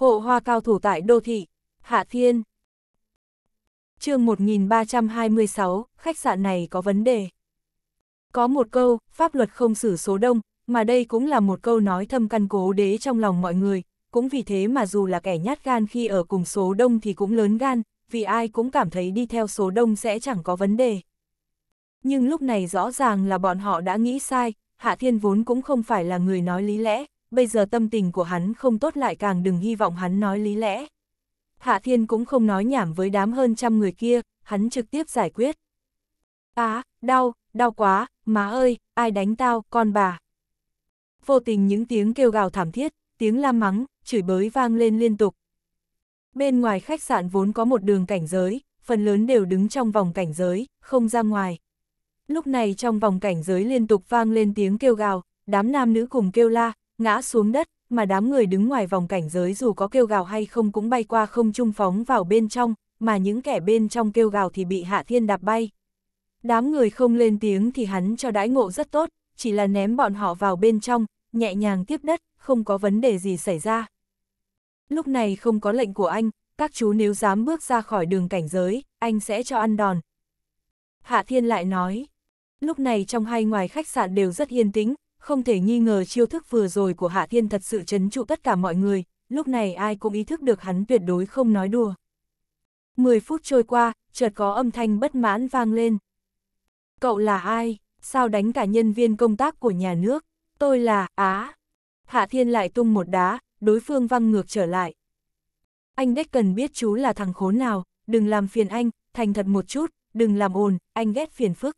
Hộ hoa cao thủ tại đô thị, Hạ Thiên. chương 1326, khách sạn này có vấn đề. Có một câu, pháp luật không xử số đông, mà đây cũng là một câu nói thâm căn cố đế trong lòng mọi người, cũng vì thế mà dù là kẻ nhát gan khi ở cùng số đông thì cũng lớn gan, vì ai cũng cảm thấy đi theo số đông sẽ chẳng có vấn đề. Nhưng lúc này rõ ràng là bọn họ đã nghĩ sai, Hạ Thiên vốn cũng không phải là người nói lý lẽ, bây giờ tâm tình của hắn không tốt lại càng đừng hy vọng hắn nói lý lẽ. Hạ Thiên cũng không nói nhảm với đám hơn trăm người kia, hắn trực tiếp giải quyết. Á, đau, đau quá, má ơi, ai đánh tao, con bà. Vô tình những tiếng kêu gào thảm thiết, tiếng la mắng, chửi bới vang lên liên tục. Bên ngoài khách sạn vốn có một đường cảnh giới, phần lớn đều đứng trong vòng cảnh giới, không ra ngoài. Lúc này trong vòng cảnh giới liên tục vang lên tiếng kêu gào, đám nam nữ cùng kêu la, ngã xuống đất, mà đám người đứng ngoài vòng cảnh giới dù có kêu gào hay không cũng bay qua không trung phóng vào bên trong, mà những kẻ bên trong kêu gào thì bị Hạ Thiên đạp bay. Đám người không lên tiếng thì hắn cho đãi ngộ rất tốt, chỉ là ném bọn họ vào bên trong, nhẹ nhàng tiếp đất, không có vấn đề gì xảy ra. Lúc này không có lệnh của anh, các chú nếu dám bước ra khỏi đường cảnh giới, anh sẽ cho ăn đòn. Hạ Thiên lại nói, lúc này trong hay ngoài khách sạn đều rất yên tĩnh, không thể nghi ngờ chiêu thức vừa rồi của Hạ Thiên thật sự chấn trụ tất cả mọi người, lúc này ai cũng ý thức được hắn tuyệt đối không nói đùa. Mười phút trôi qua, chợt có âm thanh bất mãn vang lên. Cậu là ai? Sao đánh cả nhân viên công tác của nhà nước? Tôi là Á. Hạ Thiên lại tung một đá, đối phương văng ngược trở lại. Anh đếch cần biết chú là thằng khốn nào, đừng làm phiền anh, thành thật một chút, đừng làm ồn, anh ghét phiền phức.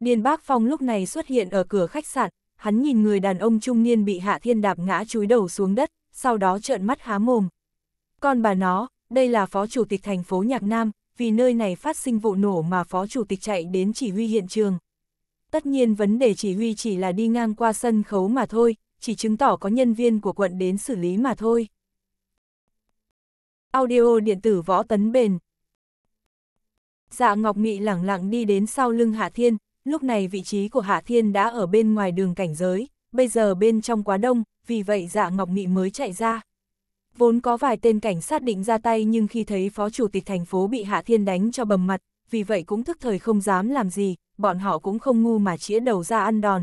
Điền Bác Phong lúc này xuất hiện ở cửa khách sạn, hắn nhìn người đàn ông trung niên bị Hạ Thiên đạp ngã chúi đầu xuống đất, sau đó trợn mắt há mồm. Con bà nó, đây là phó chủ tịch thành phố Nhạc Nam, vì nơi này phát sinh vụ nổ mà phó chủ tịch chạy đến chỉ huy hiện trường. Tất nhiên vấn đề chỉ huy chỉ là đi ngang qua sân khấu mà thôi, chỉ chứng tỏ có nhân viên của quận đến xử lý mà thôi. Audio điện tử võ tấn bền Dạ Ngọc Mị lẳng lặng đi đến sau lưng Hạ Thiên, lúc này vị trí của Hạ Thiên đã ở bên ngoài đường cảnh giới, bây giờ bên trong quá đông, vì vậy dạ Ngọc Nghị mới chạy ra. Vốn có vài tên cảnh sát định ra tay nhưng khi thấy phó chủ tịch thành phố bị Hạ Thiên đánh cho bầm mặt, vì vậy cũng thức thời không dám làm gì, bọn họ cũng không ngu mà chĩa đầu ra ăn đòn.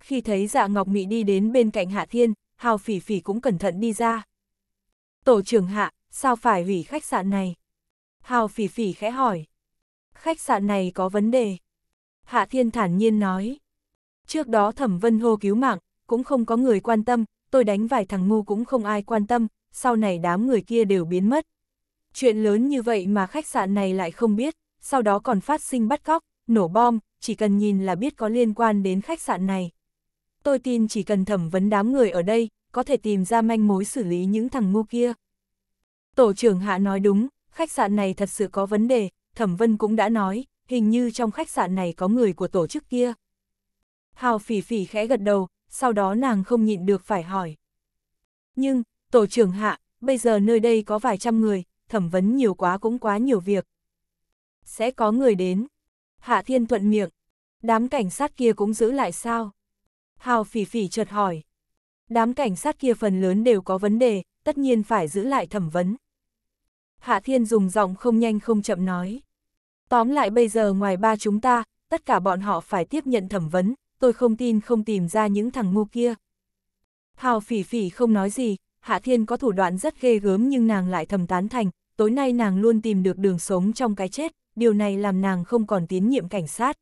Khi thấy dạ Ngọc Mị đi đến bên cạnh Hạ Thiên, Hào Phỉ Phỉ cũng cẩn thận đi ra. Tổ trưởng Hạ, sao phải hủy khách sạn này? Hào Phỉ Phỉ khẽ hỏi. Khách sạn này có vấn đề. Hạ Thiên thản nhiên nói. Trước đó thẩm vân hô cứu mạng, cũng không có người quan tâm, tôi đánh vài thằng ngu cũng không ai quan tâm, sau này đám người kia đều biến mất. Chuyện lớn như vậy mà khách sạn này lại không biết, sau đó còn phát sinh bắt cóc, nổ bom, chỉ cần nhìn là biết có liên quan đến khách sạn này. Tôi tin chỉ cần thẩm vấn đám người ở đây, có thể tìm ra manh mối xử lý những thằng ngu kia. Tổ trưởng Hạ nói đúng, khách sạn này thật sự có vấn đề, Thẩm Vân cũng đã nói, hình như trong khách sạn này có người của tổ chức kia. Hào phỉ phỉ khẽ gật đầu, sau đó nàng không nhịn được phải hỏi. Nhưng, tổ trưởng hạ, bây giờ nơi đây có vài trăm người, thẩm vấn nhiều quá cũng quá nhiều việc. Sẽ có người đến. Hạ thiên thuận miệng. Đám cảnh sát kia cũng giữ lại sao? Hào phỉ phỉ chợt hỏi. Đám cảnh sát kia phần lớn đều có vấn đề, tất nhiên phải giữ lại thẩm vấn. Hạ thiên dùng giọng không nhanh không chậm nói. Tóm lại bây giờ ngoài ba chúng ta, tất cả bọn họ phải tiếp nhận thẩm vấn, tôi không tin không tìm ra những thằng ngu kia. Hào phỉ phỉ không nói gì, Hạ Thiên có thủ đoạn rất ghê gớm nhưng nàng lại thầm tán thành, tối nay nàng luôn tìm được đường sống trong cái chết, điều này làm nàng không còn tín nhiệm cảnh sát.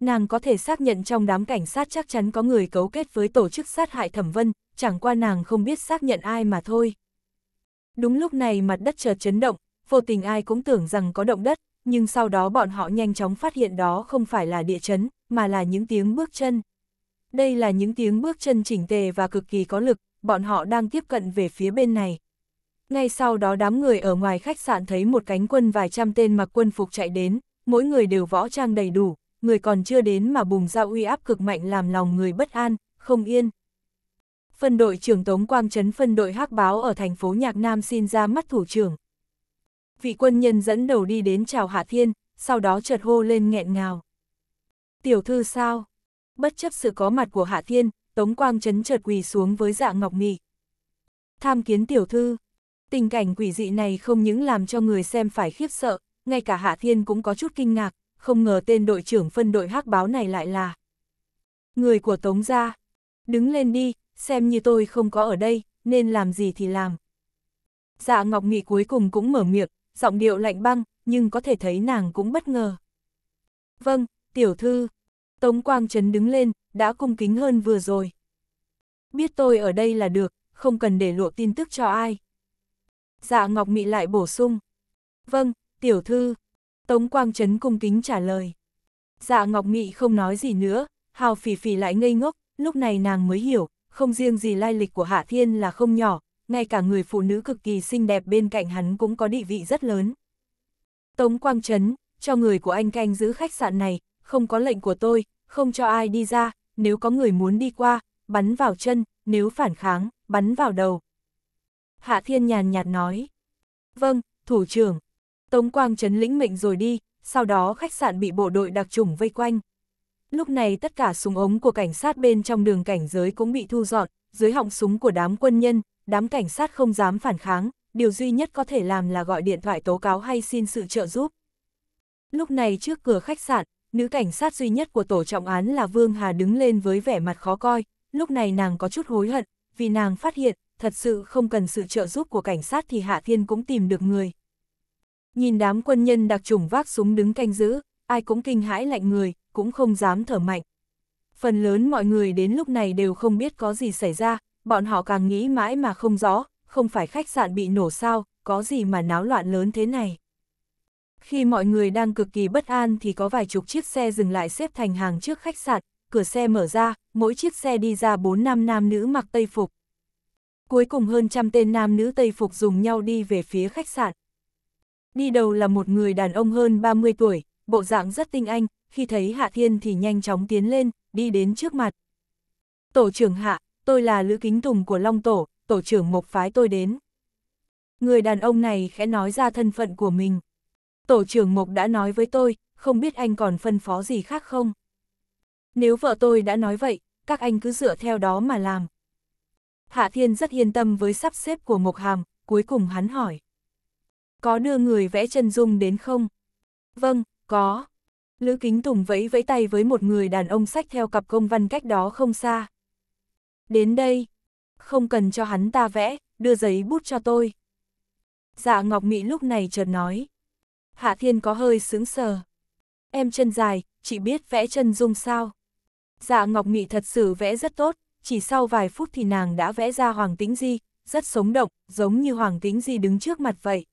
Nàng có thể xác nhận trong đám cảnh sát chắc chắn có người cấu kết với tổ chức sát hại thẩm vân, chẳng qua nàng không biết xác nhận ai mà thôi. Đúng lúc này mặt đất chợt chấn động, vô tình ai cũng tưởng rằng có động đất, nhưng sau đó bọn họ nhanh chóng phát hiện đó không phải là địa chấn, mà là những tiếng bước chân. Đây là những tiếng bước chân chỉnh tề và cực kỳ có lực, bọn họ đang tiếp cận về phía bên này. Ngay sau đó đám người ở ngoài khách sạn thấy một cánh quân vài trăm tên mặc quân phục chạy đến, mỗi người đều võ trang đầy đủ, người còn chưa đến mà bùng ra uy áp cực mạnh làm lòng người bất an, không yên. Phân đội trưởng Tống Quang Trấn phân đội hắc báo ở thành phố Nhạc Nam xin ra mắt thủ trưởng, vị quân nhân dẫn đầu đi đến chào Hạ Thiên, sau đó chợt hô lên nghẹn ngào. Tiểu thư sao? Bất chấp sự có mặt của Hạ Thiên, Tống Quang Trấn chợt quỳ xuống với dạ ngọc mị. Tham kiến tiểu thư, tình cảnh quỷ dị này không những làm cho người xem phải khiếp sợ, ngay cả Hạ Thiên cũng có chút kinh ngạc, không ngờ tên đội trưởng phân đội hắc báo này lại là người của Tống Gia. Đứng lên đi, xem như tôi không có ở đây, nên làm gì thì làm. Dạ Ngọc Nghị cuối cùng cũng mở miệng, giọng điệu lạnh băng, nhưng có thể thấy nàng cũng bất ngờ. Vâng, tiểu thư. Tống Quang Trấn đứng lên, đã cung kính hơn vừa rồi. Biết tôi ở đây là được, không cần để lộ tin tức cho ai. Dạ Ngọc Mị lại bổ sung. Vâng, tiểu thư. Tống Quang Trấn cung kính trả lời. Dạ Ngọc Mị không nói gì nữa, Hào Phỉ Phỉ lại ngây ngốc, lúc này nàng mới hiểu, không riêng gì lai lịch của Hạ Thiên là không nhỏ, ngay cả người phụ nữ cực kỳ xinh đẹp bên cạnh hắn cũng có địa vị rất lớn. Tống Quang Trấn, cho người của anh canh giữ khách sạn này, không có lệnh của tôi, không cho ai đi ra, nếu có người muốn đi qua, bắn vào chân, nếu phản kháng, bắn vào đầu. Hạ Thiên nhàn nhạt nói. Vâng, thủ trưởng. Tống Quang Trấn lĩnh mệnh rồi đi, sau đó khách sạn bị bộ đội đặc chủng vây quanh. Lúc này tất cả súng ống của cảnh sát bên trong đường cảnh giới cũng bị thu dọn, dưới họng súng của đám quân nhân, đám cảnh sát không dám phản kháng, điều duy nhất có thể làm là gọi điện thoại tố cáo hay xin sự trợ giúp. Lúc này trước cửa khách sạn, nữ cảnh sát duy nhất của tổ trọng án là Vương Hà đứng lên với vẻ mặt khó coi, lúc này nàng có chút hối hận, vì nàng phát hiện, thật sự không cần sự trợ giúp của cảnh sát thì Hạ Thiên cũng tìm được người. Nhìn đám quân nhân đặc trùng vác súng đứng canh giữ, ai cũng kinh hãi lạnh người, cũng không dám thở mạnh. Phần lớn mọi người đến lúc này đều không biết có gì xảy ra, bọn họ càng nghĩ mãi mà không rõ, không phải khách sạn bị nổ sao, có gì mà náo loạn lớn thế này. Khi mọi người đang cực kỳ bất an thì có vài chục chiếc xe dừng lại xếp thành hàng trước khách sạn, cửa xe mở ra, mỗi chiếc xe đi ra 4 năm nam nữ mặc tây phục. Cuối cùng hơn trăm tên nam nữ tây phục dùng nhau đi về phía khách sạn. Đi đầu là một người đàn ông hơn 30 tuổi, bộ dạng rất tinh anh, khi thấy Hạ Thiên thì nhanh chóng tiến lên, đi đến trước mặt. Tổ trưởng Hạ, tôi là Lữ Kính Tùng của Long Tổ, tổ trưởng Mộc Phái tôi đến. Người đàn ông này khẽ nói ra thân phận của mình. Tổ trưởng Mộc đã nói với tôi, không biết anh còn phân phó gì khác không? Nếu vợ tôi đã nói vậy, các anh cứ dựa theo đó mà làm. Hạ Thiên rất yên tâm với sắp xếp của Mộc Hàm, cuối cùng hắn hỏi. Có đưa người vẽ chân dung đến không? Vâng, có. Lữ Kính Tùng vẫy vẫy tay với một người đàn ông sách theo cặp công văn cách đó không xa đến đây. Không cần cho hắn ta vẽ, đưa giấy bút cho tôi. Dạ Ngọc Mỹ lúc này chợt nói. Hạ Thiên có hơi sướng sờ. Em chân dài, chị biết vẽ chân dung sao. Dạ Ngọc Mỹ thật sự vẽ rất tốt, chỉ sau vài phút thì nàng đã vẽ ra Hoàng Tĩnh Di, rất sống động, giống như Hoàng Tĩnh Di đứng trước mặt vậy.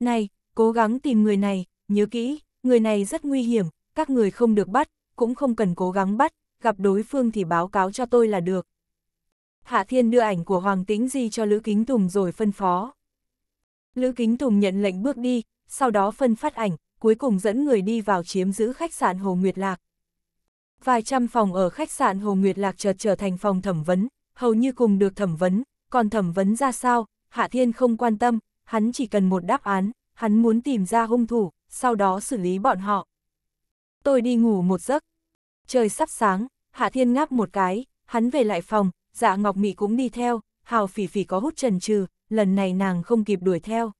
Này, cố gắng tìm người này, nhớ kỹ, người này rất nguy hiểm, các người không được bắt, cũng không cần cố gắng bắt, gặp đối phương thì báo cáo cho tôi là được. Hạ Thiên đưa ảnh của Hoàng Tĩnh Di cho Lữ Kính Tùng rồi phân phó. Lữ Kính Tùng nhận lệnh bước đi, sau đó phân phát ảnh, cuối cùng dẫn người đi vào chiếm giữ khách sạn Hồ Nguyệt Lạc. Vài trăm phòng ở khách sạn Hồ Nguyệt Lạc chợt trở thành phòng thẩm vấn, hầu như cùng được thẩm vấn, còn thẩm vấn ra sao, Hạ Thiên không quan tâm, hắn chỉ cần một đáp án, hắn muốn tìm ra hung thủ, sau đó xử lý bọn họ. Tôi đi ngủ một giấc. Trời sắp sáng, Hạ Thiên ngáp một cái, hắn về lại phòng, dạ Ngọc Mị cũng đi theo, Hào Phỉ Phỉ có hút trần trừ, lần này nàng không kịp đuổi theo.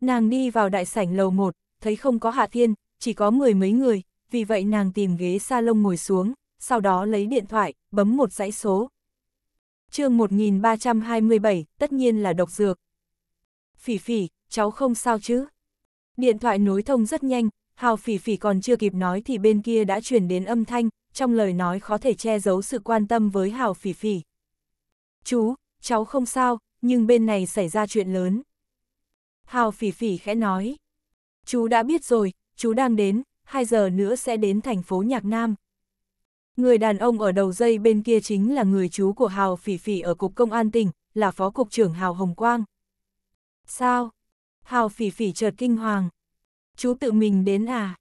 Nàng đi vào đại sảnh lầu 1, thấy không có Hạ Thiên, chỉ có mười mấy người, vì vậy nàng tìm ghế salon ngồi xuống, sau đó lấy điện thoại, bấm một dãy số. chương 1327, tất nhiên là độc dược. Phỉ Phỉ, cháu không sao chứ? Điện thoại nối thông rất nhanh, Hào Phỉ Phỉ còn chưa kịp nói thì bên kia đã chuyển đến âm thanh, trong lời nói khó thể che giấu sự quan tâm với Hào Phỉ Phỉ. Chú, cháu không sao, nhưng bên này xảy ra chuyện lớn. Hào phỉ phỉ khẽ nói. Chú đã biết rồi, chú đang đến, 2 giờ nữa sẽ đến thành phố Nhạc Nam. Người đàn ông ở đầu dây bên kia chính là người chú của Hào phỉ phỉ ở Cục Công an tỉnh, là Phó Cục trưởng Hào Hồng Quang. Sao? Hào phỉ phỉ chợt kinh hoàng. Chú tự mình đến à?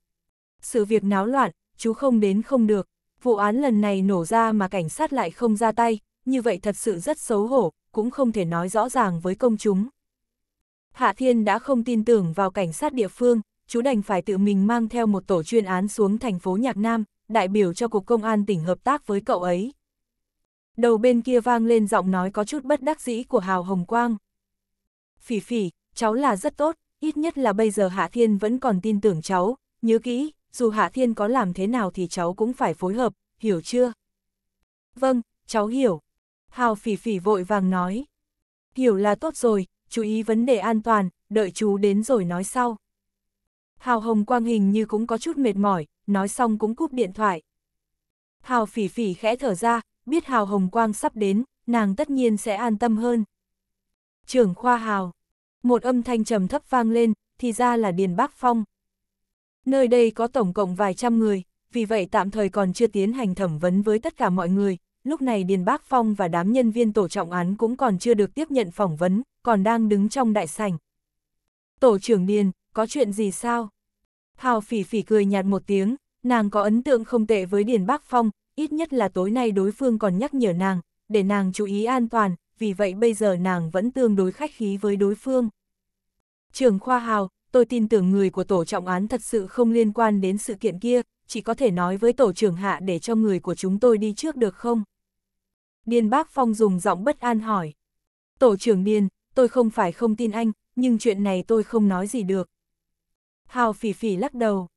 Sự việc náo loạn, chú không đến không được. Vụ án lần này nổ ra mà cảnh sát lại không ra tay, như vậy thật sự rất xấu hổ, cũng không thể nói rõ ràng với công chúng. Hạ Thiên đã không tin tưởng vào cảnh sát địa phương, chú đành phải tự mình mang theo một tổ chuyên án xuống thành phố Nhạc Nam, đại biểu cho Cục Công an tỉnh hợp tác với cậu ấy. Đầu bên kia vang lên giọng nói có chút bất đắc dĩ của Hào Hồng Quang. Phỉ phỉ, cháu là rất tốt, ít nhất là bây giờ Hạ Thiên vẫn còn tin tưởng cháu, nhớ kỹ, dù Hạ Thiên có làm thế nào thì cháu cũng phải phối hợp, hiểu chưa? Vâng, cháu hiểu. Hào phỉ phỉ vội vàng nói. Hiểu là tốt rồi, chú ý vấn đề an toàn, đợi chú đến rồi nói sau. Hào hồng quang hình như cũng có chút mệt mỏi, nói xong cũng cúp điện thoại. Hào phỉ phỉ khẽ thở ra, biết hào hồng quang sắp đến, nàng tất nhiên sẽ an tâm hơn. Trưởng khoa hào. Một âm thanh trầm thấp vang lên, thì ra là Điền Bác Phong. Nơi đây có tổng cộng vài trăm người, vì vậy tạm thời còn chưa tiến hành thẩm vấn với tất cả mọi người, lúc này Điền Bác Phong và đám nhân viên tổ trọng án cũng còn chưa được tiếp nhận phỏng vấn, còn đang đứng trong đại sảnh. Tổ trưởng Điền, có chuyện gì sao? Hào phỉ phỉ cười nhạt một tiếng, nàng có ấn tượng không tệ với Điền Bác Phong, ít nhất là tối nay đối phương còn nhắc nhở nàng, để nàng chú ý an toàn, vì vậy bây giờ nàng vẫn tương đối khách khí với đối phương. Trường Khoa Hào, tôi tin tưởng người của tổ trọng án thật sự không liên quan đến sự kiện kia, chỉ có thể nói với tổ trưởng hạ để cho người của chúng tôi đi trước được không? Điền Bác Phong dùng giọng bất an hỏi. Tổ trưởng Điền, tôi không phải không tin anh, nhưng chuyện này tôi không nói gì được. Hào phỉ phỉ lắc đầu.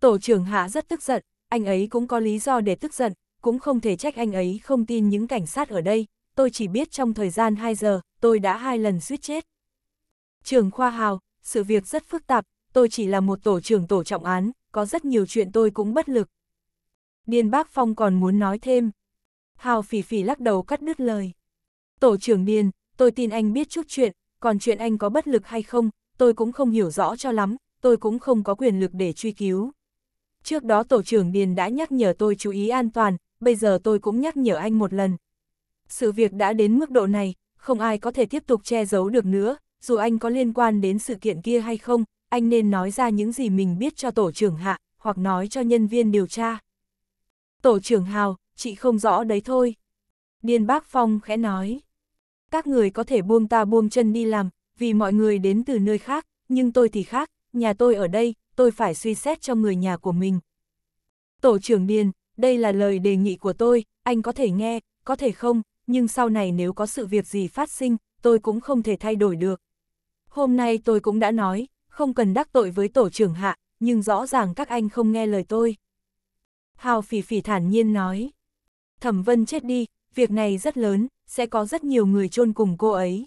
Tổ trưởng Hạ rất tức giận, anh ấy cũng có lý do để tức giận, cũng không thể trách anh ấy không tin những cảnh sát ở đây, tôi chỉ biết trong thời gian 2 giờ, tôi đã hai lần suýt chết. Trường Khoa Hào, sự việc rất phức tạp, tôi chỉ là một tổ trưởng tổ trọng án, có rất nhiều chuyện tôi cũng bất lực. Điền Bác Phong còn muốn nói thêm. Hào phỉ phỉ lắc đầu cắt đứt lời. Tổ trưởng Điền, tôi tin anh biết chút chuyện, còn chuyện anh có bất lực hay không, tôi cũng không hiểu rõ cho lắm, tôi cũng không có quyền lực để truy cứu. Trước đó tổ trưởng Điền đã nhắc nhở tôi chú ý an toàn, bây giờ tôi cũng nhắc nhở anh một lần. Sự việc đã đến mức độ này, không ai có thể tiếp tục che giấu được nữa, dù anh có liên quan đến sự kiện kia hay không, anh nên nói ra những gì mình biết cho tổ trưởng hạ, hoặc nói cho nhân viên điều tra. Tổ trưởng Hào, chị không rõ đấy thôi. Điền Bác Phong khẽ nói. Các người có thể buông ta buông chân đi làm, vì mọi người đến từ nơi khác, nhưng tôi thì khác, nhà tôi ở đây, tôi phải suy xét cho người nhà của mình. Tổ trưởng Điền, đây là lời đề nghị của tôi, anh có thể nghe, có thể không, nhưng sau này nếu có sự việc gì phát sinh, tôi cũng không thể thay đổi được. Hôm nay tôi cũng đã nói, không cần đắc tội với tổ trưởng hạ, nhưng rõ ràng các anh không nghe lời tôi. Hào phỉ phỉ thản nhiên nói. Thẩm vân chết đi, việc này rất lớn, sẽ có rất nhiều người chôn cùng cô ấy.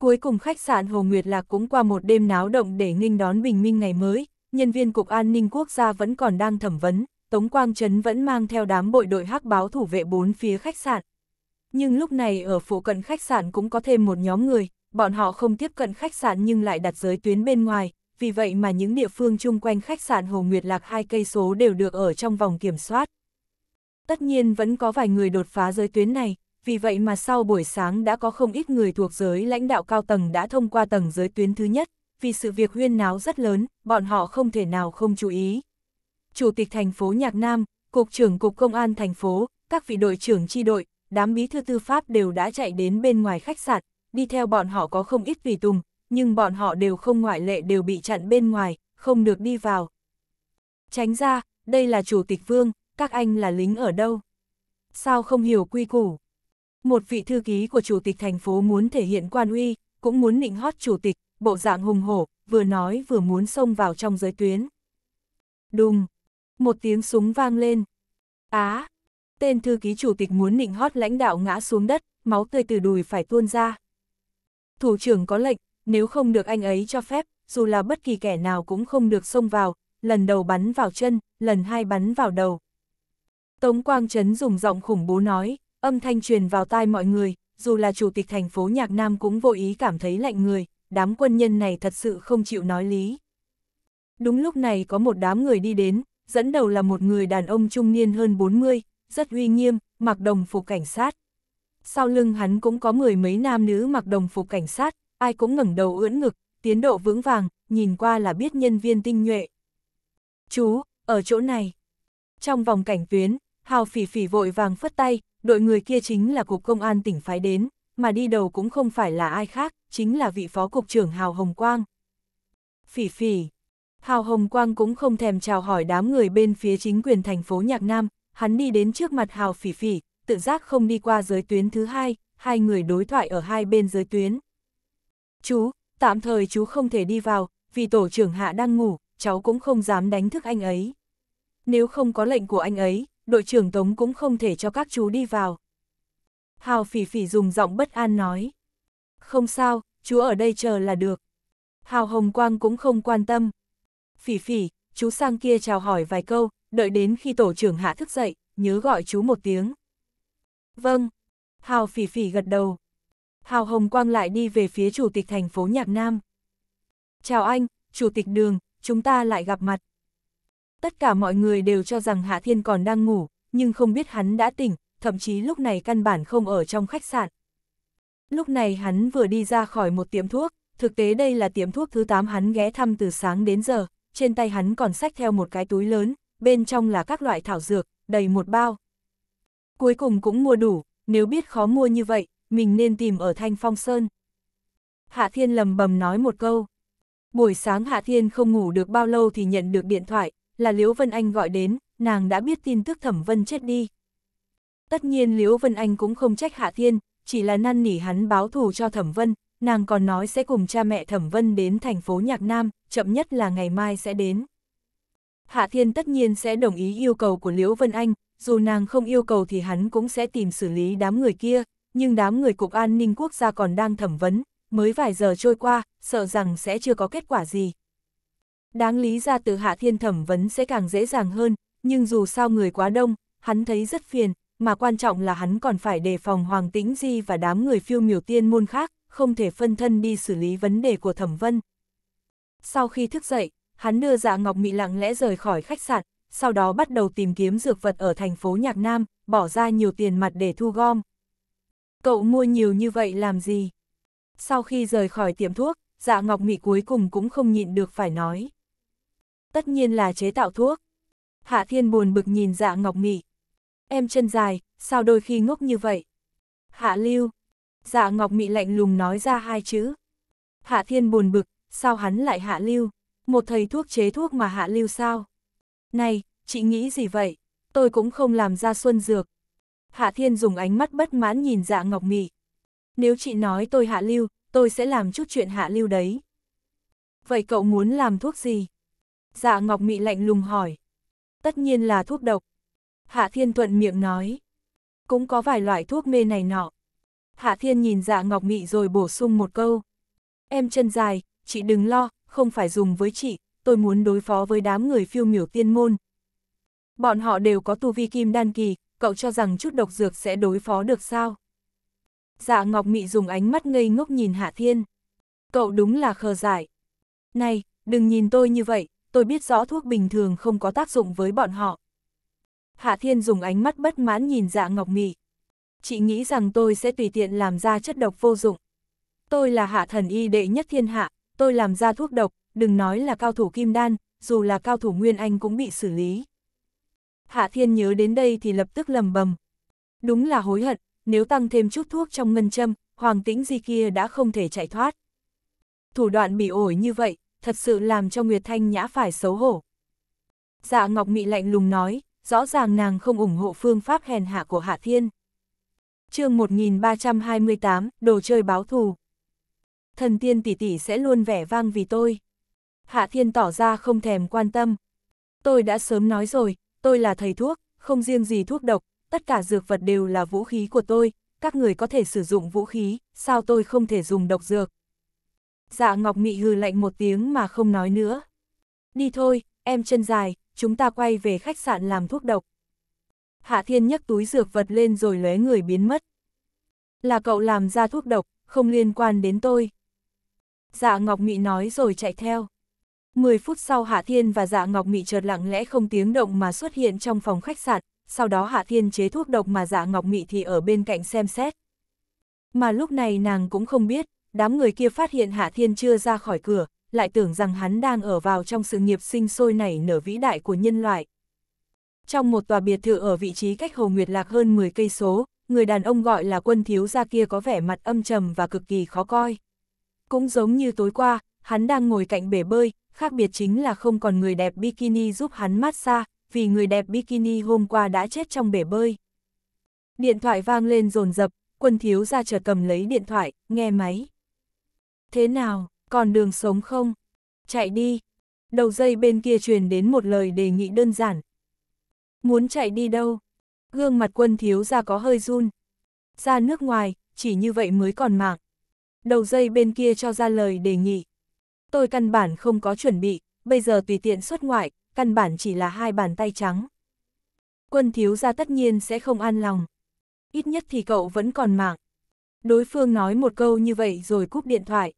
Cuối cùng khách sạn Hồ Nguyệt Lạc cũng qua một đêm náo động để nghinh đón bình minh ngày mới, nhân viên Cục An ninh Quốc gia vẫn còn đang thẩm vấn, Tống Quang Trấn vẫn mang theo đám bội đội hắc báo thủ vệ bốn phía khách sạn. Nhưng lúc này ở phụ cận khách sạn cũng có thêm một nhóm người, bọn họ không tiếp cận khách sạn nhưng lại đặt giới tuyến bên ngoài, vì vậy mà những địa phương chung quanh khách sạn Hồ Nguyệt Lạc hai cây số đều được ở trong vòng kiểm soát. Tất nhiên vẫn có vài người đột phá giới tuyến này, vì vậy mà sau buổi sáng đã có không ít người thuộc giới lãnh đạo cao tầng đã thông qua tầng giới tuyến thứ nhất, vì sự việc huyên náo rất lớn, bọn họ không thể nào không chú ý. Chủ tịch thành phố Nhạc Nam, Cục trưởng Cục Công an thành phố, các vị đội trưởng chi đội, đám bí thư tư pháp đều đã chạy đến bên ngoài khách sạn, đi theo bọn họ có không ít tùy tùng, nhưng bọn họ đều không ngoại lệ đều bị chặn bên ngoài, không được đi vào. Tránh ra, đây là chủ tịch vương, các anh là lính ở đâu? Sao không hiểu quy củ? Một vị thư ký của chủ tịch thành phố muốn thể hiện quan uy, cũng muốn nịnh hót chủ tịch, bộ dạng hùng hổ, vừa nói vừa muốn xông vào trong giới tuyến. Đùng! Một tiếng súng vang lên. Á! tên thư ký chủ tịch muốn nịnh hót lãnh đạo ngã xuống đất, máu tươi từ đùi phải tuôn ra. Thủ trưởng có lệnh, nếu không được anh ấy cho phép, dù là bất kỳ kẻ nào cũng không được xông vào, lần đầu bắn vào chân, lần hai bắn vào đầu. Tống Quang Trấn dùng giọng khủng bố nói, âm thanh truyền vào tai mọi người, dù là chủ tịch thành phố Nhạc Nam cũng vô ý cảm thấy lạnh người, đám quân nhân này thật sự không chịu nói lý. Đúng lúc này có một đám người đi đến, dẫn đầu là một người đàn ông trung niên hơn 40, rất uy nghiêm, mặc đồng phục cảnh sát sau lưng hắn cũng có mười mấy nam nữ mặc đồng phục cảnh sát, ai cũng ngẩng đầu ưỡn ngực, tiến độ vững vàng, nhìn qua là biết nhân viên tinh nhuệ. Chú, ở chỗ này. Trong vòng cảnh tuyến, Hào Phỉ Phỉ vội vàng phất tay, đội người kia chính là cục công an tỉnh phái đến, mà đi đầu cũng không phải là ai khác, chính là vị phó cục trưởng Hào Hồng Quang. Phỉ Phỉ. Hào Hồng Quang cũng không thèm chào hỏi đám người bên phía chính quyền thành phố Nhạc Nam, hắn đi đến trước mặt Hào Phỉ Phỉ, tự giác không đi qua giới tuyến thứ hai, hai người đối thoại ở hai bên giới tuyến. Chú, tạm thời chú không thể đi vào, vì tổ trưởng hạ đang ngủ, cháu cũng không dám đánh thức anh ấy. Nếu không có lệnh của anh ấy, đội trưởng Tống cũng không thể cho các chú đi vào. Hào phỉ phỉ dùng giọng bất an nói. Không sao, chú ở đây chờ là được. Hào Hồng Quang cũng không quan tâm. Phỉ phỉ, chú sang kia chào hỏi vài câu, đợi đến khi tổ trưởng hạ thức dậy, nhớ gọi chú một tiếng. Vâng. Hào phỉ phỉ gật đầu. Hào Hồng Quang lại đi về phía chủ tịch thành phố Nhạc Nam. Chào anh, chủ tịch đường, chúng ta lại gặp mặt. Tất cả mọi người đều cho rằng Hạ Thiên còn đang ngủ, nhưng không biết hắn đã tỉnh, thậm chí lúc này căn bản không ở trong khách sạn. Lúc này hắn vừa đi ra khỏi một tiệm thuốc, thực tế đây là tiệm thuốc thứ 8 hắn ghé thăm từ sáng đến giờ, trên tay hắn còn xách theo một cái túi lớn, bên trong là các loại thảo dược, đầy một bao cuối cùng cũng mua đủ, nếu biết khó mua như vậy, mình nên tìm ở Thanh Phong Sơn. Hạ Thiên lầm bầm nói một câu. Buổi sáng Hạ Thiên không ngủ được bao lâu thì nhận được điện thoại, là Liễu Vân Anh gọi đến, nàng đã biết tin tức Thẩm Vân chết đi. Tất nhiên Liễu Vân Anh cũng không trách Hạ Thiên, chỉ là năn nỉ hắn báo thù cho Thẩm Vân, nàng còn nói sẽ cùng cha mẹ Thẩm Vân đến thành phố Nhạc Nam, chậm nhất là ngày mai sẽ đến. Hạ Thiên tất nhiên sẽ đồng ý yêu cầu của Liễu Vân Anh, dù nàng không yêu cầu thì hắn cũng sẽ tìm xử lý đám người kia, nhưng đám người Cục An ninh quốc gia còn đang thẩm vấn, mới vài giờ trôi qua, sợ rằng sẽ chưa có kết quả gì. Đáng lý ra từ Hạ Thiên thẩm vấn sẽ càng dễ dàng hơn, nhưng dù sao người quá đông, hắn thấy rất phiền, mà quan trọng là hắn còn phải đề phòng Hoàng Tĩnh Di và đám người phiêu miểu tiên môn khác, không thể phân thân đi xử lý vấn đề của thẩm vân. Sau khi thức dậy, hắn đưa dạ Ngọc Mị lặng lẽ rời khỏi khách sạn, sau đó bắt đầu tìm kiếm dược vật ở thành phố Nhạc Nam, bỏ ra nhiều tiền mặt để thu gom. Cậu mua nhiều như vậy làm gì? Sau khi rời khỏi tiệm thuốc, dạ ngọc mị cuối cùng cũng không nhịn được phải nói. Tất nhiên là chế tạo thuốc. Hạ thiên buồn bực nhìn dạ ngọc mị. Em chân dài, sao đôi khi ngốc như vậy? Hạ lưu. Dạ ngọc mị lạnh lùng nói ra hai chữ. Hạ thiên buồn bực, sao hắn lại hạ lưu? Một thầy thuốc chế thuốc mà hạ lưu sao? Này, chị nghĩ gì vậy? Tôi cũng không làm ra xuân dược. Hạ Thiên dùng ánh mắt bất mãn nhìn dạ Ngọc Mị. Nếu chị nói tôi hạ lưu, tôi sẽ làm chút chuyện hạ lưu đấy. Vậy cậu muốn làm thuốc gì? Dạ Ngọc Mị lạnh lùng hỏi. Tất nhiên là thuốc độc. Hạ Thiên thuận miệng nói. Cũng có vài loại thuốc mê này nọ. Hạ Thiên nhìn dạ Ngọc Mị rồi bổ sung một câu. Em chân dài, chị đừng lo, không phải dùng với chị, tôi muốn đối phó với đám người phiêu miểu tiên môn. Bọn họ đều có tu vi kim đan kỳ, cậu cho rằng chút độc dược sẽ đối phó được sao? Dạ Ngọc Mị dùng ánh mắt ngây ngốc nhìn Hạ Thiên. Cậu đúng là khờ giải. Này, đừng nhìn tôi như vậy, tôi biết rõ thuốc bình thường không có tác dụng với bọn họ. Hạ Thiên dùng ánh mắt bất mãn nhìn dạ Ngọc Mị. Chị nghĩ rằng tôi sẽ tùy tiện làm ra chất độc vô dụng. Tôi là hạ thần y đệ nhất thiên hạ, tôi làm ra thuốc độc, đừng nói là cao thủ kim đan, dù là cao thủ Nguyên Anh cũng bị xử lý. Hạ Thiên nhớ đến đây thì lập tức lầm bầm. Đúng là hối hận, nếu tăng thêm chút thuốc trong ngân châm, Hoàng Tĩnh gì kia đã không thể chạy thoát. Thủ đoạn bị ổi như vậy, thật sự làm cho Nguyệt Thanh Nhã phải xấu hổ. Dạ Ngọc Mị lạnh lùng nói, rõ ràng nàng không ủng hộ phương pháp hèn hạ của Hạ Thiên. chương 1328, đồ chơi báo thù. Thần tiên tỷ tỷ sẽ luôn vẻ vang vì tôi. Hạ Thiên tỏ ra không thèm quan tâm. Tôi đã sớm nói rồi, tôi là thầy thuốc, không riêng gì thuốc độc, tất cả dược vật đều là vũ khí của tôi, các người có thể sử dụng vũ khí, sao tôi không thể dùng độc dược. Dạ Ngọc Mị hừ lạnh một tiếng mà không nói nữa. Đi thôi, em chân dài, chúng ta quay về khách sạn làm thuốc độc. Hạ Thiên nhấc túi dược vật lên rồi lóe người biến mất. Là cậu làm ra thuốc độc, không liên quan đến tôi. Dạ Ngọc Mị nói rồi chạy theo. 10 phút sau Hạ Thiên và Dạ Ngọc Mị chợt lặng lẽ không tiếng động mà xuất hiện trong phòng khách sạn, sau đó Hạ Thiên chế thuốc độc mà Dạ Ngọc Mị thì ở bên cạnh xem xét. Mà lúc này nàng cũng không biết, đám người kia phát hiện Hạ Thiên chưa ra khỏi cửa, lại tưởng rằng hắn đang ở vào trong sự nghiệp sinh sôi nảy nở vĩ đại của nhân loại. Trong một tòa biệt thự ở vị trí cách Hồ Nguyệt Lạc hơn 10 cây số, người đàn ông gọi là quân thiếu gia kia có vẻ mặt âm trầm và cực kỳ khó coi. Cũng giống như tối qua, hắn đang ngồi cạnh bể bơi, khác biệt chính là không còn người đẹp bikini giúp hắn massage, vì người đẹp bikini hôm qua đã chết trong bể bơi. Điện thoại vang lên rồn rập, quân thiếu ra chợt cầm lấy điện thoại, nghe máy. Thế nào, còn đường sống không? Chạy đi. Đầu dây bên kia truyền đến một lời đề nghị đơn giản. Muốn chạy đi đâu? Gương mặt quân thiếu ra có hơi run. Ra nước ngoài, chỉ như vậy mới còn mạng. Đầu dây bên kia cho ra lời đề nghị tôi căn bản không có chuẩn bị, bây giờ tùy tiện xuất ngoại, căn bản chỉ là hai bàn tay trắng. Quân thiếu gia tất nhiên sẽ không an lòng. Ít nhất thì cậu vẫn còn mạng. Đối phương nói một câu như vậy rồi cúp điện thoại.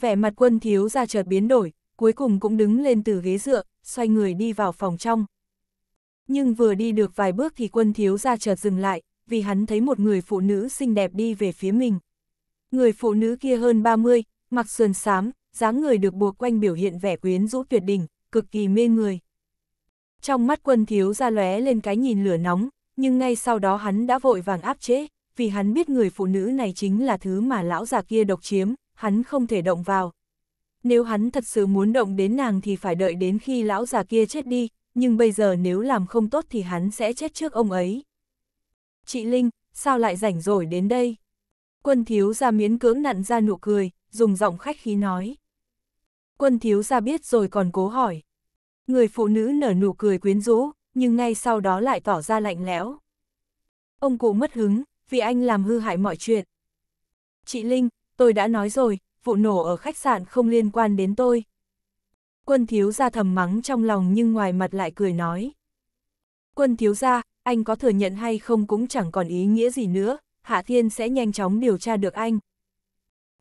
Vẻ mặt quân thiếu gia chợt biến đổi, cuối cùng cũng đứng lên từ ghế dựa, xoay người đi vào phòng trong. Nhưng vừa đi được vài bước thì quân thiếu gia chợt dừng lại, vì hắn thấy một người phụ nữ xinh đẹp đi về phía mình. Người phụ nữ kia hơn 30, mặc sườn xám, dáng người được buộc quanh biểu hiện vẻ quyến rũ tuyệt đỉnh, cực kỳ mê người. Trong mắt quân thiếu ra lóe lên cái nhìn lửa nóng, nhưng ngay sau đó hắn đã vội vàng áp chế, vì hắn biết người phụ nữ này chính là thứ mà lão già kia độc chiếm, hắn không thể động vào. Nếu hắn thật sự muốn động đến nàng thì phải đợi đến khi lão già kia chết đi, nhưng bây giờ nếu làm không tốt thì hắn sẽ chết trước ông ấy. Chị Linh, sao lại rảnh rỗi đến đây? Quân thiếu ra miến cưỡng nặn ra nụ cười, dùng giọng khách khí nói. Quân thiếu ra biết rồi còn cố hỏi. Người phụ nữ nở nụ cười quyến rũ, nhưng ngay sau đó lại tỏ ra lạnh lẽo. Ông cụ mất hứng, vì anh làm hư hại mọi chuyện. Chị Linh, tôi đã nói rồi, vụ nổ ở khách sạn không liên quan đến tôi. Quân thiếu ra thầm mắng trong lòng nhưng ngoài mặt lại cười nói. Quân thiếu ra, anh có thừa nhận hay không cũng chẳng còn ý nghĩa gì nữa, Hạ Thiên sẽ nhanh chóng điều tra được anh.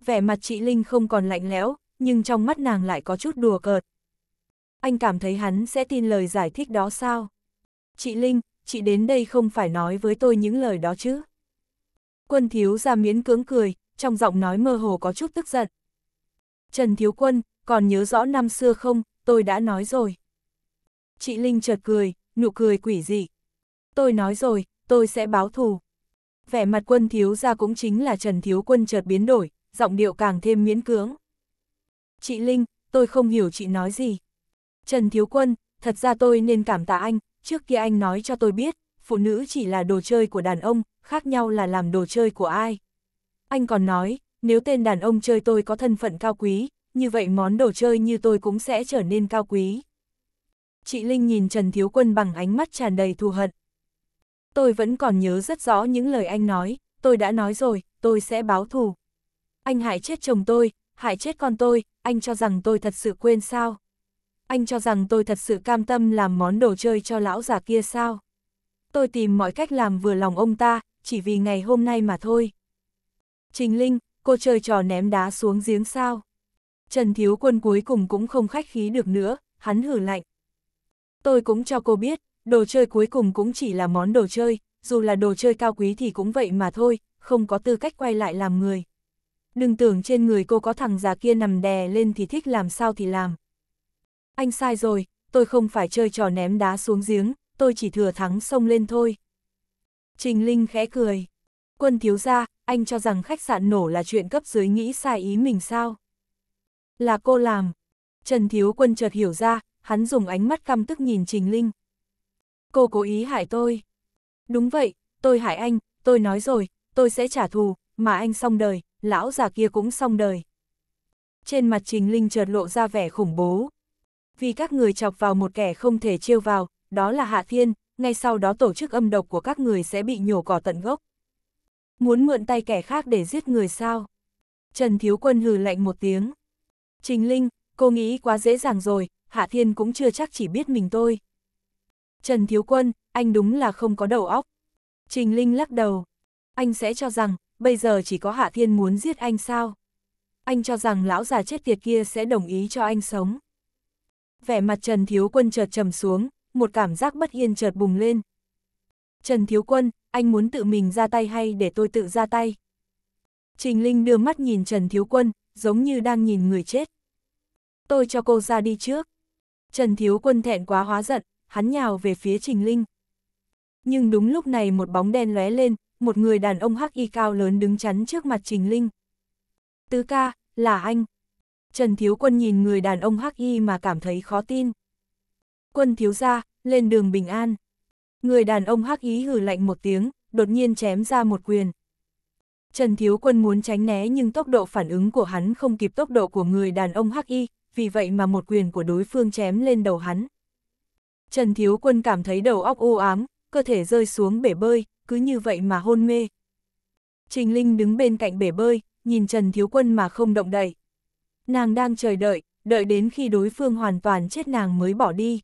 Vẻ mặt chị Linh không còn lạnh lẽo, nhưng trong mắt nàng lại có chút đùa cợt. Anh cảm thấy hắn sẽ tin lời giải thích đó sao? Chị Linh, chị đến đây không phải nói với tôi những lời đó chứ? Quân thiếu ra miễn cưỡng cười, trong giọng nói mơ hồ có chút tức giận. Trần Thiếu Quân, còn nhớ rõ năm xưa không, tôi đã nói rồi. Chị Linh chợt cười, nụ cười quỷ dị. Tôi nói rồi, tôi sẽ báo thù. Vẻ mặt quân thiếu ra cũng chính là Trần Thiếu Quân chợt biến đổi, giọng điệu càng thêm miễn cưỡng chị Linh, tôi không hiểu chị nói gì. Trần Thiếu Quân, thật ra tôi nên cảm tạ anh, trước kia anh nói cho tôi biết, phụ nữ chỉ là đồ chơi của đàn ông, khác nhau là làm đồ chơi của ai. Anh còn nói, nếu tên đàn ông chơi tôi có thân phận cao quý, như vậy món đồ chơi như tôi cũng sẽ trở nên cao quý. Chị Linh nhìn Trần Thiếu Quân bằng ánh mắt tràn đầy thù hận. Tôi vẫn còn nhớ rất rõ những lời anh nói, tôi đã nói rồi, tôi sẽ báo thù. Anh hại chết chồng tôi, hại chết con tôi, anh cho rằng tôi thật sự quên sao? Anh cho rằng tôi thật sự cam tâm làm món đồ chơi cho lão già kia sao? Tôi tìm mọi cách làm vừa lòng ông ta, chỉ vì ngày hôm nay mà thôi. Trình Linh, cô chơi trò ném đá xuống giếng sao? Trần Thiếu Quân cuối cùng cũng không khách khí được nữa, hắn hử lạnh. Tôi cũng cho cô biết, đồ chơi cuối cùng cũng chỉ là món đồ chơi, dù là đồ chơi cao quý thì cũng vậy mà thôi, không có tư cách quay lại làm người đừng tưởng trên người cô có thằng già kia nằm đè lên thì thích làm sao thì làm. Anh sai rồi, tôi không phải chơi trò ném đá xuống giếng, tôi chỉ thừa thắng sông lên thôi. Trình Linh khẽ cười. Quân thiếu ra, anh cho rằng khách sạn nổ là chuyện cấp dưới nghĩ sai ý mình sao? Là cô làm. Trần Thiếu Quân chợt hiểu ra, hắn dùng ánh mắt căm tức nhìn Trình Linh. Cô cố ý hại tôi. Đúng vậy, tôi hại anh, tôi nói rồi, tôi sẽ trả thù, mà anh xong đời, lão già kia cũng xong đời. Trên mặt Trình Linh chợt lộ ra vẻ khủng bố. Vì các người chọc vào một kẻ không thể chiêu vào, đó là Hạ Thiên, ngay sau đó tổ chức âm độc của các người sẽ bị nhổ cỏ tận gốc. Muốn mượn tay kẻ khác để giết người sao? Trần Thiếu Quân hừ lạnh một tiếng. Trình Linh, cô nghĩ quá dễ dàng rồi, Hạ Thiên cũng chưa chắc chỉ biết mình tôi. Trần Thiếu Quân, anh đúng là không có đầu óc. Trình Linh lắc đầu. Anh sẽ cho rằng, bây giờ chỉ có Hạ Thiên muốn giết anh sao? Anh cho rằng lão già chết tiệt kia sẽ đồng ý cho anh sống. Vẻ mặt Trần Thiếu Quân chợt trầm xuống, một cảm giác bất yên chợt bùng lên. Trần Thiếu Quân, anh muốn tự mình ra tay hay để tôi tự ra tay? Trình Linh đưa mắt nhìn Trần Thiếu Quân, giống như đang nhìn người chết. Tôi cho cô ra đi trước. Trần Thiếu Quân thẹn quá hóa giận, hắn nhào về phía Trình Linh. Nhưng đúng lúc này một bóng đen lóe lên, một người đàn ông hắc y cao lớn đứng chắn trước mặt Trình Linh. Tứ ca, là anh. Trần Thiếu Quân nhìn người đàn ông hắc y mà cảm thấy khó tin. Quân thiếu ra, lên đường bình an. Người đàn ông hắc y hử lạnh một tiếng, đột nhiên chém ra một quyền. Trần Thiếu Quân muốn tránh né nhưng tốc độ phản ứng của hắn không kịp tốc độ của người đàn ông hắc y, vì vậy mà một quyền của đối phương chém lên đầu hắn. Trần Thiếu Quân cảm thấy đầu óc u ám, cơ thể rơi xuống bể bơi, cứ như vậy mà hôn mê. Trình Linh đứng bên cạnh bể bơi, nhìn Trần Thiếu Quân mà không động đậy. Nàng đang chờ đợi, đợi đến khi đối phương hoàn toàn chết nàng mới bỏ đi.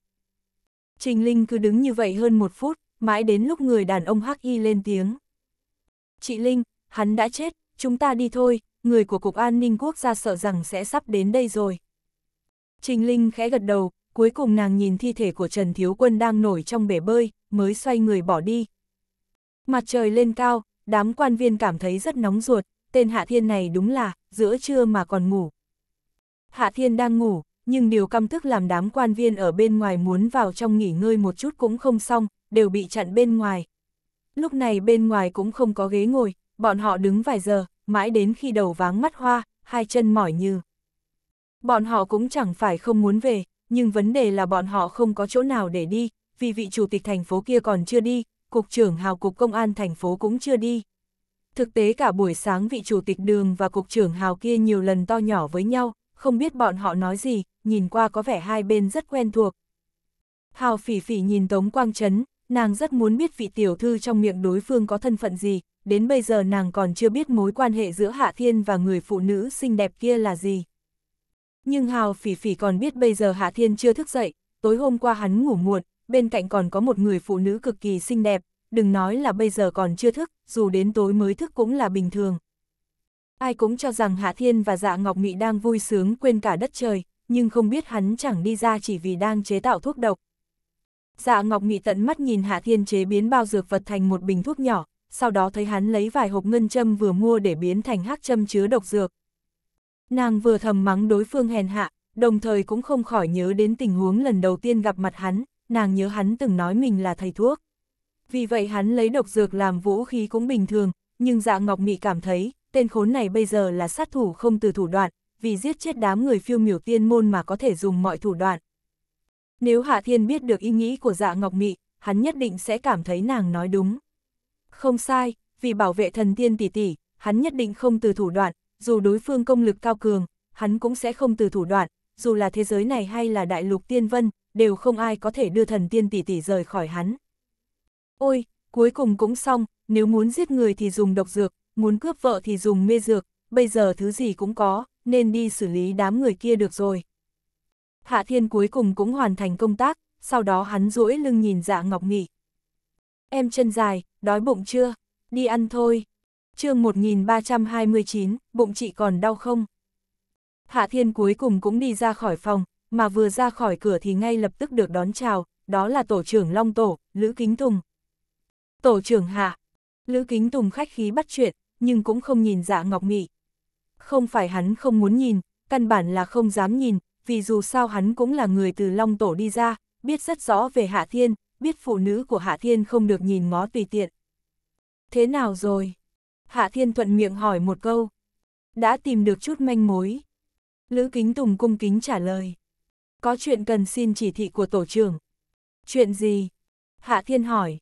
Trình Linh cứ đứng như vậy hơn một phút, mãi đến lúc người đàn ông hắc y lên tiếng. Chị Linh, hắn đã chết, chúng ta đi thôi, người của Cục An ninh Quốc gia sợ rằng sẽ sắp đến đây rồi. Trình Linh khẽ gật đầu, cuối cùng nàng nhìn thi thể của Trần Thiếu Quân đang nổi trong bể bơi, mới xoay người bỏ đi. Mặt trời lên cao, đám quan viên cảm thấy rất nóng ruột, tên Hạ Thiên này đúng là, giữa trưa mà còn ngủ. Hạ Thiên đang ngủ, nhưng điều căm tức làm đám quan viên ở bên ngoài muốn vào trong nghỉ ngơi một chút cũng không xong, đều bị chặn bên ngoài. Lúc này bên ngoài cũng không có ghế ngồi, bọn họ đứng vài giờ, mãi đến khi đầu váng mắt hoa, hai chân mỏi như. Bọn họ cũng chẳng phải không muốn về, nhưng vấn đề là bọn họ không có chỗ nào để đi, vì vị chủ tịch thành phố kia còn chưa đi, cục trưởng hào cục công an thành phố cũng chưa đi. Thực tế cả buổi sáng vị chủ tịch đường và cục trưởng hào kia nhiều lần to nhỏ với nhau, không biết bọn họ nói gì, nhìn qua có vẻ hai bên rất quen thuộc. Hào phỉ phỉ nhìn Tống Quang Trấn, nàng rất muốn biết vị tiểu thư trong miệng đối phương có thân phận gì, đến bây giờ nàng còn chưa biết mối quan hệ giữa Hạ Thiên và người phụ nữ xinh đẹp kia là gì. Nhưng Hào Phỉ Phỉ còn biết bây giờ Hạ Thiên chưa thức dậy, tối hôm qua hắn ngủ muộn, bên cạnh còn có một người phụ nữ cực kỳ xinh đẹp, đừng nói là bây giờ còn chưa thức, dù đến tối mới thức cũng là bình thường. Ai cũng cho rằng Hạ Thiên và Dạ Ngọc Nghị đang vui sướng quên cả đất trời, nhưng không biết hắn chẳng đi ra chỉ vì đang chế tạo thuốc độc. Dạ Ngọc Nghị tận mắt nhìn Hạ Thiên chế biến bao dược vật thành một bình thuốc nhỏ, sau đó thấy hắn lấy vài hộp ngân châm vừa mua để biến thành hắc châm chứa độc dược, Nàng vừa thầm mắng đối phương hèn hạ, đồng thời cũng không khỏi nhớ đến tình huống lần đầu tiên gặp mặt hắn, nàng nhớ hắn từng nói mình là thầy thuốc. Vì vậy hắn lấy độc dược làm vũ khí cũng bình thường, nhưng dạ Ngọc Mị cảm thấy, tên khốn này bây giờ là sát thủ không từ thủ đoạn, vì giết chết đám người phiêu miểu tiên môn mà có thể dùng mọi thủ đoạn. Nếu Hạ Thiên biết được ý nghĩ của dạ Ngọc Mị, hắn nhất định sẽ cảm thấy nàng nói đúng. Không sai, vì bảo vệ thần tiên tỷ tỷ, hắn nhất định không từ thủ đoạn, dù đối phương công lực cao cường, hắn cũng sẽ không từ thủ đoạn, dù là thế giới này hay là đại lục tiên vân, đều không ai có thể đưa thần tiên tỷ tỷ rời khỏi hắn. Ôi, cuối cùng cũng xong, nếu muốn giết người thì dùng độc dược, muốn cướp vợ thì dùng mê dược, bây giờ thứ gì cũng có, nên đi xử lý đám người kia được rồi. Hạ Thiên cuối cùng cũng hoàn thành công tác, sau đó hắn rũi lưng nhìn dạ Ngọc nghỉ Em chân dài, đói bụng chưa? Đi ăn thôi chương 1329, bụng chị còn đau không? Hạ Thiên cuối cùng cũng đi ra khỏi phòng, mà vừa ra khỏi cửa thì ngay lập tức được đón chào, đó là tổ trưởng Long Tổ, Lữ Kính Tùng. Tổ trưởng Hạ, Lữ Kính Tùng khách khí bắt chuyện, nhưng cũng không nhìn dạ Ngọc Mị. Không phải hắn không muốn nhìn, căn bản là không dám nhìn, vì dù sao hắn cũng là người từ Long Tổ đi ra, biết rất rõ về Hạ Thiên, biết phụ nữ của Hạ Thiên không được nhìn ngó tùy tiện. Thế nào rồi? Hạ Thiên Thuận miệng hỏi một câu. Đã tìm được chút manh mối. Lữ Kính Tùng cung kính trả lời. Có chuyện cần xin chỉ thị của tổ trưởng. Chuyện gì? Hạ Thiên hỏi.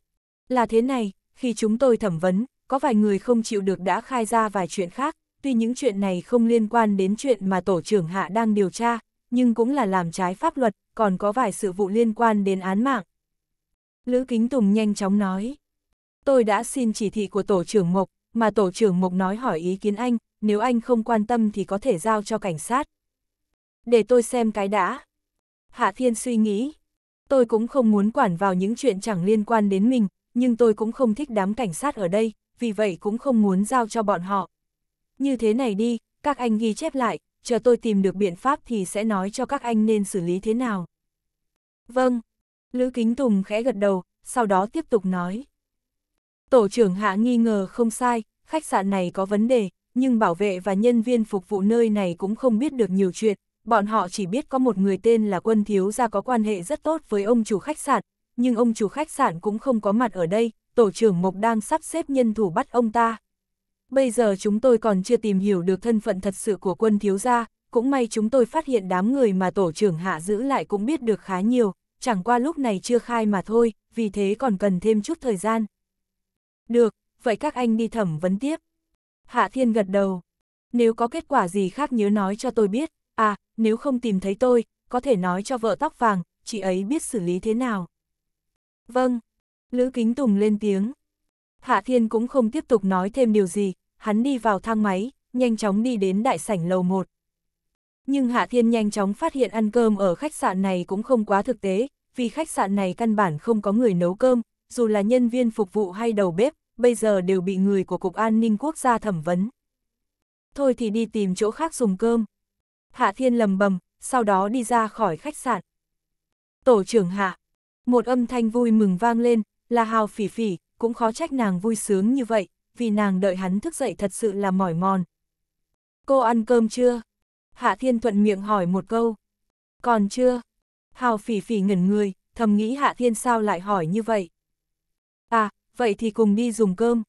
Là thế này, khi chúng tôi thẩm vấn, có vài người không chịu được đã khai ra vài chuyện khác, tuy những chuyện này không liên quan đến chuyện mà tổ trưởng Hạ đang điều tra, nhưng cũng là làm trái pháp luật, còn có vài sự vụ liên quan đến án mạng. Lữ Kính Tùng nhanh chóng nói. Tôi đã xin chỉ thị của tổ trưởng Mộc, mà tổ trưởng Mộc nói hỏi ý kiến anh, nếu anh không quan tâm thì có thể giao cho cảnh sát. Để tôi xem cái đã. Hạ Thiên suy nghĩ. Tôi cũng không muốn quản vào những chuyện chẳng liên quan đến mình, nhưng tôi cũng không thích đám cảnh sát ở đây, vì vậy cũng không muốn giao cho bọn họ. Như thế này đi, các anh ghi chép lại, chờ tôi tìm được biện pháp thì sẽ nói cho các anh nên xử lý thế nào. Vâng. Lữ Kính Tùng khẽ gật đầu, sau đó tiếp tục nói. Tổ trưởng hạ nghi ngờ không sai, khách sạn này có vấn đề, nhưng bảo vệ và nhân viên phục vụ nơi này cũng không biết được nhiều chuyện, bọn họ chỉ biết có một người tên là quân thiếu gia có quan hệ rất tốt với ông chủ khách sạn, nhưng ông chủ khách sạn cũng không có mặt ở đây, tổ trưởng Mộc đang sắp xếp nhân thủ bắt ông ta. Bây giờ chúng tôi còn chưa tìm hiểu được thân phận thật sự của quân thiếu gia, cũng may chúng tôi phát hiện đám người mà tổ trưởng hạ giữ lại cũng biết được khá nhiều, chẳng qua lúc này chưa khai mà thôi, vì thế còn cần thêm chút thời gian. Được, vậy các anh đi thẩm vấn tiếp. Hạ Thiên gật đầu. Nếu có kết quả gì khác nhớ nói cho tôi biết, à, nếu không tìm thấy tôi, có thể nói cho vợ tóc vàng, chị ấy biết xử lý thế nào. Vâng, Lữ Kính Tùng lên tiếng. Hạ Thiên cũng không tiếp tục nói thêm điều gì, hắn đi vào thang máy, nhanh chóng đi đến đại sảnh lầu 1. Nhưng Hạ Thiên nhanh chóng phát hiện ăn cơm ở khách sạn này cũng không quá thực tế, vì khách sạn này căn bản không có người nấu cơm, dù là nhân viên phục vụ hay đầu bếp, bây giờ đều bị người của Cục An ninh Quốc gia thẩm vấn. Thôi thì đi tìm chỗ khác dùng cơm. Hạ Thiên lầm bầm, sau đó đi ra khỏi khách sạn. Tổ trưởng Hạ, một âm thanh vui mừng vang lên, là Hào Phỉ Phỉ, cũng khó trách nàng vui sướng như vậy, vì nàng đợi hắn thức dậy thật sự là mỏi mòn. Cô ăn cơm chưa? Hạ Thiên thuận miệng hỏi một câu. Còn chưa? Hào Phỉ Phỉ ngẩn người, thầm nghĩ Hạ Thiên sao lại hỏi như vậy. À, vậy thì cùng đi dùng cơm.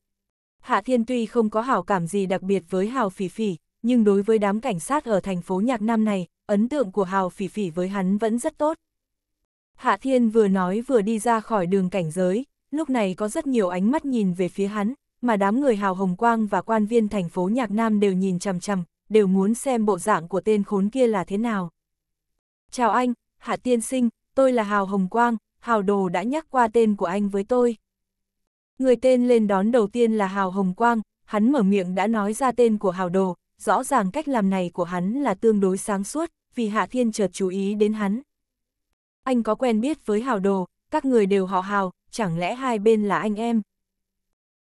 Hạ Thiên tuy không có hảo cảm gì đặc biệt với Hào Phỉ Phỉ, nhưng đối với đám cảnh sát ở thành phố Nhạc Nam này, ấn tượng của Hào Phỉ Phỉ với hắn vẫn rất tốt. Hạ Thiên vừa nói vừa đi ra khỏi đường cảnh giới, lúc này có rất nhiều ánh mắt nhìn về phía hắn, mà đám người Hào Hồng Quang và quan viên thành phố Nhạc Nam đều nhìn chằm chằm, đều muốn xem bộ dạng của tên khốn kia là thế nào. Chào anh, Hạ Tiên Sinh, tôi là Hào Hồng Quang, Hào Đồ đã nhắc qua tên của anh với tôi. Người tên lên đón đầu tiên là Hào Hồng Quang, hắn mở miệng đã nói ra tên của Hào Đồ, rõ ràng cách làm này của hắn là tương đối sáng suốt, vì Hạ Thiên chợt chú ý đến hắn. Anh có quen biết với Hào Đồ, các người đều họ Hào, chẳng lẽ hai bên là anh em?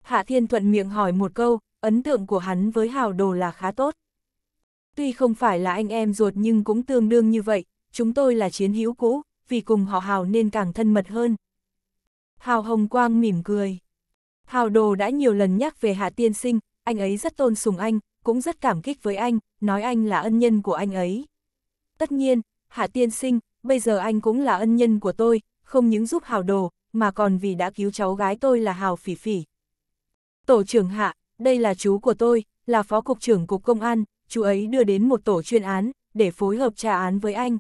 Hạ Thiên thuận miệng hỏi một câu, ấn tượng của hắn với Hào Đồ là khá tốt. Tuy không phải là anh em ruột nhưng cũng tương đương như vậy, chúng tôi là chiến hữu cũ, vì cùng họ Hào nên càng thân mật hơn. Hào Hồng Quang mỉm cười. Hào Đồ đã nhiều lần nhắc về Hạ Tiên Sinh, anh ấy rất tôn sùng anh, cũng rất cảm kích với anh, nói anh là ân nhân của anh ấy. Tất nhiên, Hạ Tiên Sinh, bây giờ anh cũng là ân nhân của tôi, không những giúp Hào Đồ, mà còn vì đã cứu cháu gái tôi là Hào Phỉ Phỉ. Tổ trưởng Hạ, đây là chú của tôi, là phó cục trưởng cục công an, chú ấy đưa đến một tổ chuyên án, để phối hợp tra án với anh.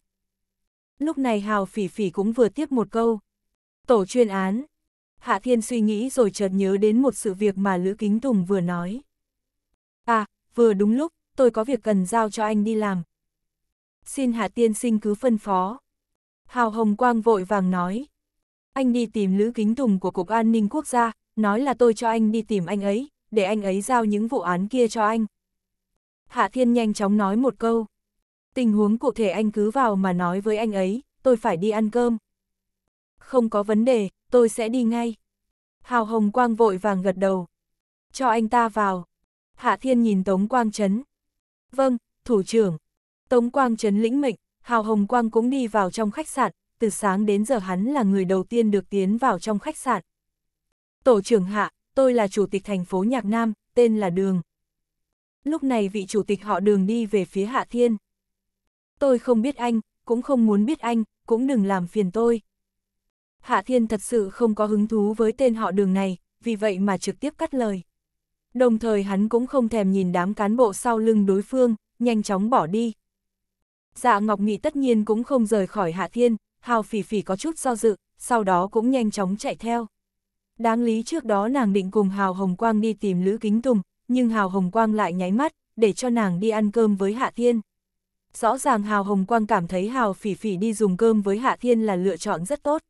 Lúc này Hào Phỉ Phỉ cũng vừa tiếp một câu. Tổ chuyên án, Hạ Thiên suy nghĩ rồi chợt nhớ đến một sự việc mà Lữ Kính Tùng vừa nói. À, vừa đúng lúc, tôi có việc cần giao cho anh đi làm. Xin Hạ Tiên sinh cứ phân phó. Hào Hồng Quang vội vàng nói. Anh đi tìm Lữ Kính Tùng của Cục An ninh Quốc gia, nói là tôi cho anh đi tìm anh ấy, để anh ấy giao những vụ án kia cho anh. Hạ Thiên nhanh chóng nói một câu. Tình huống cụ thể anh cứ vào mà nói với anh ấy, tôi phải đi ăn cơm không có vấn đề, tôi sẽ đi ngay. Hào Hồng Quang vội vàng gật đầu. Cho anh ta vào. Hạ Thiên nhìn Tống Quang Trấn. Vâng, Thủ trưởng. Tống Quang Trấn lĩnh mệnh, Hào Hồng Quang cũng đi vào trong khách sạn, từ sáng đến giờ hắn là người đầu tiên được tiến vào trong khách sạn. Tổ trưởng Hạ, tôi là chủ tịch thành phố Nhạc Nam, tên là Đường. Lúc này vị chủ tịch họ Đường đi về phía Hạ Thiên. Tôi không biết anh, cũng không muốn biết anh, cũng đừng làm phiền tôi. Hạ Thiên thật sự không có hứng thú với tên họ đường này, vì vậy mà trực tiếp cắt lời. Đồng thời hắn cũng không thèm nhìn đám cán bộ sau lưng đối phương, nhanh chóng bỏ đi. Dạ Ngọc Nghị tất nhiên cũng không rời khỏi Hạ Thiên, Hào Phỉ Phỉ có chút do dự, sau đó cũng nhanh chóng chạy theo. Đáng lý trước đó nàng định cùng Hào Hồng Quang đi tìm Lữ Kính Tùng, nhưng Hào Hồng Quang lại nháy mắt, để cho nàng đi ăn cơm với Hạ Thiên. Rõ ràng Hào Hồng Quang cảm thấy Hào Phỉ Phỉ đi dùng cơm với Hạ Thiên là lựa chọn rất tốt.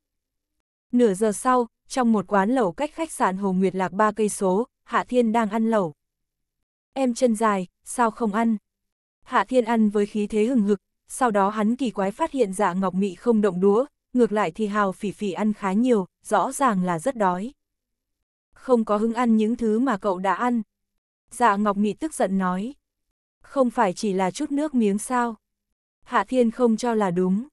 Nửa giờ sau, trong một quán lẩu cách khách sạn Hồ Nguyệt Lạc ba cây số, Hạ Thiên đang ăn lẩu. Em chân dài, sao không ăn? Hạ Thiên ăn với khí thế hừng hực, sau đó hắn kỳ quái phát hiện dạ ngọc mị không động đũa, ngược lại thì hào phỉ phỉ ăn khá nhiều, rõ ràng là rất đói. Không có hứng ăn những thứ mà cậu đã ăn. Dạ ngọc mị tức giận nói. Không phải chỉ là chút nước miếng sao? Hạ Thiên không cho là đúng.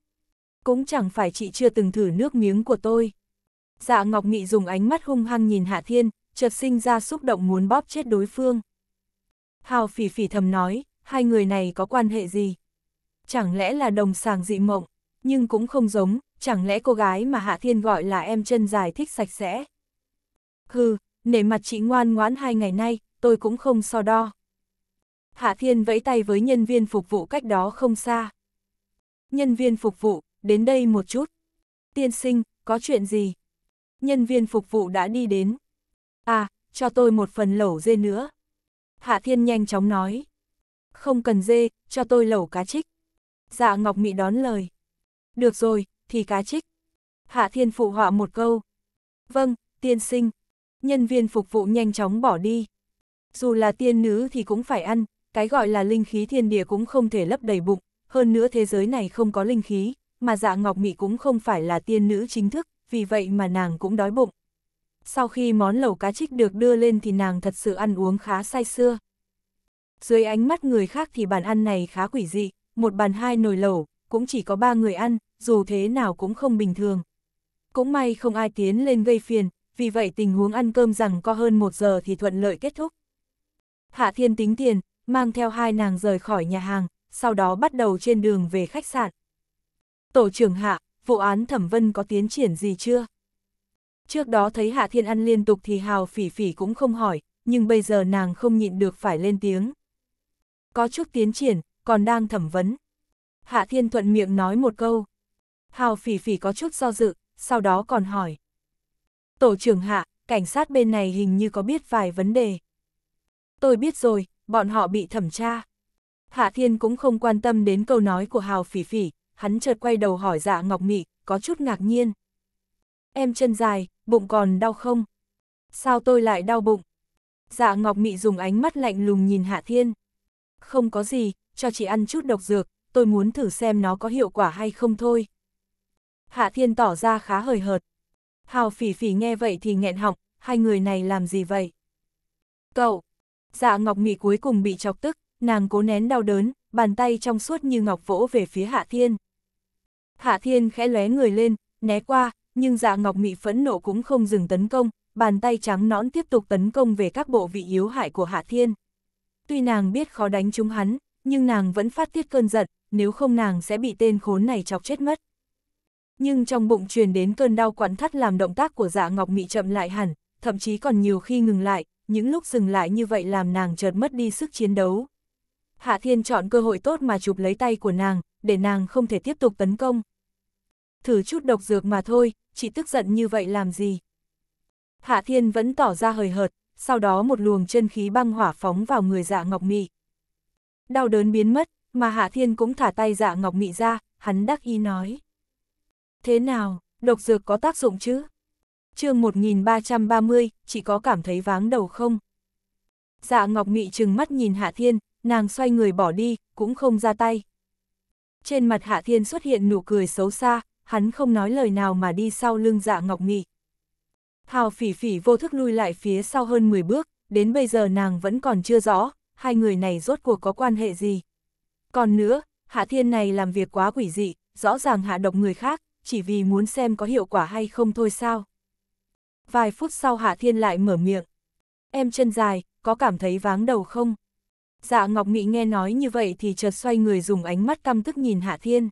Cũng chẳng phải chị chưa từng thử nước miếng của tôi. Dạ Ngọc Nghị dùng ánh mắt hung hăng nhìn Hạ Thiên, chợt sinh ra xúc động muốn bóp chết đối phương. Hào phỉ phỉ thầm nói, hai người này có quan hệ gì? Chẳng lẽ là đồng sàng dị mộng, nhưng cũng không giống, chẳng lẽ cô gái mà Hạ Thiên gọi là em chân dài thích sạch sẽ? Hừ, nể mặt chị ngoan ngoãn hai ngày nay, tôi cũng không so đo. Hạ Thiên vẫy tay với nhân viên phục vụ cách đó không xa. Nhân viên phục vụ, đến đây một chút. Tiên sinh, có chuyện gì? nhân viên phục vụ đã đi đến. À, cho tôi một phần lẩu dê nữa. Hạ Thiên nhanh chóng nói. Không cần dê, cho tôi lẩu cá trích. Dạ Ngọc Mị đón lời. Được rồi, thì cá trích. Hạ Thiên phụ họa một câu. Vâng, tiên sinh. Nhân viên phục vụ nhanh chóng bỏ đi. Dù là tiên nữ thì cũng phải ăn, cái gọi là linh khí thiên địa cũng không thể lấp đầy bụng, hơn nữa thế giới này không có linh khí, mà dạ Ngọc Mị cũng không phải là tiên nữ chính thức, vì vậy mà nàng cũng đói bụng. Sau khi món lẩu cá trích được đưa lên thì nàng thật sự ăn uống khá say xưa. Dưới ánh mắt người khác thì bàn ăn này khá quỷ dị, một bàn hai nồi lẩu, cũng chỉ có ba người ăn, dù thế nào cũng không bình thường. Cũng may không ai tiến lên gây phiền, vì vậy tình huống ăn cơm rằng có hơn một giờ thì thuận lợi kết thúc. Hạ Thiên tính tiền, mang theo hai nàng rời khỏi nhà hàng, sau đó bắt đầu trên đường về khách sạn. Tổ trưởng Hạ, vụ án thẩm vân có tiến triển gì chưa? Trước đó thấy Hạ Thiên ăn liên tục thì Hào Phỉ Phỉ cũng không hỏi, nhưng bây giờ nàng không nhịn được phải lên tiếng. Có chút tiến triển, còn đang thẩm vấn. Hạ Thiên thuận miệng nói một câu. Hào Phỉ Phỉ có chút do dự, sau đó còn hỏi. Tổ trưởng Hạ, cảnh sát bên này hình như có biết vài vấn đề. Tôi biết rồi, bọn họ bị thẩm tra. Hạ Thiên cũng không quan tâm đến câu nói của Hào Phỉ Phỉ, hắn chợt quay đầu hỏi dạ ngọc mị, có chút ngạc nhiên. Em chân dài, bụng còn đau không? Sao tôi lại đau bụng? Dạ ngọc mị dùng ánh mắt lạnh lùng nhìn hạ thiên. Không có gì, cho chị ăn chút độc dược, tôi muốn thử xem nó có hiệu quả hay không thôi. Hạ thiên tỏ ra khá hời hợt. Hào phỉ phỉ nghe vậy thì nghẹn họng, hai người này làm gì vậy? Cậu! Dạ ngọc mị cuối cùng bị chọc tức, nàng cố nén đau đớn, bàn tay trong suốt như ngọc vỗ về phía hạ thiên. Hạ Thiên khẽ lóe người lên, né qua, nhưng dạ ngọc mị phẫn nộ cũng không dừng tấn công, bàn tay trắng nõn tiếp tục tấn công về các bộ vị yếu hại của Hạ Thiên. Tuy nàng biết khó đánh chúng hắn, nhưng nàng vẫn phát tiết cơn giận, nếu không nàng sẽ bị tên khốn này chọc chết mất. Nhưng trong bụng truyền đến cơn đau quặn thắt làm động tác của dạ ngọc mị chậm lại hẳn, thậm chí còn nhiều khi ngừng lại, những lúc dừng lại như vậy làm nàng chợt mất đi sức chiến đấu. Hạ Thiên chọn cơ hội tốt mà chụp lấy tay của nàng, để nàng không thể tiếp tục tấn công thử chút độc dược mà thôi, chị tức giận như vậy làm gì. Hạ Thiên vẫn tỏ ra hời hợt, sau đó một luồng chân khí băng hỏa phóng vào người dạ ngọc mị. Đau đớn biến mất, mà Hạ Thiên cũng thả tay dạ ngọc mị ra, hắn đắc ý nói. Thế nào, độc dược có tác dụng chứ? chương 1330, chị có cảm thấy váng đầu không? Dạ Ngọc Mị trừng mắt nhìn Hạ Thiên, nàng xoay người bỏ đi, cũng không ra tay. Trên mặt Hạ Thiên xuất hiện nụ cười xấu xa, hắn không nói lời nào mà đi sau lưng dạ ngọc nghị. Hào phỉ phỉ vô thức lui lại phía sau hơn 10 bước, đến bây giờ nàng vẫn còn chưa rõ, hai người này rốt cuộc có quan hệ gì. Còn nữa, Hạ Thiên này làm việc quá quỷ dị, rõ ràng hạ độc người khác, chỉ vì muốn xem có hiệu quả hay không thôi sao. Vài phút sau Hạ Thiên lại mở miệng. Em chân dài, có cảm thấy váng đầu không? Dạ Ngọc Nghị nghe nói như vậy thì chợt xoay người dùng ánh mắt căm tức nhìn Hạ Thiên.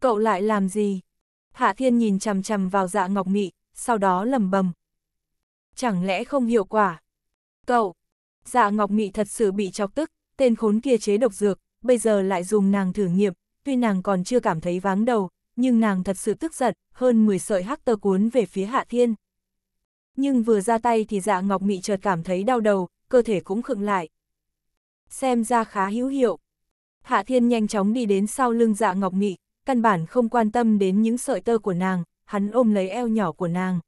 Cậu lại làm gì? Hạ Thiên nhìn chằm chằm vào dạ ngọc mị, sau đó lầm bầm. Chẳng lẽ không hiệu quả? Cậu! Dạ ngọc mị thật sự bị chọc tức, tên khốn kia chế độc dược, bây giờ lại dùng nàng thử nghiệm, tuy nàng còn chưa cảm thấy váng đầu, nhưng nàng thật sự tức giận, hơn 10 sợi hắc tơ cuốn về phía Hạ Thiên. Nhưng vừa ra tay thì dạ ngọc mị chợt cảm thấy đau đầu, cơ thể cũng khựng lại. Xem ra khá hữu hiệu. Hạ Thiên nhanh chóng đi đến sau lưng dạ ngọc mị, căn bản không quan tâm đến những sợi tơ của nàng, hắn ôm lấy eo nhỏ của nàng.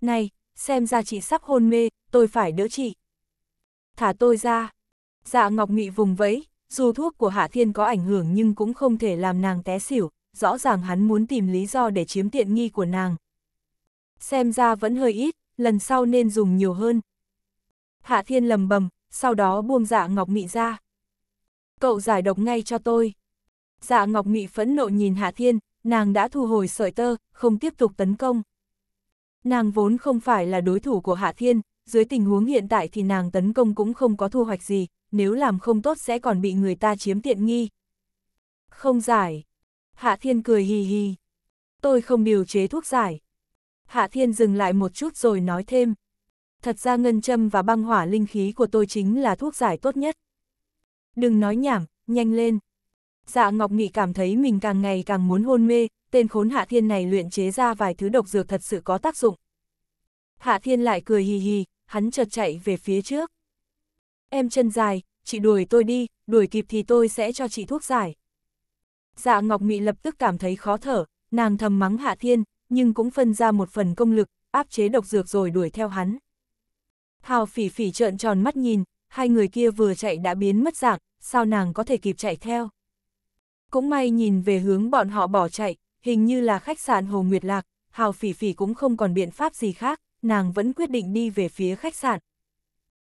Này, xem ra chị sắp hôn mê, tôi phải đỡ chị. Thả tôi ra. Dạ Ngọc Nghị vùng vẫy, dù thuốc của Hạ Thiên có ảnh hưởng nhưng cũng không thể làm nàng té xỉu, rõ ràng hắn muốn tìm lý do để chiếm tiện nghi của nàng. Xem ra vẫn hơi ít, lần sau nên dùng nhiều hơn. Hạ Thiên lầm bầm, sau đó buông dạ Ngọc Nghị ra. Cậu giải độc ngay cho tôi. Dạ Ngọc Mị phẫn nộ nhìn Hạ Thiên, nàng đã thu hồi sợi tơ, không tiếp tục tấn công. Nàng vốn không phải là đối thủ của Hạ Thiên, dưới tình huống hiện tại thì nàng tấn công cũng không có thu hoạch gì, nếu làm không tốt sẽ còn bị người ta chiếm tiện nghi. Không giải. Hạ Thiên cười hì hì. Tôi không điều chế thuốc giải. Hạ Thiên dừng lại một chút rồi nói thêm. Thật ra ngân châm và băng hỏa linh khí của tôi chính là thuốc giải tốt nhất. Đừng nói nhảm, nhanh lên. Dạ Ngọc Nghị cảm thấy mình càng ngày càng muốn hôn mê, tên khốn Hạ Thiên này luyện chế ra vài thứ độc dược thật sự có tác dụng. Hạ Thiên lại cười hì hì, hắn chợt chạy về phía trước. Em chân dài, chị đuổi tôi đi, đuổi kịp thì tôi sẽ cho chị thuốc giải. Dạ Ngọc Mị lập tức cảm thấy khó thở, nàng thầm mắng Hạ Thiên, nhưng cũng phân ra một phần công lực, áp chế độc dược rồi đuổi theo hắn. Hào phỉ phỉ trợn tròn mắt nhìn, hai người kia vừa chạy đã biến mất dạng, sao nàng có thể kịp chạy theo. Cũng may nhìn về hướng bọn họ bỏ chạy, hình như là khách sạn Hồ Nguyệt Lạc, Hào Phỉ Phỉ cũng không còn biện pháp gì khác, nàng vẫn quyết định đi về phía khách sạn.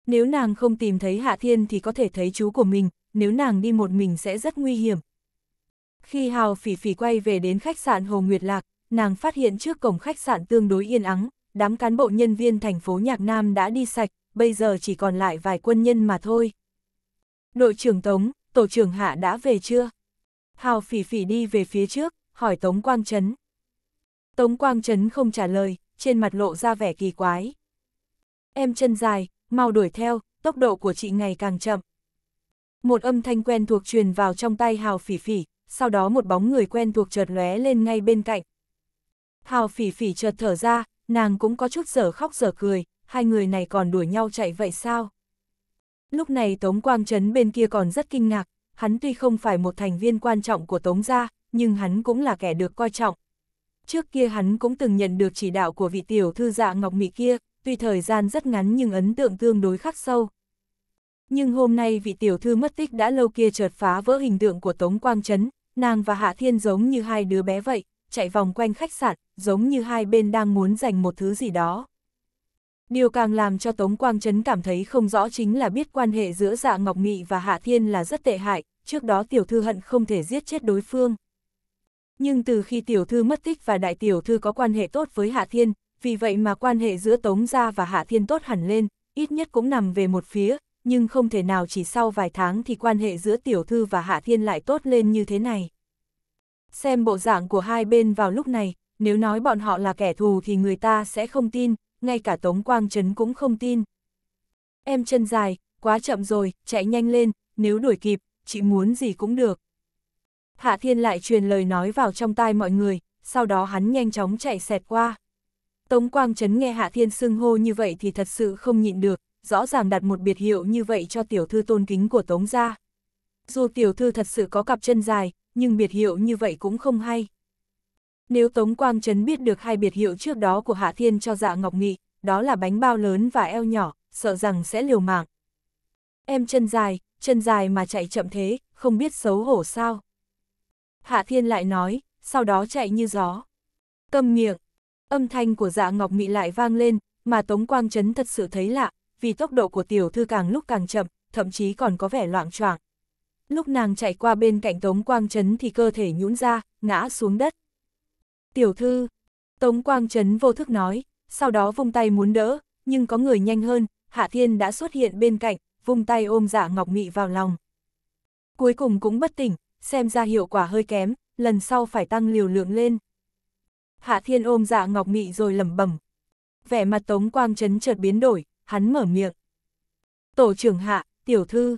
Nếu nàng không tìm thấy Hạ Thiên thì có thể thấy chú của mình, nếu nàng đi một mình sẽ rất nguy hiểm. Khi Hào Phỉ Phỉ quay về đến khách sạn Hồ Nguyệt Lạc, nàng phát hiện trước cổng khách sạn tương đối yên ắng, đám cán bộ nhân viên thành phố Nhạc Nam đã đi sạch, bây giờ chỉ còn lại vài quân nhân mà thôi. Đội trưởng Tống, tổ trưởng Hạ đã về chưa? Hào phỉ phỉ đi về phía trước, hỏi Tống Quang Trấn. Tống Quang Trấn không trả lời, trên mặt lộ ra vẻ kỳ quái. Em chân dài, mau đuổi theo, tốc độ của chị ngày càng chậm. Một âm thanh quen thuộc truyền vào trong tay Hào phỉ phỉ, sau đó một bóng người quen thuộc chợt lóe lên ngay bên cạnh. Hào phỉ phỉ chợt thở ra, nàng cũng có chút giở khóc giở cười, hai người này còn đuổi nhau chạy vậy sao? Lúc này Tống Quang Trấn bên kia còn rất kinh ngạc, hắn tuy không phải một thành viên quan trọng của Tống Gia, nhưng hắn cũng là kẻ được coi trọng. Trước kia hắn cũng từng nhận được chỉ đạo của vị tiểu thư dạ ngọc mỹ kia, tuy thời gian rất ngắn nhưng ấn tượng tương đối khắc sâu. Nhưng hôm nay vị tiểu thư mất tích đã lâu kia chợt phá vỡ hình tượng của Tống Quang Trấn, nàng và Hạ Thiên giống như hai đứa bé vậy, chạy vòng quanh khách sạn, giống như hai bên đang muốn giành một thứ gì đó. Điều càng làm cho Tống Quang Trấn cảm thấy không rõ chính là biết quan hệ giữa dạ Ngọc Nghị và Hạ Thiên là rất tệ hại, trước đó tiểu thư hận không thể giết chết đối phương. Nhưng từ khi tiểu thư mất tích và đại tiểu thư có quan hệ tốt với Hạ Thiên, vì vậy mà quan hệ giữa Tống Gia và Hạ Thiên tốt hẳn lên, ít nhất cũng nằm về một phía, nhưng không thể nào chỉ sau vài tháng thì quan hệ giữa tiểu thư và Hạ Thiên lại tốt lên như thế này. Xem bộ dạng của hai bên vào lúc này, nếu nói bọn họ là kẻ thù thì người ta sẽ không tin, ngay cả Tống Quang Trấn cũng không tin. Em chân dài, quá chậm rồi, chạy nhanh lên, nếu đuổi kịp, chị muốn gì cũng được. Hạ Thiên lại truyền lời nói vào trong tai mọi người, sau đó hắn nhanh chóng chạy xẹt qua. Tống Quang Trấn nghe Hạ Thiên xưng hô như vậy thì thật sự không nhịn được, rõ ràng đặt một biệt hiệu như vậy cho tiểu thư tôn kính của Tống gia. Dù tiểu thư thật sự có cặp chân dài, nhưng biệt hiệu như vậy cũng không hay. Nếu Tống Quang Trấn biết được hai biệt hiệu trước đó của Hạ Thiên cho dạ Ngọc Nghị, đó là bánh bao lớn và eo nhỏ, sợ rằng sẽ liều mạng. Em chân dài, chân dài mà chạy chậm thế, không biết xấu hổ sao. Hạ Thiên lại nói, sau đó chạy như gió. Câm miệng, âm thanh của dạ Ngọc Mị lại vang lên, mà Tống Quang Trấn thật sự thấy lạ, vì tốc độ của tiểu thư càng lúc càng chậm, thậm chí còn có vẻ loạn choạng. Lúc nàng chạy qua bên cạnh Tống Quang Trấn thì cơ thể nhũn ra, ngã xuống đất tiểu thư. Tống Quang Trấn vô thức nói, sau đó vung tay muốn đỡ, nhưng có người nhanh hơn, Hạ Thiên đã xuất hiện bên cạnh, vung tay ôm dạ Ngọc Mị vào lòng. Cuối cùng cũng bất tỉnh, xem ra hiệu quả hơi kém, lần sau phải tăng liều lượng lên. Hạ Thiên ôm dạ Ngọc Mị rồi lẩm bẩm. Vẻ mặt Tống Quang Trấn chợt biến đổi, hắn mở miệng. Tổ trưởng Hạ, tiểu thư.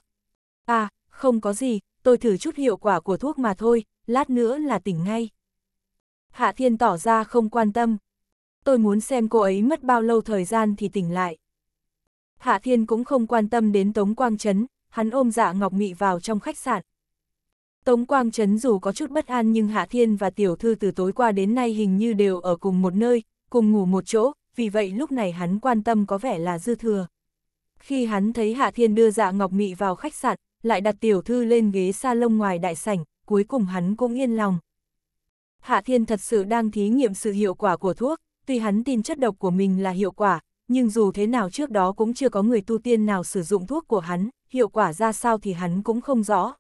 À, không có gì, tôi thử chút hiệu quả của thuốc mà thôi, lát nữa là tỉnh ngay. Hạ Thiên tỏ ra không quan tâm. Tôi muốn xem cô ấy mất bao lâu thời gian thì tỉnh lại. Hạ Thiên cũng không quan tâm đến Tống Quang Trấn, hắn ôm dạ Ngọc Mị vào trong khách sạn. Tống Quang Trấn dù có chút bất an nhưng Hạ Thiên và Tiểu Thư từ tối qua đến nay hình như đều ở cùng một nơi, cùng ngủ một chỗ, vì vậy lúc này hắn quan tâm có vẻ là dư thừa. Khi hắn thấy Hạ Thiên đưa dạ Ngọc Mị vào khách sạn, lại đặt Tiểu Thư lên ghế salon ngoài đại sảnh, cuối cùng hắn cũng yên lòng, Hạ Thiên thật sự đang thí nghiệm sự hiệu quả của thuốc, tuy hắn tin chất độc của mình là hiệu quả, nhưng dù thế nào trước đó cũng chưa có người tu tiên nào sử dụng thuốc của hắn, hiệu quả ra sao thì hắn cũng không rõ.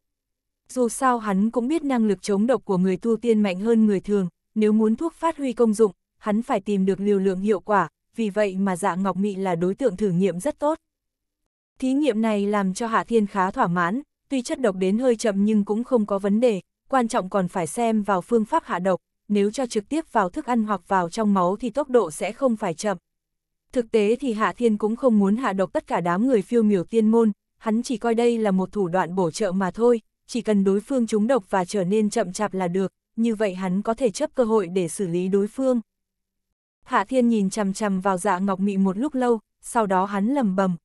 Dù sao hắn cũng biết năng lực chống độc của người tu tiên mạnh hơn người thường, nếu muốn thuốc phát huy công dụng, hắn phải tìm được liều lượng hiệu quả, vì vậy mà dạ ngọc mị là đối tượng thử nghiệm rất tốt. Thí nghiệm này làm cho Hạ Thiên khá thỏa mãn, tuy chất độc đến hơi chậm nhưng cũng không có vấn đề, quan trọng còn phải xem vào phương pháp hạ độc, nếu cho trực tiếp vào thức ăn hoặc vào trong máu thì tốc độ sẽ không phải chậm. Thực tế thì Hạ Thiên cũng không muốn hạ độc tất cả đám người phiêu miểu tiên môn, hắn chỉ coi đây là một thủ đoạn bổ trợ mà thôi, chỉ cần đối phương trúng độc và trở nên chậm chạp là được, như vậy hắn có thể chấp cơ hội để xử lý đối phương. Hạ Thiên nhìn chằm chằm vào dạ ngọc mị một lúc lâu, sau đó hắn lầm bầm.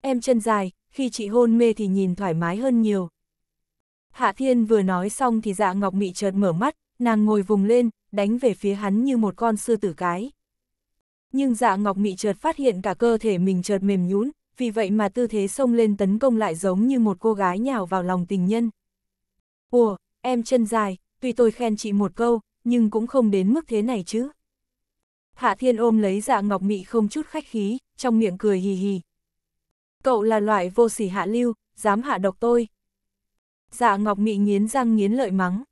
Em chân dài, khi chị hôn mê thì nhìn thoải mái hơn nhiều. Hạ Thiên vừa nói xong thì dạ Ngọc Mị chợt mở mắt, nàng ngồi vùng lên, đánh về phía hắn như một con sư tử cái. Nhưng dạ Ngọc Mị chợt phát hiện cả cơ thể mình chợt mềm nhún, vì vậy mà tư thế xông lên tấn công lại giống như một cô gái nhào vào lòng tình nhân. Ủa, em chân dài, tuy tôi khen chị một câu, nhưng cũng không đến mức thế này chứ. Hạ Thiên ôm lấy dạ Ngọc Mị không chút khách khí, trong miệng cười hì hì. Cậu là loại vô sỉ hạ lưu, dám hạ độc tôi, Dạ Ngọc Mị nghiến răng nghiến lợi mắng.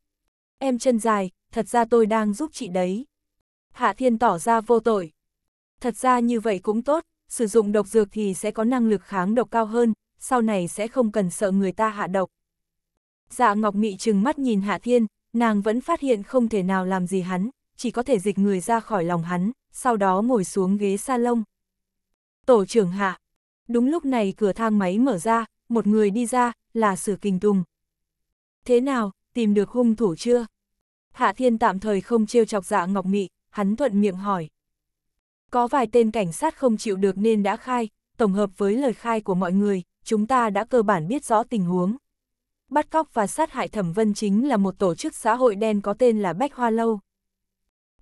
Em chân dài, thật ra tôi đang giúp chị đấy. Hạ Thiên tỏ ra vô tội. Thật ra như vậy cũng tốt, sử dụng độc dược thì sẽ có năng lực kháng độc cao hơn, sau này sẽ không cần sợ người ta hạ độc. Dạ Ngọc Mị trừng mắt nhìn Hạ Thiên, nàng vẫn phát hiện không thể nào làm gì hắn, chỉ có thể dịch người ra khỏi lòng hắn, sau đó ngồi xuống ghế salon. Tổ trưởng Hạ. Đúng lúc này cửa thang máy mở ra, một người đi ra, là Sử Kình Tùng, Thế nào, tìm được hung thủ chưa? Hạ Thiên tạm thời không trêu chọc dạ Ngọc Mị, hắn thuận miệng hỏi. Có vài tên cảnh sát không chịu được nên đã khai, tổng hợp với lời khai của mọi người, chúng ta đã cơ bản biết rõ tình huống. Bắt cóc và sát hại Thẩm Vân chính là một tổ chức xã hội đen có tên là Bách Hoa Lâu.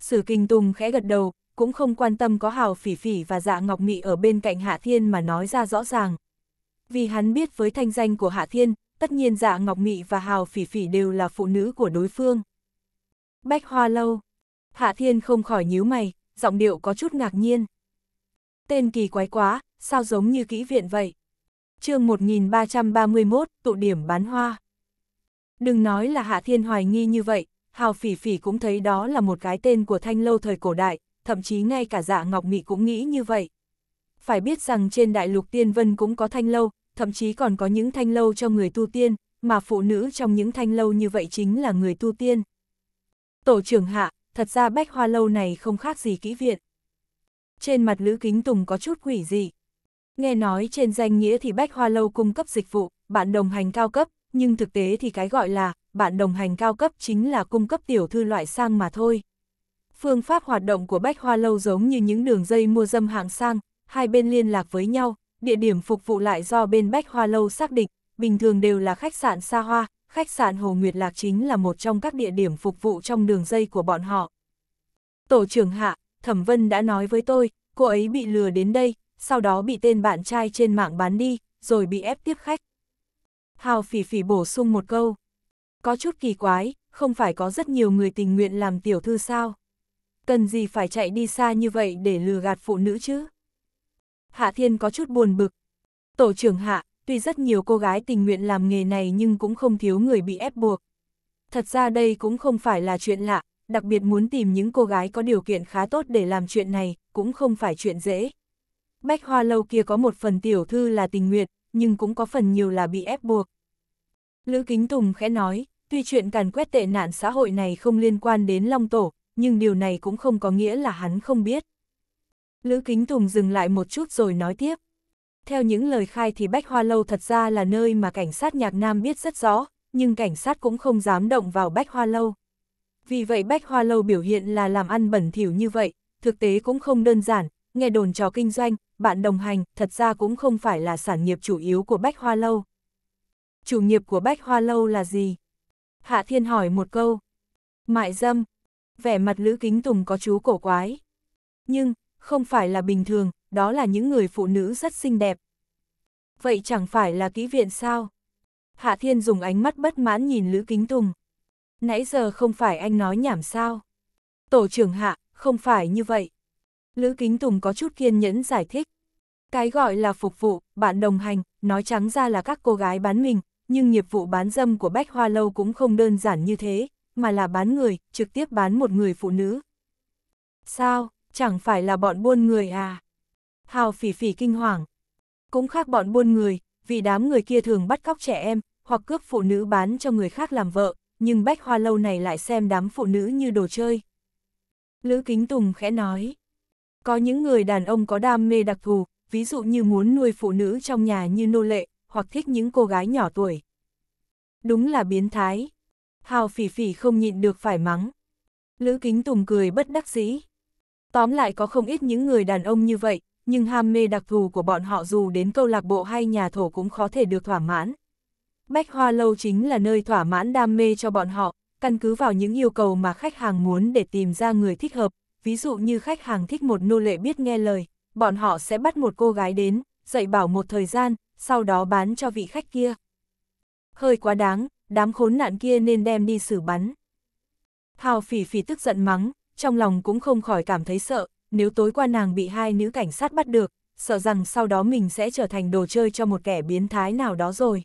Sử Kinh Tùng khẽ gật đầu, cũng không quan tâm có Hào Phỉ Phỉ và Dạ Ngọc Mị ở bên cạnh Hạ Thiên mà nói ra rõ ràng. Vì hắn biết với thanh danh của Hạ Thiên, tất nhiên dạ Ngọc Mị và Hào Phỉ Phỉ đều là phụ nữ của đối phương. Bách Hoa Lâu. Hạ Thiên không khỏi nhíu mày, giọng điệu có chút ngạc nhiên. Tên kỳ quái quá, sao giống như kỹ viện vậy? chương 1331, tụ điểm bán hoa. Đừng nói là Hạ Thiên hoài nghi như vậy, Hào Phỉ Phỉ cũng thấy đó là một cái tên của thanh lâu thời cổ đại, thậm chí ngay cả dạ Ngọc Mị cũng nghĩ như vậy. Phải biết rằng trên đại lục Tiên Vân cũng có thanh lâu, thậm chí còn có những thanh lâu cho người tu tiên, mà phụ nữ trong những thanh lâu như vậy chính là người tu tiên. Tổ trưởng hạ, thật ra bách hoa lâu này không khác gì kỹ viện. Trên mặt Lữ Kính Tùng có chút quỷ gì. Nghe nói trên danh nghĩa thì bách hoa lâu cung cấp dịch vụ, bạn đồng hành cao cấp, nhưng thực tế thì cái gọi là bạn đồng hành cao cấp chính là cung cấp tiểu thư loại sang mà thôi. Phương pháp hoạt động của bách hoa lâu giống như những đường dây mua dâm hạng sang, hai bên liên lạc với nhau, địa điểm phục vụ lại do bên Bách Hoa Lâu xác định, bình thường đều là khách sạn xa hoa, khách sạn Hồ Nguyệt Lạc chính là một trong các địa điểm phục vụ trong đường dây của bọn họ. Tổ trưởng Hạ, Thẩm Vân đã nói với tôi, cô ấy bị lừa đến đây, sau đó bị tên bạn trai trên mạng bán đi, rồi bị ép tiếp khách. Hào phỉ phỉ bổ sung một câu. Có chút kỳ quái, không phải có rất nhiều người tình nguyện làm tiểu thư sao? Cần gì phải chạy đi xa như vậy để lừa gạt phụ nữ chứ? Hạ Thiên có chút buồn bực. Tổ trưởng Hạ, tuy rất nhiều cô gái tình nguyện làm nghề này nhưng cũng không thiếu người bị ép buộc. Thật ra đây cũng không phải là chuyện lạ, đặc biệt muốn tìm những cô gái có điều kiện khá tốt để làm chuyện này, cũng không phải chuyện dễ. Bách hoa lâu kia có một phần tiểu thư là tình nguyện, nhưng cũng có phần nhiều là bị ép buộc. Lữ Kính Tùng khẽ nói, tuy chuyện càn quét tệ nạn xã hội này không liên quan đến Long Tổ, nhưng điều này cũng không có nghĩa là hắn không biết. Lữ Kính Tùng dừng lại một chút rồi nói tiếp. Theo những lời khai thì Bách Hoa Lâu thật ra là nơi mà cảnh sát nhạc Nam biết rất rõ, nhưng cảnh sát cũng không dám động vào Bách Hoa Lâu. Vì vậy Bách Hoa Lâu biểu hiện là làm ăn bẩn thỉu như vậy, thực tế cũng không đơn giản, nghe đồn trò kinh doanh, bạn đồng hành thật ra cũng không phải là sản nghiệp chủ yếu của Bách Hoa Lâu. Chủ nghiệp của Bách Hoa Lâu là gì? Hạ Thiên hỏi một câu. Mại dâm. Vẻ mặt Lữ Kính Tùng có chú cổ quái. Nhưng, không phải là bình thường, đó là những người phụ nữ rất xinh đẹp. Vậy chẳng phải là kỹ viện sao? Hạ Thiên dùng ánh mắt bất mãn nhìn Lữ Kính Tùng. Nãy giờ không phải anh nói nhảm sao? Tổ trưởng Hạ, không phải như vậy. Lữ Kính Tùng có chút kiên nhẫn giải thích. Cái gọi là phục vụ, bạn đồng hành, nói trắng ra là các cô gái bán mình, nhưng nghiệp vụ bán dâm của Bách Hoa Lâu cũng không đơn giản như thế, mà là bán người, trực tiếp bán một người phụ nữ. Sao? chẳng phải là bọn buôn người à. Hào phỉ phỉ kinh hoàng. Cũng khác bọn buôn người, vì đám người kia thường bắt cóc trẻ em, hoặc cướp phụ nữ bán cho người khác làm vợ, nhưng bách hoa lâu này lại xem đám phụ nữ như đồ chơi. Lữ Kính Tùng khẽ nói. Có những người đàn ông có đam mê đặc thù, ví dụ như muốn nuôi phụ nữ trong nhà như nô lệ, hoặc thích những cô gái nhỏ tuổi. Đúng là biến thái. Hào phỉ phỉ không nhịn được phải mắng. Lữ Kính Tùng cười bất đắc dĩ. Tóm lại có không ít những người đàn ông như vậy, nhưng ham mê đặc thù của bọn họ dù đến câu lạc bộ hay nhà thổ cũng khó thể được thỏa mãn. Bách Hoa Lâu chính là nơi thỏa mãn đam mê cho bọn họ, căn cứ vào những yêu cầu mà khách hàng muốn để tìm ra người thích hợp, ví dụ như khách hàng thích một nô lệ biết nghe lời, bọn họ sẽ bắt một cô gái đến, dạy bảo một thời gian, sau đó bán cho vị khách kia. Hơi quá đáng, đám khốn nạn kia nên đem đi xử bắn. Thao phỉ phỉ tức giận mắng, trong lòng cũng không khỏi cảm thấy sợ, nếu tối qua nàng bị hai nữ cảnh sát bắt được, sợ rằng sau đó mình sẽ trở thành đồ chơi cho một kẻ biến thái nào đó rồi.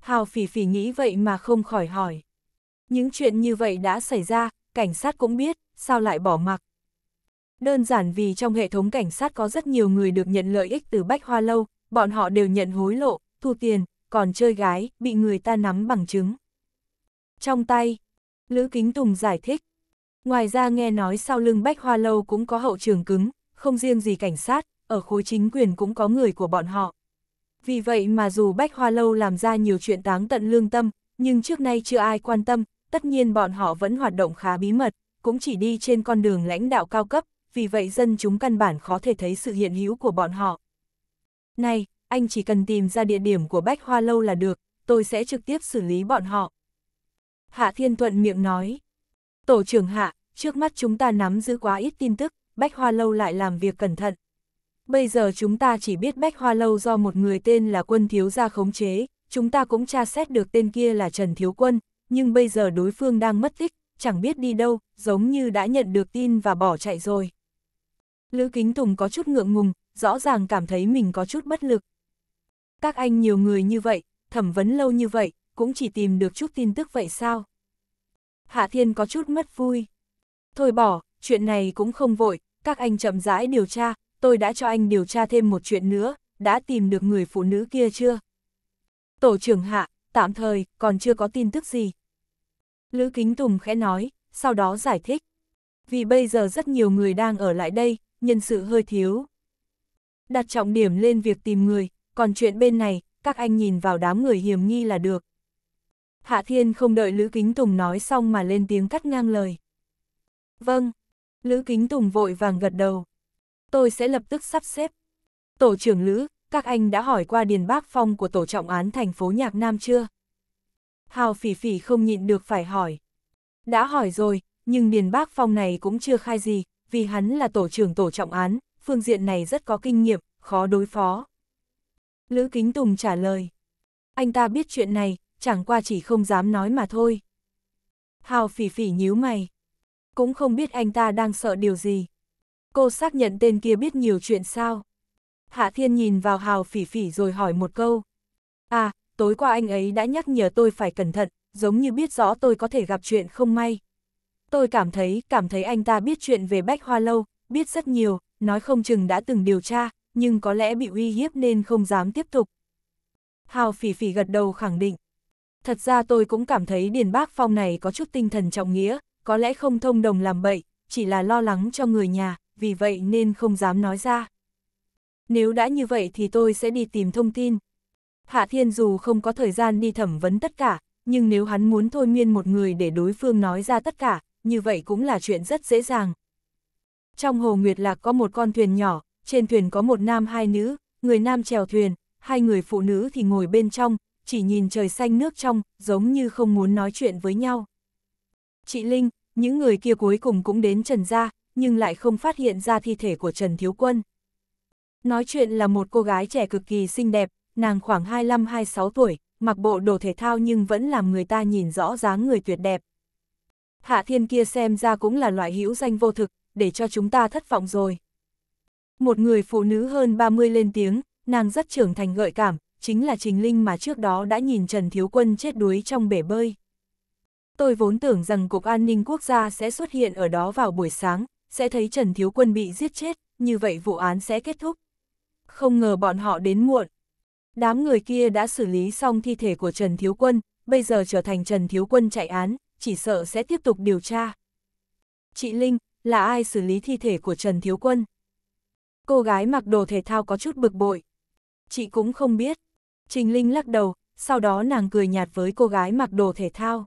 Hào phỉ phỉ nghĩ vậy mà không khỏi hỏi. Những chuyện như vậy đã xảy ra, cảnh sát cũng biết, sao lại bỏ mặc. Đơn giản vì trong hệ thống cảnh sát có rất nhiều người được nhận lợi ích từ Bách Hoa Lâu, bọn họ đều nhận hối lộ, thu tiền, còn chơi gái, bị người ta nắm bằng chứng. Trong tay, Lữ Kính Tùng giải thích, Ngoài ra nghe nói sau lưng Bách Hoa Lâu cũng có hậu trường cứng, không riêng gì cảnh sát, ở khối chính quyền cũng có người của bọn họ. Vì vậy mà dù Bách Hoa Lâu làm ra nhiều chuyện táng tận lương tâm, nhưng trước nay chưa ai quan tâm, tất nhiên bọn họ vẫn hoạt động khá bí mật, cũng chỉ đi trên con đường lãnh đạo cao cấp, vì vậy dân chúng căn bản khó thể thấy sự hiện hữu của bọn họ. Này, anh chỉ cần tìm ra địa điểm của Bách Hoa Lâu là được, tôi sẽ trực tiếp xử lý bọn họ. Hạ Thiên Thuận miệng nói, Tổ trưởng hạ, trước mắt chúng ta nắm giữ quá ít tin tức, Bách Hoa Lâu lại làm việc cẩn thận. Bây giờ chúng ta chỉ biết Bách Hoa Lâu do một người tên là quân thiếu gia khống chế, chúng ta cũng tra xét được tên kia là Trần Thiếu Quân, nhưng bây giờ đối phương đang mất tích, chẳng biết đi đâu, giống như đã nhận được tin và bỏ chạy rồi. Lữ Kính Tùng có chút ngượng ngùng, rõ ràng cảm thấy mình có chút bất lực. Các anh nhiều người như vậy, thẩm vấn lâu như vậy, cũng chỉ tìm được chút tin tức vậy sao? Hạ Thiên có chút mất vui. Thôi bỏ, chuyện này cũng không vội, các anh chậm rãi điều tra, tôi đã cho anh điều tra thêm một chuyện nữa, đã tìm được người phụ nữ kia chưa? Tổ trưởng Hạ, tạm thời, còn chưa có tin tức gì. Lữ Kính Tùng khẽ nói, sau đó giải thích. Vì bây giờ rất nhiều người đang ở lại đây, nhân sự hơi thiếu. Đặt trọng điểm lên việc tìm người, còn chuyện bên này, các anh nhìn vào đám người hiểm nghi là được. Hạ Thiên không đợi Lữ Kính Tùng nói xong mà lên tiếng cắt ngang lời. Vâng, Lữ Kính Tùng vội vàng gật đầu. Tôi sẽ lập tức sắp xếp. Tổ trưởng Lữ, các anh đã hỏi qua Điền Bác Phong của tổ trọng án thành phố Nhạc Nam chưa? Hào phỉ phỉ không nhịn được phải hỏi. Đã hỏi rồi, nhưng Điền Bác Phong này cũng chưa khai gì, vì hắn là tổ trưởng tổ trọng án, phương diện này rất có kinh nghiệm, khó đối phó. Lữ Kính Tùng trả lời. Anh ta biết chuyện này, chẳng qua chỉ không dám nói mà thôi. Hào phỉ phỉ nhíu mày. Cũng không biết anh ta đang sợ điều gì. Cô xác nhận tên kia biết nhiều chuyện sao. Hạ Thiên nhìn vào Hào phỉ phỉ rồi hỏi một câu. À, tối qua anh ấy đã nhắc nhở tôi phải cẩn thận, giống như biết rõ tôi có thể gặp chuyện không may. Tôi cảm thấy, cảm thấy anh ta biết chuyện về Bách Hoa Lâu, biết rất nhiều, nói không chừng đã từng điều tra, nhưng có lẽ bị uy hiếp nên không dám tiếp tục. Hào phỉ phỉ gật đầu khẳng định. Thật ra tôi cũng cảm thấy Điền Bác Phong này có chút tinh thần trọng nghĩa, có lẽ không thông đồng làm bậy, chỉ là lo lắng cho người nhà, vì vậy nên không dám nói ra. Nếu đã như vậy thì tôi sẽ đi tìm thông tin. Hạ Thiên dù không có thời gian đi thẩm vấn tất cả, nhưng nếu hắn muốn thôi miên một người để đối phương nói ra tất cả, như vậy cũng là chuyện rất dễ dàng. Trong hồ Nguyệt Lạc có một con thuyền nhỏ, trên thuyền có một nam hai nữ, người nam chèo thuyền, hai người phụ nữ thì ngồi bên trong, chỉ nhìn trời xanh nước trong, giống như không muốn nói chuyện với nhau. Chị Linh, những người kia cuối cùng cũng đến Trần Gia, nhưng lại không phát hiện ra thi thể của Trần Thiếu Quân. Nói chuyện là một cô gái trẻ cực kỳ xinh đẹp, nàng khoảng 25-26 tuổi, mặc bộ đồ thể thao nhưng vẫn làm người ta nhìn rõ dáng người tuyệt đẹp. Hạ thiên kia xem ra cũng là loại hữu danh vô thực, để cho chúng ta thất vọng rồi. Một người phụ nữ hơn 30 lên tiếng, nàng rất trưởng thành gợi cảm, chính là Trình Linh mà trước đó đã nhìn Trần Thiếu Quân chết đuối trong bể bơi. Tôi vốn tưởng rằng Cục An ninh Quốc gia sẽ xuất hiện ở đó vào buổi sáng, sẽ thấy Trần Thiếu Quân bị giết chết, như vậy vụ án sẽ kết thúc. Không ngờ bọn họ đến muộn. Đám người kia đã xử lý xong thi thể của Trần Thiếu Quân, bây giờ trở thành Trần Thiếu Quân chạy án, chỉ sợ sẽ tiếp tục điều tra. Chị Linh, là ai xử lý thi thể của Trần Thiếu Quân? Cô gái mặc đồ thể thao có chút bực bội. Chị cũng không biết. Trình Linh lắc đầu, sau đó nàng cười nhạt với cô gái mặc đồ thể thao.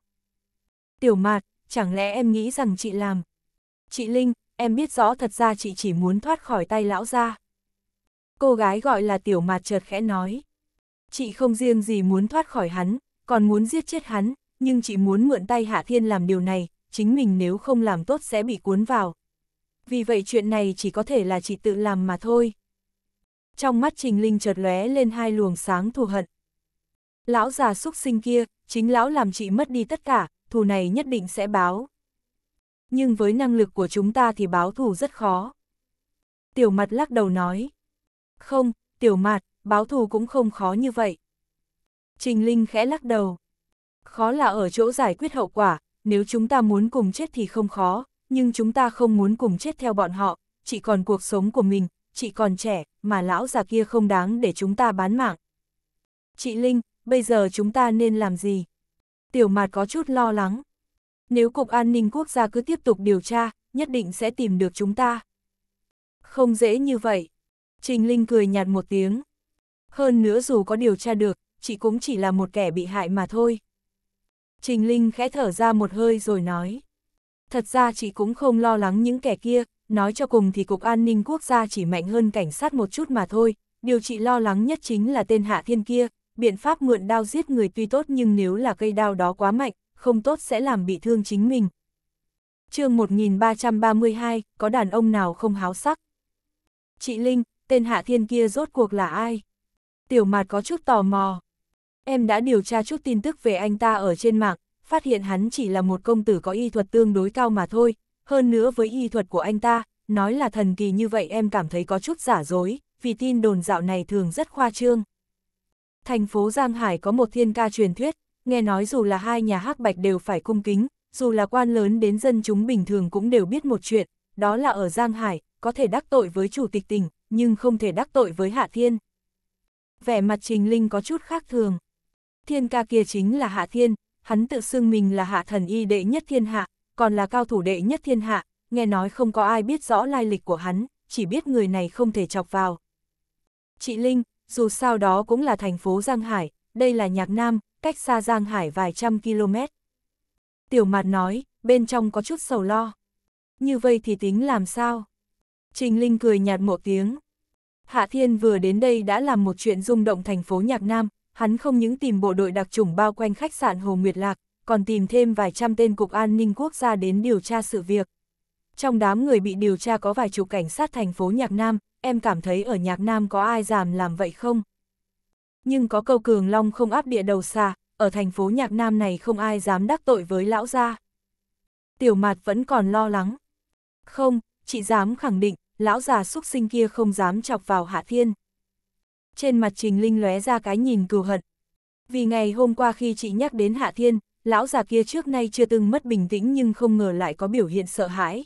Tiểu mạt, chẳng lẽ em nghĩ rằng chị làm? Chị Linh, em biết rõ thật ra chị chỉ muốn thoát khỏi tay lão ra. Cô gái gọi là tiểu mạt chợt khẽ nói. Chị không riêng gì muốn thoát khỏi hắn, còn muốn giết chết hắn, nhưng chị muốn mượn tay Hạ Thiên làm điều này, chính mình nếu không làm tốt sẽ bị cuốn vào. Vì vậy chuyện này chỉ có thể là chị tự làm mà thôi trong mắt Trình Linh chợt lóe lên hai luồng sáng thù hận. Lão già xúc sinh kia, chính lão làm chị mất đi tất cả, thù này nhất định sẽ báo. Nhưng với năng lực của chúng ta thì báo thù rất khó. Tiểu mặt lắc đầu nói. Không, tiểu mặt, báo thù cũng không khó như vậy. Trình Linh khẽ lắc đầu. Khó là ở chỗ giải quyết hậu quả, nếu chúng ta muốn cùng chết thì không khó, nhưng chúng ta không muốn cùng chết theo bọn họ, chỉ còn cuộc sống của mình, chị còn trẻ, mà lão già kia không đáng để chúng ta bán mạng. Chị Linh, bây giờ chúng ta nên làm gì? Tiểu mạt có chút lo lắng. Nếu Cục An ninh Quốc gia cứ tiếp tục điều tra, nhất định sẽ tìm được chúng ta. Không dễ như vậy. Trình Linh cười nhạt một tiếng. Hơn nữa dù có điều tra được, chị cũng chỉ là một kẻ bị hại mà thôi. Trình Linh khẽ thở ra một hơi rồi nói. Thật ra chị cũng không lo lắng những kẻ kia, nói cho cùng thì Cục An ninh Quốc gia chỉ mạnh hơn cảnh sát một chút mà thôi, điều chị lo lắng nhất chính là tên Hạ Thiên kia, biện pháp mượn đao giết người tuy tốt nhưng nếu là cây đao đó quá mạnh, không tốt sẽ làm bị thương chính mình. chương 1332, có đàn ông nào không háo sắc? Chị Linh, tên Hạ Thiên kia rốt cuộc là ai? Tiểu Mạt có chút tò mò. Em đã điều tra chút tin tức về anh ta ở trên mạng, phát hiện hắn chỉ là một công tử có y thuật tương đối cao mà thôi, hơn nữa với y thuật của anh ta, nói là thần kỳ như vậy em cảm thấy có chút giả dối, vì tin đồn dạo này thường rất khoa trương. Thành phố Giang Hải có một thiên ca truyền thuyết, nghe nói dù là hai nhà hắc bạch đều phải cung kính, dù là quan lớn đến dân chúng bình thường cũng đều biết một chuyện, đó là ở Giang Hải, có thể đắc tội với chủ tịch tỉnh, nhưng không thể đắc tội với Hạ Thiên. Vẻ mặt Trình Linh có chút khác thường. Thiên ca kia chính là Hạ Thiên, hắn tự xưng mình là Hạ Thần Y đệ nhất thiên hạ, còn là cao thủ đệ nhất thiên hạ, nghe nói không có ai biết rõ lai lịch của hắn, chỉ biết người này không thể chọc vào. Chị Linh, dù sao đó cũng là thành phố Giang Hải, đây là Nhạc Nam, cách xa Giang Hải vài trăm km. Tiểu Mạt nói, bên trong có chút sầu lo. Như vậy thì tính làm sao? Trình Linh cười nhạt một tiếng. Hạ Thiên vừa đến đây đã làm một chuyện rung động thành phố Nhạc Nam, hắn không những tìm bộ đội đặc chủng bao quanh khách sạn Hồ Nguyệt Lạc, còn tìm thêm vài trăm tên Cục An ninh Quốc gia đến điều tra sự việc. Trong đám người bị điều tra có vài chục cảnh sát thành phố Nhạc Nam, em cảm thấy ở Nhạc Nam có ai dám làm vậy không? Nhưng có câu cường long không áp địa đầu xa ở thành phố Nhạc Nam này không ai dám đắc tội với lão gia. Tiểu mạt vẫn còn lo lắng. Không, chị dám khẳng định, lão già xuất sinh kia không dám chọc vào Hạ Thiên. Trên mặt Trình Linh lóe ra cái nhìn cừu hận. Vì ngày hôm qua khi chị nhắc đến Hạ Thiên, lão già kia trước nay chưa từng mất bình tĩnh nhưng không ngờ lại có biểu hiện sợ hãi.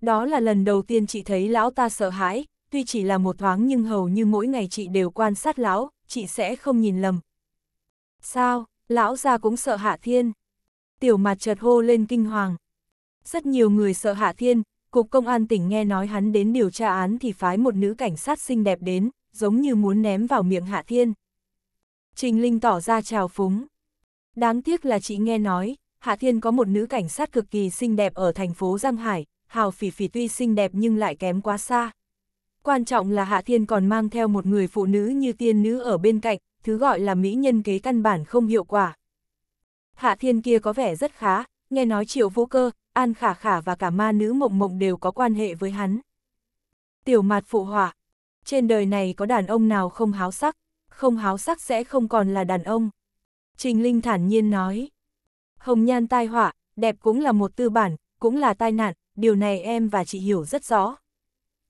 Đó là lần đầu tiên chị thấy lão ta sợ hãi, tuy chỉ là một thoáng nhưng hầu như mỗi ngày chị đều quan sát lão, chị sẽ không nhìn lầm. Sao, lão già cũng sợ Hạ Thiên? Tiểu mặt chợt hô lên kinh hoàng. Rất nhiều người sợ Hạ Thiên, Cục Công an tỉnh nghe nói hắn đến điều tra án thì phái một nữ cảnh sát xinh đẹp đến, giống như muốn ném vào miệng Hạ Thiên. Trình Linh tỏ ra trào phúng. Đáng tiếc là chị nghe nói, Hạ Thiên có một nữ cảnh sát cực kỳ xinh đẹp ở thành phố Giang Hải, Hào Phỉ Phỉ tuy xinh đẹp nhưng lại kém quá xa. Quan trọng là Hạ Thiên còn mang theo một người phụ nữ như tiên nữ ở bên cạnh, thứ gọi là mỹ nhân kế căn bản không hiệu quả. Hạ Thiên kia có vẻ rất khá, nghe nói Triệu Vô Cơ, An Khả Khả và cả ma nữ mộng mộng đều có quan hệ với hắn. Tiểu mạt phụ hỏa, trên đời này có đàn ông nào không háo sắc, không háo sắc sẽ không còn là đàn ông. Trình Linh thản nhiên nói. Hồng nhan tai họa, đẹp cũng là một tư bản, cũng là tai nạn, điều này em và chị hiểu rất rõ.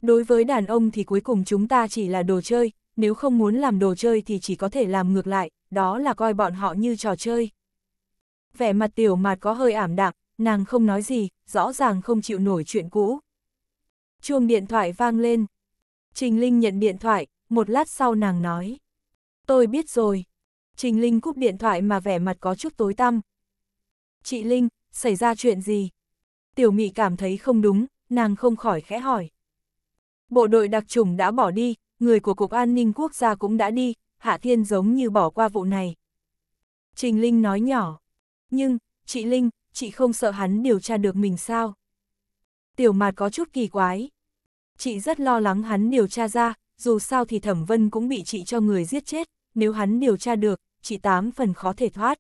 Đối với đàn ông thì cuối cùng chúng ta chỉ là đồ chơi, nếu không muốn làm đồ chơi thì chỉ có thể làm ngược lại, đó là coi bọn họ như trò chơi. Vẻ mặt tiểu mạt có hơi ảm đạm, nàng không nói gì, rõ ràng không chịu nổi chuyện cũ. Chuông điện thoại vang lên. Trình Linh nhận điện thoại, một lát sau nàng nói. Tôi biết rồi. Trình Linh cúp điện thoại mà vẻ mặt có chút tối tăm. Chị Linh, xảy ra chuyện gì? Tiểu Mị cảm thấy không đúng, nàng không khỏi khẽ hỏi. Bộ đội đặc trùng đã bỏ đi, người của Cục An ninh Quốc gia cũng đã đi, Hạ Thiên giống như bỏ qua vụ này. Trình Linh nói nhỏ, nhưng, chị Linh, chị không sợ hắn điều tra được mình sao? Tiểu Mạt có chút kỳ quái. Chị rất lo lắng hắn điều tra ra, dù sao thì Thẩm Vân cũng bị chị cho người giết chết, nếu hắn điều tra được, chỉ tám phần khó thể thoát.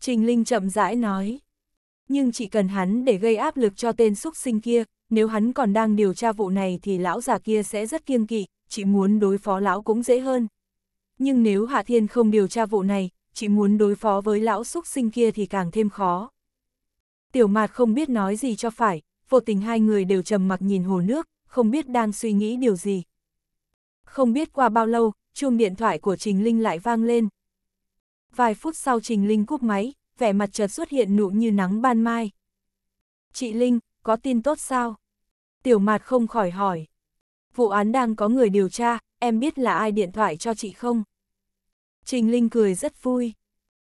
Trình Linh chậm rãi nói, nhưng chỉ cần hắn để gây áp lực cho tên xúc sinh kia, nếu hắn còn đang điều tra vụ này thì lão già kia sẽ rất kiêng kỵ, chỉ muốn đối phó lão cũng dễ hơn. Nhưng nếu Hạ Thiên không điều tra vụ này, chỉ muốn đối phó với lão xúc sinh kia thì càng thêm khó. Tiểu Mạt không biết nói gì cho phải, vô tình hai người đều trầm mặc nhìn hồ nước, không biết đang suy nghĩ điều gì. Không biết qua bao lâu, chuông điện thoại của Trình Linh lại vang lên, vài phút sau Trình Linh cúp máy, vẻ mặt chợt xuất hiện nụ như nắng ban mai. Chị Linh, có tin tốt sao? Tiểu mạt không khỏi hỏi. Vụ án đang có người điều tra, em biết là ai điện thoại cho chị không? Trình Linh cười rất vui.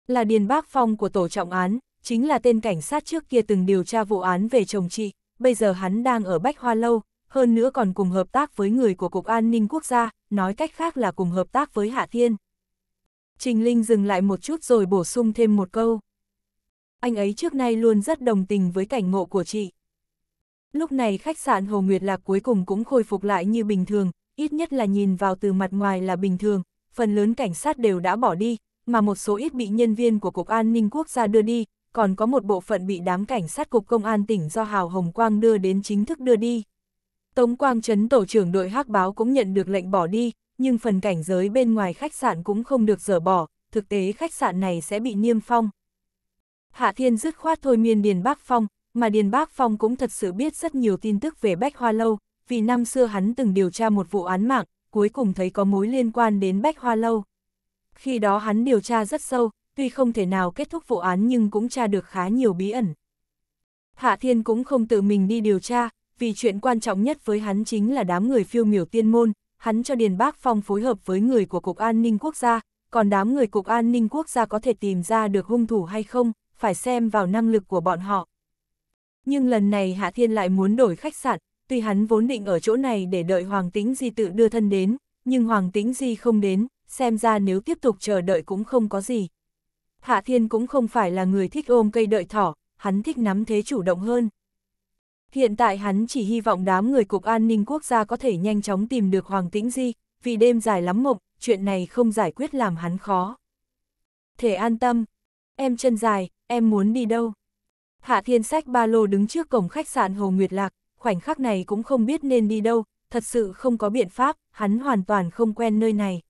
Là Điền Bác Phong của tổ trọng án, chính là tên cảnh sát trước kia từng điều tra vụ án về chồng chị, bây giờ hắn đang ở Bách Hoa Lâu, hơn nữa còn cùng hợp tác với người của Cục An ninh Quốc gia, nói cách khác là cùng hợp tác với Hạ Thiên. Trình Linh dừng lại một chút rồi bổ sung thêm một câu. Anh ấy trước nay luôn rất đồng tình với cảnh ngộ của chị. Lúc này khách sạn Hồ Nguyệt Lạc cuối cùng cũng khôi phục lại như bình thường, ít nhất là nhìn vào từ mặt ngoài là bình thường, phần lớn cảnh sát đều đã bỏ đi, mà một số ít bị nhân viên của Cục An ninh Quốc gia đưa đi, còn có một bộ phận bị đám cảnh sát Cục Công an tỉnh do Hào Hồng Quang đưa đến chính thức đưa đi. Tống Quang Trấn tổ trưởng đội hắc báo cũng nhận được lệnh bỏ đi, nhưng phần cảnh giới bên ngoài khách sạn cũng không được dở bỏ, thực tế khách sạn này sẽ bị niêm phong. Hạ Thiên dứt khoát thôi miên Điền Bác Phong, mà Điền Bác Phong cũng thật sự biết rất nhiều tin tức về Bách Hoa Lâu, vì năm xưa hắn từng điều tra một vụ án mạng, cuối cùng thấy có mối liên quan đến Bách Hoa Lâu. Khi đó hắn điều tra rất sâu, tuy không thể nào kết thúc vụ án nhưng cũng tra được khá nhiều bí ẩn. Hạ Thiên cũng không tự mình đi điều tra, vì chuyện quan trọng nhất với hắn chính là đám người phiêu miểu tiên môn, hắn cho Điền Bác Phong phối hợp với người của Cục An ninh Quốc gia, còn đám người Cục An ninh Quốc gia có thể tìm ra được hung thủ hay không, phải xem vào năng lực của bọn họ. Nhưng lần này Hạ Thiên lại muốn đổi khách sạn, tuy hắn vốn định ở chỗ này để đợi Hoàng Tĩnh Di tự đưa thân đến, nhưng Hoàng Tĩnh Di không đến, xem ra nếu tiếp tục chờ đợi cũng không có gì. Hạ Thiên cũng không phải là người thích ôm cây đợi thỏ, hắn thích nắm thế chủ động hơn. Hiện tại hắn chỉ hy vọng đám người Cục An ninh Quốc gia có thể nhanh chóng tìm được Hoàng Tĩnh Di, vì đêm dài lắm mộng, chuyện này không giải quyết làm hắn khó. Thể an tâm, em chân dài, em muốn đi đâu? Hạ Thiên Sách ba lô đứng trước cổng khách sạn Hồ Nguyệt Lạc, khoảnh khắc này cũng không biết nên đi đâu, thật sự không có biện pháp, hắn hoàn toàn không quen nơi này.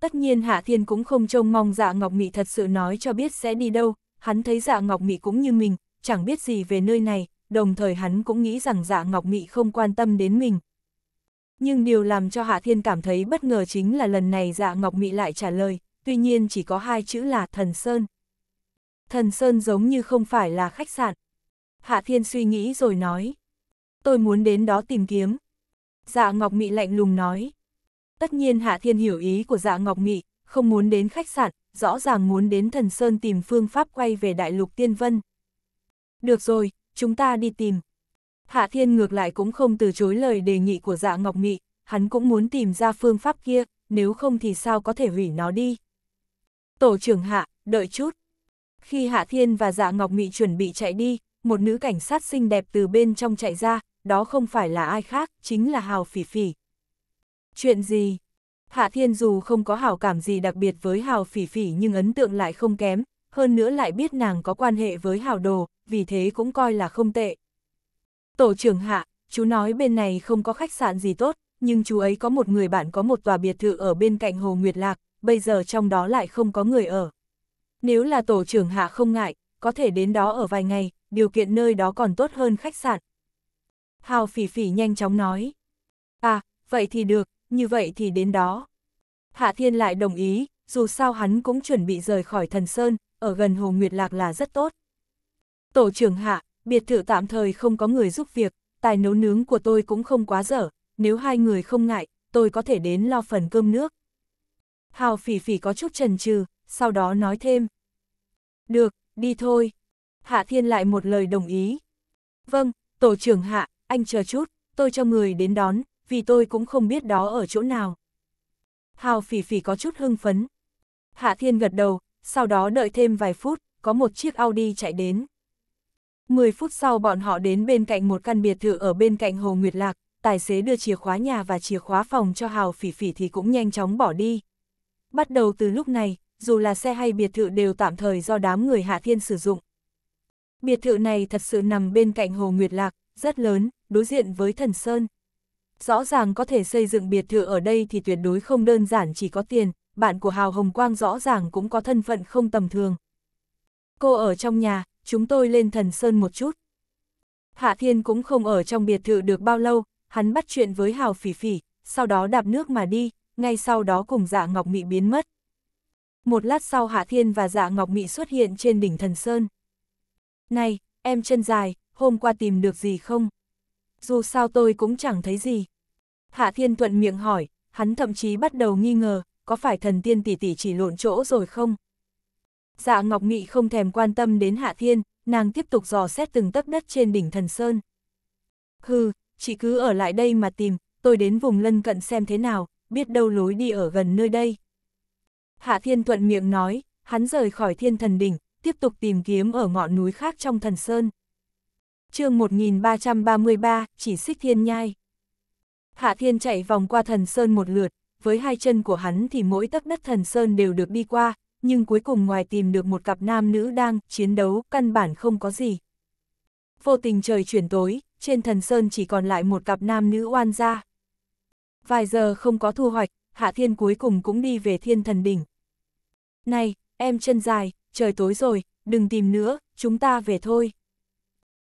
Tất nhiên Hạ Thiên cũng không trông mong Dạ Ngọc Mị thật sự nói cho biết sẽ đi đâu, hắn thấy Dạ Ngọc Mị cũng như mình, chẳng biết gì về nơi này, đồng thời hắn cũng nghĩ rằng dạ Ngọc Mị không quan tâm đến mình. Nhưng điều làm cho Hạ Thiên cảm thấy bất ngờ chính là lần này dạ Ngọc Mị lại trả lời, tuy nhiên chỉ có hai chữ là Thần Sơn. Thần Sơn giống như không phải là khách sạn. Hạ Thiên suy nghĩ rồi nói. Tôi muốn đến đó tìm kiếm. Dạ Ngọc Mị lạnh lùng nói. Tất nhiên Hạ Thiên hiểu ý của dạ Ngọc Mị, không muốn đến khách sạn, rõ ràng muốn đến Thần Sơn tìm phương pháp quay về Đại lục Tiên Vân. Được rồi, chúng ta đi tìm. Hạ Thiên ngược lại cũng không từ chối lời đề nghị của dạ Ngọc Mị, hắn cũng muốn tìm ra phương pháp kia, nếu không thì sao có thể hủy nó đi. Tổ trưởng Hạ, đợi chút. Khi Hạ Thiên và dạ Ngọc Mị chuẩn bị chạy đi, một nữ cảnh sát xinh đẹp từ bên trong chạy ra, đó không phải là ai khác, chính là Hào Phỉ Phỉ. Chuyện gì? Hạ Thiên dù không có hảo cảm gì đặc biệt với Hào Phỉ Phỉ nhưng ấn tượng lại không kém, hơn nữa lại biết nàng có quan hệ với Hào Đồ, vì thế cũng coi là không tệ. Tổ trưởng hạ, chú nói bên này không có khách sạn gì tốt, nhưng chú ấy có một người bạn có một tòa biệt thự ở bên cạnh Hồ Nguyệt Lạc, bây giờ trong đó lại không có người ở. Nếu là tổ trưởng hạ không ngại, có thể đến đó ở vài ngày, điều kiện nơi đó còn tốt hơn khách sạn. Hào phỉ phỉ nhanh chóng nói. À, vậy thì được, như vậy thì đến đó. Hạ Thiên lại đồng ý, dù sao hắn cũng chuẩn bị rời khỏi thần sơn, ở gần Hồ Nguyệt Lạc là rất tốt. Tổ trưởng hạ, biệt thự tạm thời không có người giúp việc, tài nấu nướng của tôi cũng không quá dở, nếu hai người không ngại, tôi có thể đến lo phần cơm nước. Hào phỉ phỉ có chút trần trừ, sau đó nói thêm. Được, đi thôi. Hạ Thiên lại một lời đồng ý. Vâng, tổ trưởng Hạ, anh chờ chút, tôi cho người đến đón, vì tôi cũng không biết đó ở chỗ nào. Hào phỉ phỉ có chút hưng phấn. Hạ Thiên gật đầu, sau đó đợi thêm vài phút, có một chiếc Audi chạy đến. 10 phút sau bọn họ đến bên cạnh một căn biệt thự ở bên cạnh Hồ Nguyệt Lạc, tài xế đưa chìa khóa nhà và chìa khóa phòng cho Hào Phỉ Phỉ thì cũng nhanh chóng bỏ đi. Bắt đầu từ lúc này, dù là xe hay biệt thự đều tạm thời do đám người Hạ Thiên sử dụng. Biệt thự này thật sự nằm bên cạnh Hồ Nguyệt Lạc, rất lớn, đối diện với Thần Sơn. Rõ ràng có thể xây dựng biệt thự ở đây thì tuyệt đối không đơn giản chỉ có tiền, bạn của Hào Hồng Quang rõ ràng cũng có thân phận không tầm thường. Cô ở trong nhà, chúng tôi lên thần sơn một chút. Hạ Thiên cũng không ở trong biệt thự được bao lâu, hắn bắt chuyện với Hào Phỉ Phỉ, sau đó đạp nước mà đi, ngay sau đó cùng dạ Ngọc Mị biến mất. Một lát sau Hạ Thiên và dạ Ngọc Mị xuất hiện trên đỉnh thần sơn. Này, em chân dài, hôm qua tìm được gì không? Dù sao tôi cũng chẳng thấy gì. Hạ Thiên thuận miệng hỏi, hắn thậm chí bắt đầu nghi ngờ, có phải thần tiên tỷ tỷ chỉ lộn chỗ rồi không? Dạ Ngọc Nghị không thèm quan tâm đến Hạ Thiên, nàng tiếp tục dò xét từng tấc đất trên đỉnh thần sơn. Hừ, chỉ cứ ở lại đây mà tìm, tôi đến vùng lân cận xem thế nào, biết đâu lối đi ở gần nơi đây. Hạ Thiên thuận miệng nói, hắn rời khỏi thiên thần đỉnh, tiếp tục tìm kiếm ở ngọn núi khác trong thần sơn. chương 1333, chỉ xích thiên nhai. Hạ Thiên chạy vòng qua thần sơn một lượt, với hai chân của hắn thì mỗi tấc đất thần sơn đều được đi qua, nhưng cuối cùng ngoài tìm được một cặp nam nữ đang chiến đấu, căn bản không có gì. Vô tình trời chuyển tối, trên thần sơn chỉ còn lại một cặp nam nữ oan gia. Vài giờ không có thu hoạch, Hạ Thiên cuối cùng cũng đi về thiên thần đỉnh. Này, em chân dài, trời tối rồi, đừng tìm nữa, chúng ta về thôi.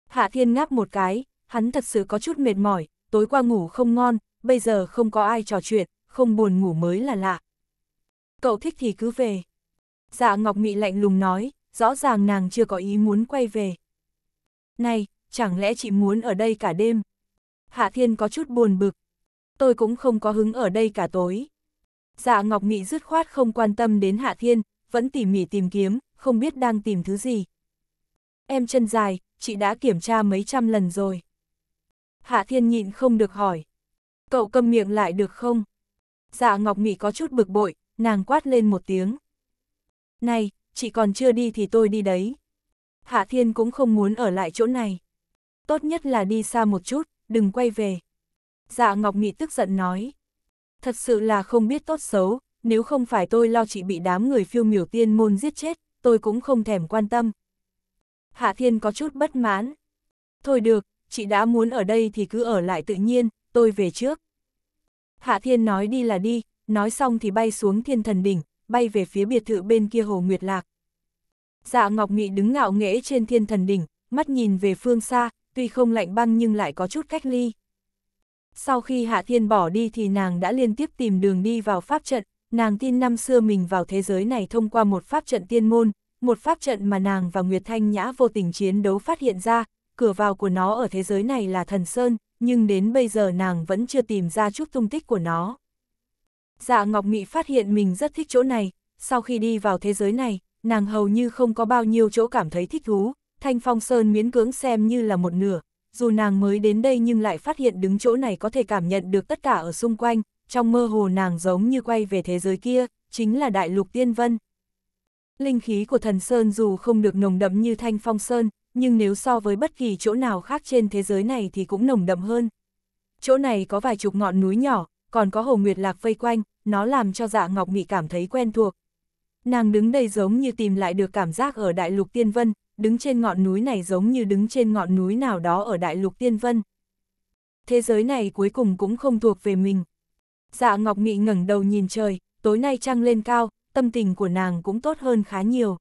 Hạ Thiên ngáp một cái, hắn thật sự có chút mệt mỏi, tối qua ngủ không ngon, bây giờ không có ai trò chuyện, không buồn ngủ mới là lạ. Cậu thích thì cứ về. Dạ Ngọc Mị lạnh lùng nói, rõ ràng nàng chưa có ý muốn quay về. Này, chẳng lẽ chị muốn ở đây cả đêm? Hạ Thiên có chút buồn bực. Tôi cũng không có hứng ở đây cả tối. Dạ Ngọc Mị dứt khoát không quan tâm đến Hạ Thiên, vẫn tỉ mỉ tìm kiếm, không biết đang tìm thứ gì. Em chân dài, chị đã kiểm tra mấy trăm lần rồi. Hạ Thiên nhịn không được hỏi. Cậu câm miệng lại được không? Dạ Ngọc Mị có chút bực bội, nàng quát lên một tiếng này, chị còn chưa đi thì tôi đi đấy. Hạ Thiên cũng không muốn ở lại chỗ này. Tốt nhất là đi xa một chút, đừng quay về. Dạ Ngọc Nghị tức giận nói. Thật sự là không biết tốt xấu, nếu không phải tôi lo chị bị đám người phiêu miểu tiên môn giết chết, tôi cũng không thèm quan tâm. Hạ Thiên có chút bất mãn. Thôi được, chị đã muốn ở đây thì cứ ở lại tự nhiên, tôi về trước. Hạ Thiên nói đi là đi, nói xong thì bay xuống thiên thần đỉnh, bay về phía biệt thự bên kia Hồ Nguyệt Lạc. Dạ Ngọc Nghị đứng ngạo nghễ trên thiên thần đỉnh, mắt nhìn về phương xa, tuy không lạnh băng nhưng lại có chút cách ly. Sau khi Hạ Thiên bỏ đi thì nàng đã liên tiếp tìm đường đi vào pháp trận, nàng tin năm xưa mình vào thế giới này thông qua một pháp trận tiên môn, một pháp trận mà nàng và Nguyệt Thanh Nhã vô tình chiến đấu phát hiện ra, cửa vào của nó ở thế giới này là thần sơn, nhưng đến bây giờ nàng vẫn chưa tìm ra chút tung tích của nó. Dạ Ngọc Mị phát hiện mình rất thích chỗ này, sau khi đi vào thế giới này, nàng hầu như không có bao nhiêu chỗ cảm thấy thích thú, Thanh Phong Sơn miễn cưỡng xem như là một nửa, dù nàng mới đến đây nhưng lại phát hiện đứng chỗ này có thể cảm nhận được tất cả ở xung quanh, trong mơ hồ nàng giống như quay về thế giới kia, chính là đại lục tiên vân. Linh khí của thần Sơn dù không được nồng đậm như Thanh Phong Sơn, nhưng nếu so với bất kỳ chỗ nào khác trên thế giới này thì cũng nồng đậm hơn. Chỗ này có vài chục ngọn núi nhỏ, còn có hồ Nguyệt Lạc vây quanh, nó làm cho dạ Ngọc Mị cảm thấy quen thuộc. Nàng đứng đây giống như tìm lại được cảm giác ở đại lục tiên vân, đứng trên ngọn núi này giống như đứng trên ngọn núi nào đó ở đại lục tiên vân. Thế giới này cuối cùng cũng không thuộc về mình. Dạ Ngọc Mị ngẩng đầu nhìn trời, tối nay trăng lên cao, tâm tình của nàng cũng tốt hơn khá nhiều.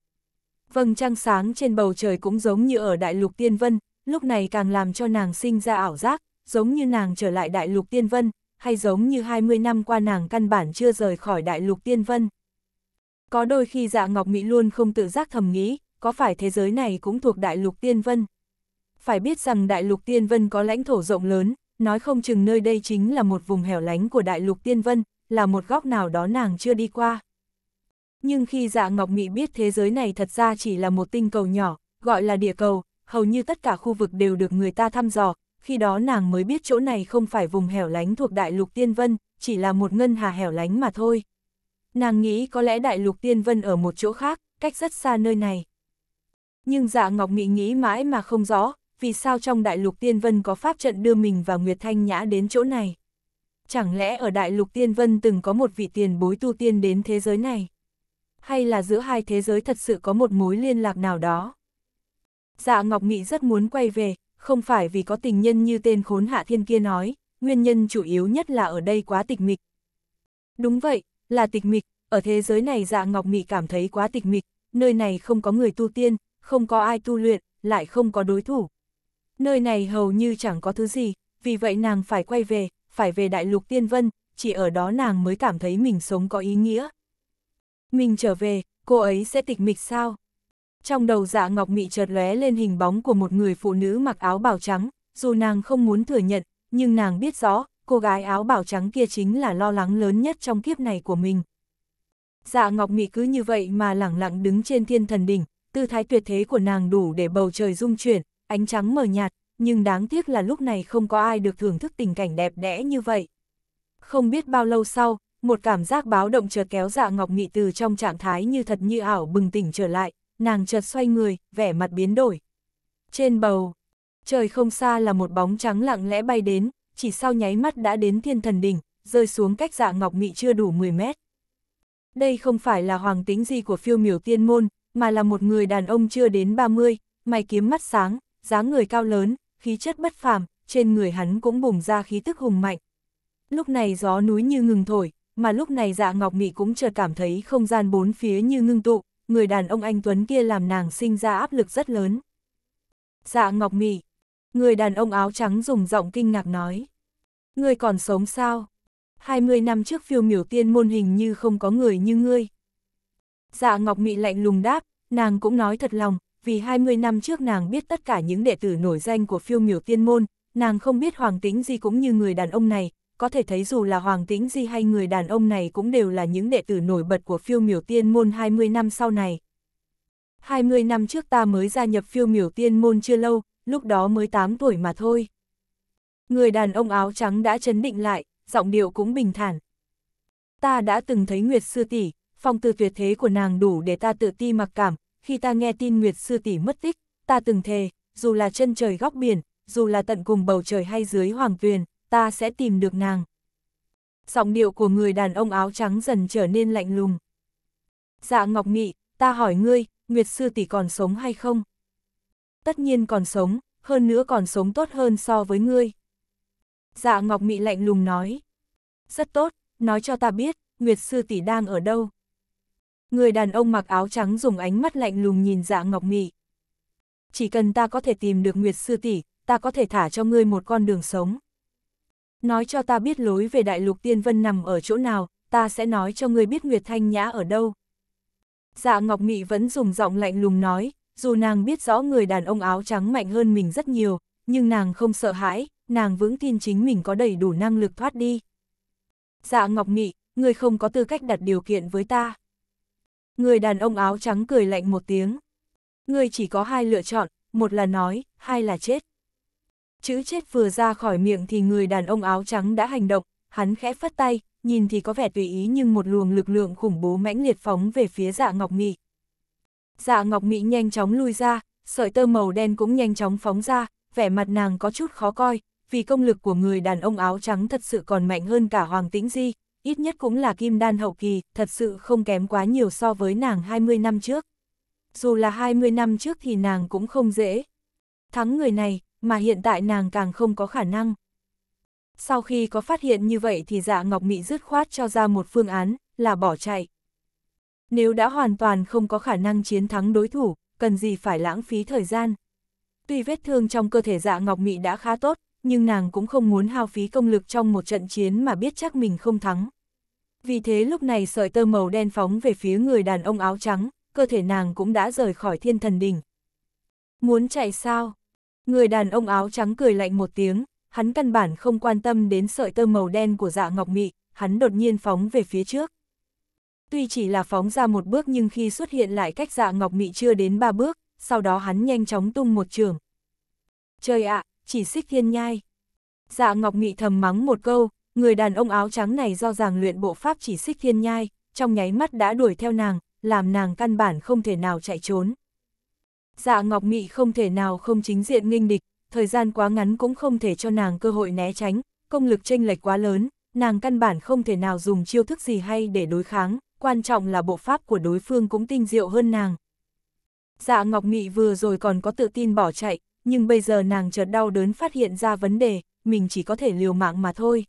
Vầng trăng sáng trên bầu trời cũng giống như ở đại lục tiên vân, lúc này càng làm cho nàng sinh ra ảo giác, giống như nàng trở lại đại lục tiên vân, hay giống như 20 năm qua nàng căn bản chưa rời khỏi đại lục tiên vân. Có đôi khi dạ Ngọc Mỹ luôn không tự giác thầm nghĩ, có phải thế giới này cũng thuộc đại lục tiên vân? Phải biết rằng đại lục tiên vân có lãnh thổ rộng lớn, nói không chừng nơi đây chính là một vùng hẻo lánh của đại lục tiên vân, là một góc nào đó nàng chưa đi qua. Nhưng khi dạ Ngọc Mỹ biết thế giới này thật ra chỉ là một tinh cầu nhỏ, gọi là địa cầu, hầu như tất cả khu vực đều được người ta thăm dò, khi đó nàng mới biết chỗ này không phải vùng hẻo lánh thuộc đại lục tiên vân, chỉ là một ngân hà hẻo lánh mà thôi. Nàng nghĩ có lẽ đại lục tiên vân ở một chỗ khác, cách rất xa nơi này. Nhưng dạ Ngọc Nghị nghĩ mãi mà không rõ, vì sao trong đại lục tiên vân có pháp trận đưa mình và Nguyệt Thanh Nhã đến chỗ này. Chẳng lẽ ở đại lục tiên vân từng có một vị tiền bối tu tiên đến thế giới này? Hay là giữa hai thế giới thật sự có một mối liên lạc nào đó? Dạ Ngọc Nghị rất muốn quay về, không phải vì có tình nhân như tên khốn hạ thiên kia nói, nguyên nhân chủ yếu nhất là ở đây quá tịch mịch. Đúng vậy, là tịch mịch, ở thế giới này dạ ngọc mị cảm thấy quá tịch mịch, nơi này không có người tu tiên, không có ai tu luyện, lại không có đối thủ. Nơi này hầu như chẳng có thứ gì, vì vậy nàng phải quay về, phải về đại lục tiên vân, chỉ ở đó nàng mới cảm thấy mình sống có ý nghĩa. Mình trở về, cô ấy sẽ tịch mịch sao? trong đầu dạ ngọc mị chợt lóe lên hình bóng của một người phụ nữ mặc áo bào trắng, dù nàng không muốn thừa nhận, nhưng nàng biết rõ, cô gái áo bào trắng kia chính là lo lắng lớn nhất trong kiếp này của mình. Dạ ngọc mị cứ như vậy mà lẳng lặng đứng trên thiên thần đỉnh, tư thái tuyệt thế của nàng đủ để bầu trời rung chuyển, ánh trắng mờ nhạt, nhưng đáng tiếc là lúc này không có ai được thưởng thức tình cảnh đẹp đẽ như vậy. Không biết bao lâu sau, một cảm giác báo động chợt kéo dạ ngọc mị từ trong trạng thái như thật như ảo bừng tỉnh trở lại, nàng chợt xoay người, vẻ mặt biến đổi. Trên bầu, trời không xa là một bóng trắng lặng lẽ bay đến, chỉ sau nháy mắt đã đến thiên thần đỉnh, rơi xuống cách dạ ngọc mị chưa đủ 10 mét. Đây không phải là hoàng tính gì của phiêu miểu tiên môn, mà là một người đàn ông chưa đến 30, mày kiếm mắt sáng, dáng người cao lớn, khí chất bất phàm, trên người hắn cũng bùng ra khí tức hùng mạnh. Lúc này gió núi như ngừng thổi, mà lúc này dạ ngọc mị cũng chợt cảm thấy không gian bốn phía như ngưng tụ, người đàn ông anh Tuấn kia làm nàng sinh ra áp lực rất lớn. Dạ Ngọc Mị, người đàn ông áo trắng dùng giọng kinh ngạc nói. Ngươi còn sống sao? 20 năm trước phiêu miểu tiên môn hình như không có người như ngươi. Dạ Ngọc Mị lạnh lùng đáp, nàng cũng nói thật lòng, vì 20 năm trước nàng biết tất cả những đệ tử nổi danh của phiêu miểu tiên môn, nàng không biết Hoàng tính gì cũng như người đàn ông này, có thể thấy dù là Hoàng Tĩnh Di hay người đàn ông này cũng đều là những đệ tử nổi bật của phiêu miểu tiên môn 20 năm sau này. 20 năm trước ta mới gia nhập phiêu miểu tiên môn chưa lâu, lúc đó mới 8 tuổi mà thôi. Người đàn ông áo trắng đã chấn định lại, giọng điệu cũng bình thản. Ta đã từng thấy Nguyệt Sư Tỷ, phong tư tuyệt thế của nàng đủ để ta tự ti mặc cảm, khi ta nghe tin Nguyệt Sư Tỷ mất tích, ta từng thề, dù là chân trời góc biển, dù là tận cùng bầu trời hay dưới hoàng tuyền, ta sẽ tìm được nàng. Giọng điệu của người đàn ông áo trắng dần trở nên lạnh lùng. Dạ Ngọc Nghị, ta hỏi ngươi, Nguyệt Sư Tỷ còn sống hay không? Tất nhiên còn sống, hơn nữa còn sống tốt hơn so với ngươi. Dạ Ngọc Mị lạnh lùng nói. Rất tốt, nói cho ta biết, Nguyệt Sư Tỷ đang ở đâu? Người đàn ông mặc áo trắng dùng ánh mắt lạnh lùng nhìn dạ Ngọc Mị. Chỉ cần ta có thể tìm được Nguyệt Sư Tỷ, ta có thể thả cho ngươi một con đường sống nói cho ta biết lối về đại lục tiên vân nằm ở chỗ nào, ta sẽ nói cho ngươi biết Nguyệt Thanh Nhã ở đâu. Dạ Ngọc Mị vẫn dùng giọng lạnh lùng nói, dù nàng biết rõ người đàn ông áo trắng mạnh hơn mình rất nhiều, nhưng nàng không sợ hãi, nàng vững tin chính mình có đầy đủ năng lực thoát đi. Dạ Ngọc Mị, ngươi không có tư cách đặt điều kiện với ta. Người đàn ông áo trắng cười lạnh một tiếng. Ngươi chỉ có hai lựa chọn, một là nói, hai là chết. Chữ chết vừa ra khỏi miệng thì người đàn ông áo trắng đã hành động, hắn khẽ phất tay, nhìn thì có vẻ tùy ý nhưng một luồng lực lượng khủng bố mãnh liệt phóng về phía dạ ngọc mị. Dạ ngọc mị nhanh chóng lui ra, sợi tơ màu đen cũng nhanh chóng phóng ra, vẻ mặt nàng có chút khó coi, vì công lực của người đàn ông áo trắng thật sự còn mạnh hơn cả Hoàng Tĩnh Di, ít nhất cũng là kim đan hậu kỳ, thật sự không kém quá nhiều so với nàng 20 năm trước. Dù là 20 năm trước thì nàng cũng không dễ. Thắng người này, mà hiện tại nàng càng không có khả năng. Sau khi có phát hiện như vậy thì dạ Ngọc Mị dứt khoát cho ra một phương án, là bỏ chạy. Nếu đã hoàn toàn không có khả năng chiến thắng đối thủ, cần gì phải lãng phí thời gian. Tuy vết thương trong cơ thể dạ Ngọc Mị đã khá tốt, nhưng nàng cũng không muốn hao phí công lực trong một trận chiến mà biết chắc mình không thắng. Vì thế lúc này sợi tơ màu đen phóng về phía người đàn ông áo trắng, cơ thể nàng cũng đã rời khỏi thiên thần đỉnh. Muốn chạy sao? Người đàn ông áo trắng cười lạnh một tiếng, hắn căn bản không quan tâm đến sợi tơ màu đen của dạ ngọc mị, hắn đột nhiên phóng về phía trước. Tuy chỉ là phóng ra một bước nhưng khi xuất hiện lại cách dạ ngọc mị chưa đến ba bước, sau đó hắn nhanh chóng tung một trường. Trời ạ, chỉ xích thiên nhai. Dạ ngọc mị thầm mắng một câu, người đàn ông áo trắng này do ràng luyện bộ pháp chỉ xích thiên nhai, trong nháy mắt đã đuổi theo nàng, làm nàng căn bản không thể nào chạy trốn. Dạ Ngọc Mị không thể nào không chính diện nghênh địch, thời gian quá ngắn cũng không thể cho nàng cơ hội né tránh, công lực chênh lệch quá lớn, nàng căn bản không thể nào dùng chiêu thức gì hay để đối kháng, quan trọng là bộ pháp của đối phương cũng tinh diệu hơn nàng. Dạ Ngọc Mị vừa rồi còn có tự tin bỏ chạy, nhưng bây giờ nàng chợt đau đớn phát hiện ra vấn đề, mình chỉ có thể liều mạng mà thôi.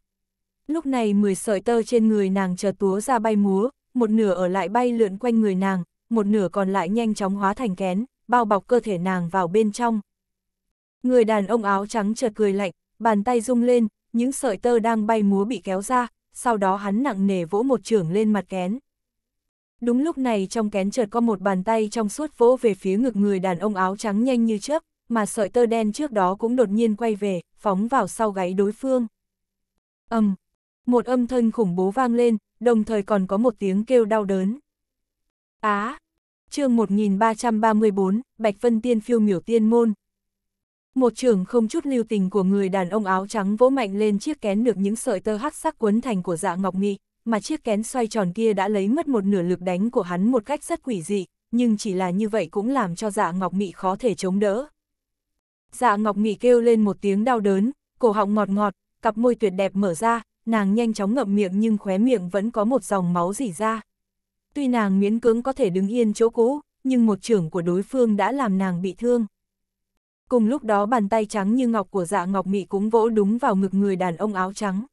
Lúc này 10 sợi tơ trên người nàng chợt túa ra bay múa, một nửa ở lại bay lượn quanh người nàng, một nửa còn lại nhanh chóng hóa thành kén, bao bọc cơ thể nàng vào bên trong. Người đàn ông áo trắng chợt cười lạnh, bàn tay rung lên, những sợi tơ đang bay múa bị kéo ra, sau đó hắn nặng nề vỗ một trưởng lên mặt kén. Đúng lúc này trong kén chợt có một bàn tay trong suốt vỗ về phía ngực người đàn ông áo trắng nhanh như trước mà sợi tơ đen trước đó cũng đột nhiên quay về, phóng vào sau gáy đối phương. Âm, một âm thanh khủng bố vang lên, đồng thời còn có một tiếng kêu đau đớn. Á, à, chương 1334, Bạch Vân Tiên phiêu miểu tiên môn. Một trường không chút lưu tình của người đàn ông áo trắng vỗ mạnh lên chiếc kén được những sợi tơ hắc sắc quấn thành của dạ ngọc nghị, mà chiếc kén xoay tròn kia đã lấy mất một nửa lực đánh của hắn một cách rất quỷ dị, nhưng chỉ là như vậy cũng làm cho dạ ngọc nghị khó thể chống đỡ. Dạ ngọc nghị kêu lên một tiếng đau đớn, cổ họng ngọt ngọt, cặp môi tuyệt đẹp mở ra, nàng nhanh chóng ngậm miệng nhưng khóe miệng vẫn có một dòng máu rỉ ra. Tuy nàng miễn cưỡng có thể đứng yên chỗ cũ, nhưng một trưởng của đối phương đã làm nàng bị thương. Cùng lúc đó bàn tay trắng như ngọc của dạ ngọc mị cũng vỗ đúng vào ngực người đàn ông áo trắng.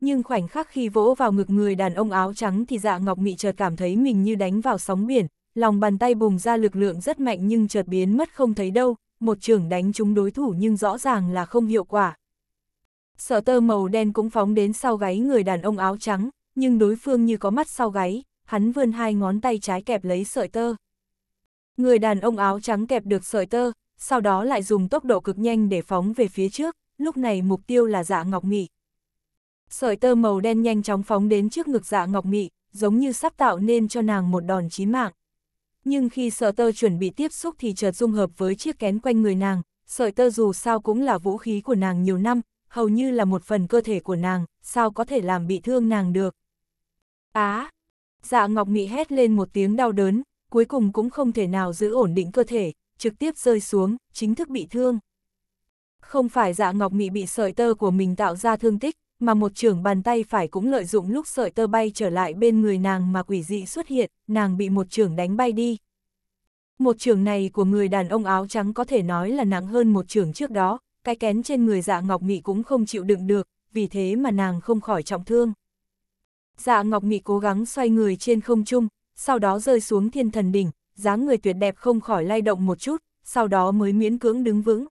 Nhưng khoảnh khắc khi vỗ vào ngực người đàn ông áo trắng thì dạ ngọc mị chợt cảm thấy mình như đánh vào sóng biển, lòng bàn tay bùng ra lực lượng rất mạnh nhưng chợt biến mất không thấy đâu, một trưởng đánh trúng đối thủ nhưng rõ ràng là không hiệu quả. Sợ tơ màu đen cũng phóng đến sau gáy người đàn ông áo trắng, nhưng đối phương như có mắt sau gáy, hắn vươn hai ngón tay trái kẹp lấy sợi tơ. Người đàn ông áo trắng kẹp được sợi tơ, sau đó lại dùng tốc độ cực nhanh để phóng về phía trước, lúc này mục tiêu là dạ ngọc mị. Sợi tơ màu đen nhanh chóng phóng đến trước ngực dạ ngọc mị, giống như sắp tạo nên cho nàng một đòn chí mạng. Nhưng khi sợi tơ chuẩn bị tiếp xúc thì chợt dung hợp với chiếc kén quanh người nàng, sợi tơ dù sao cũng là vũ khí của nàng nhiều năm, hầu như là một phần cơ thể của nàng, sao có thể làm bị thương nàng được. Á, Dạ Ngọc Mị hét lên một tiếng đau đớn, cuối cùng cũng không thể nào giữ ổn định cơ thể, trực tiếp rơi xuống, chính thức bị thương. Không phải Dạ Ngọc Mị bị sợi tơ của mình tạo ra thương tích, mà một trưởng bàn tay phải cũng lợi dụng lúc sợi tơ bay trở lại bên người nàng mà quỷ dị xuất hiện, nàng bị một trưởng đánh bay đi. Một trưởng này của người đàn ông áo trắng có thể nói là nặng hơn một trưởng trước đó, cái kén trên người Dạ Ngọc Mị cũng không chịu đựng được, vì thế mà nàng không khỏi trọng thương. Dạ Ngọc Mị cố gắng xoay người trên không trung, sau đó rơi xuống thiên thần đỉnh, dáng người tuyệt đẹp không khỏi lay động một chút, sau đó mới miễn cưỡng đứng vững.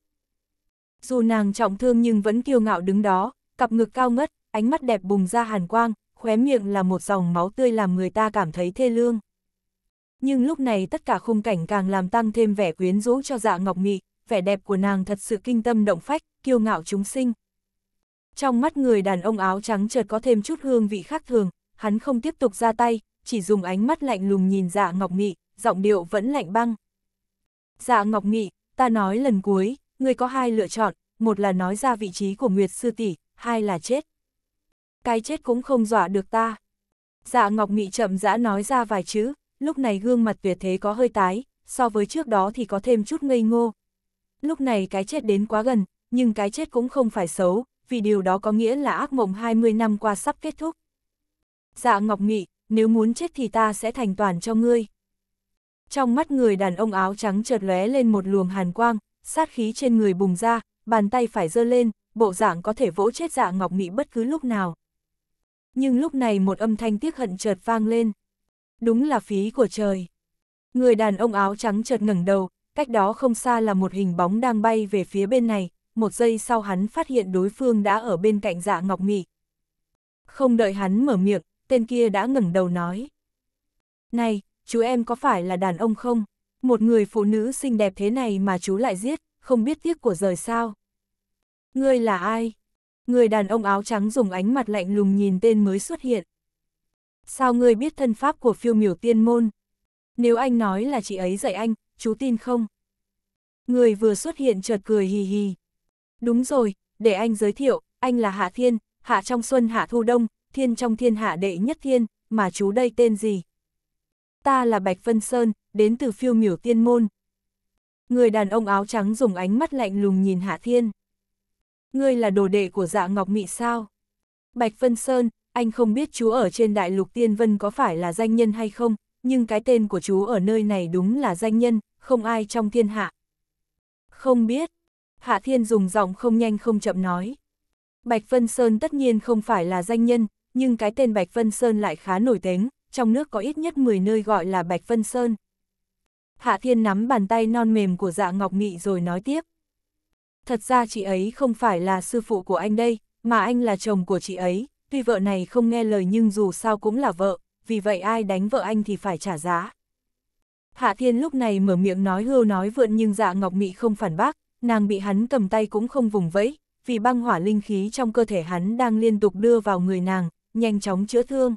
Dù nàng trọng thương nhưng vẫn kiêu ngạo đứng đó, cặp ngực cao ngất, ánh mắt đẹp bùng ra hàn quang, khóe miệng là một dòng máu tươi làm người ta cảm thấy thê lương. Nhưng lúc này tất cả khung cảnh càng làm tăng thêm vẻ quyến rũ cho dạ Ngọc Mị, vẻ đẹp của nàng thật sự kinh tâm động phách, kiêu ngạo chúng sinh. Trong mắt người đàn ông áo trắng chợt có thêm chút hương vị khác thường, hắn không tiếp tục ra tay, chỉ dùng ánh mắt lạnh lùng nhìn dạ ngọc nghị, giọng điệu vẫn lạnh băng. Dạ ngọc nghị, ta nói lần cuối, ngươi có hai lựa chọn, một là nói ra vị trí của Nguyệt Sư Tỷ, hai là chết. Cái chết cũng không dọa được ta. Dạ Ngọc Nghị chậm rã nói ra vài chữ, lúc này gương mặt tuyệt thế có hơi tái, so với trước đó thì có thêm chút ngây ngô. Lúc này cái chết đến quá gần, nhưng cái chết cũng không phải xấu, vì điều đó có nghĩa là ác mộng 20 năm qua sắp kết thúc. Dạ Ngọc Mị, nếu muốn chết thì ta sẽ thành toàn cho ngươi. Trong mắt người đàn ông áo trắng chợt lóe lên một luồng hàn quang, sát khí trên người bùng ra, bàn tay phải giơ lên, bộ dạng có thể vỗ chết dạ Ngọc Mị bất cứ lúc nào. Nhưng lúc này một âm thanh tiếc hận chợt vang lên. Đúng là phí của trời. Người đàn ông áo trắng chợt ngẩng đầu, cách đó không xa là một hình bóng đang bay về phía bên này, một giây sau hắn phát hiện đối phương đã ở bên cạnh dạ ngọc mị. Không đợi hắn mở miệng, tên kia đã ngẩng đầu nói. Này, chú em có phải là đàn ông không? Một người phụ nữ xinh đẹp thế này mà chú lại giết, không biết tiếc của rời sao? Ngươi là ai? Người đàn ông áo trắng dùng ánh mặt lạnh lùng nhìn tên mới xuất hiện. Sao ngươi biết thân pháp của phiêu miểu tiên môn? Nếu anh nói là chị ấy dạy anh, chú tin không? Người vừa xuất hiện chợt cười hì hì. Đúng rồi, để anh giới thiệu, anh là Hạ Thiên, Hạ trong xuân Hạ thu đông, Thiên trong thiên hạ đệ nhất thiên, mà chú đây tên gì? Ta là Bạch Vân Sơn, đến từ phiêu miểu tiên môn. Người đàn ông áo trắng dùng ánh mắt lạnh lùng nhìn Hạ Thiên. Ngươi là đồ đệ của dạ Ngọc Mị sao? Bạch Vân Sơn, anh không biết chú ở trên đại lục tiên vân có phải là danh nhân hay không, nhưng cái tên của chú ở nơi này đúng là danh nhân, không ai trong thiên hạ. Không biết, Hạ Thiên dùng giọng không nhanh không chậm nói. Bạch Vân Sơn tất nhiên không phải là danh nhân, nhưng cái tên Bạch Vân Sơn lại khá nổi tiếng, trong nước có ít nhất 10 nơi gọi là Bạch Vân Sơn. Hạ Thiên nắm bàn tay non mềm của dạ Ngọc Mị rồi nói tiếp. Thật ra chị ấy không phải là sư phụ của anh đây, mà anh là chồng của chị ấy, tuy vợ này không nghe lời nhưng dù sao cũng là vợ, vì vậy ai đánh vợ anh thì phải trả giá. Hạ Thiên lúc này mở miệng nói hưu nói vượn nhưng dạ Ngọc Mị không phản bác, nàng bị hắn cầm tay cũng không vùng vẫy, vì băng hỏa linh khí trong cơ thể hắn đang liên tục đưa vào người nàng, nhanh chóng chữa thương.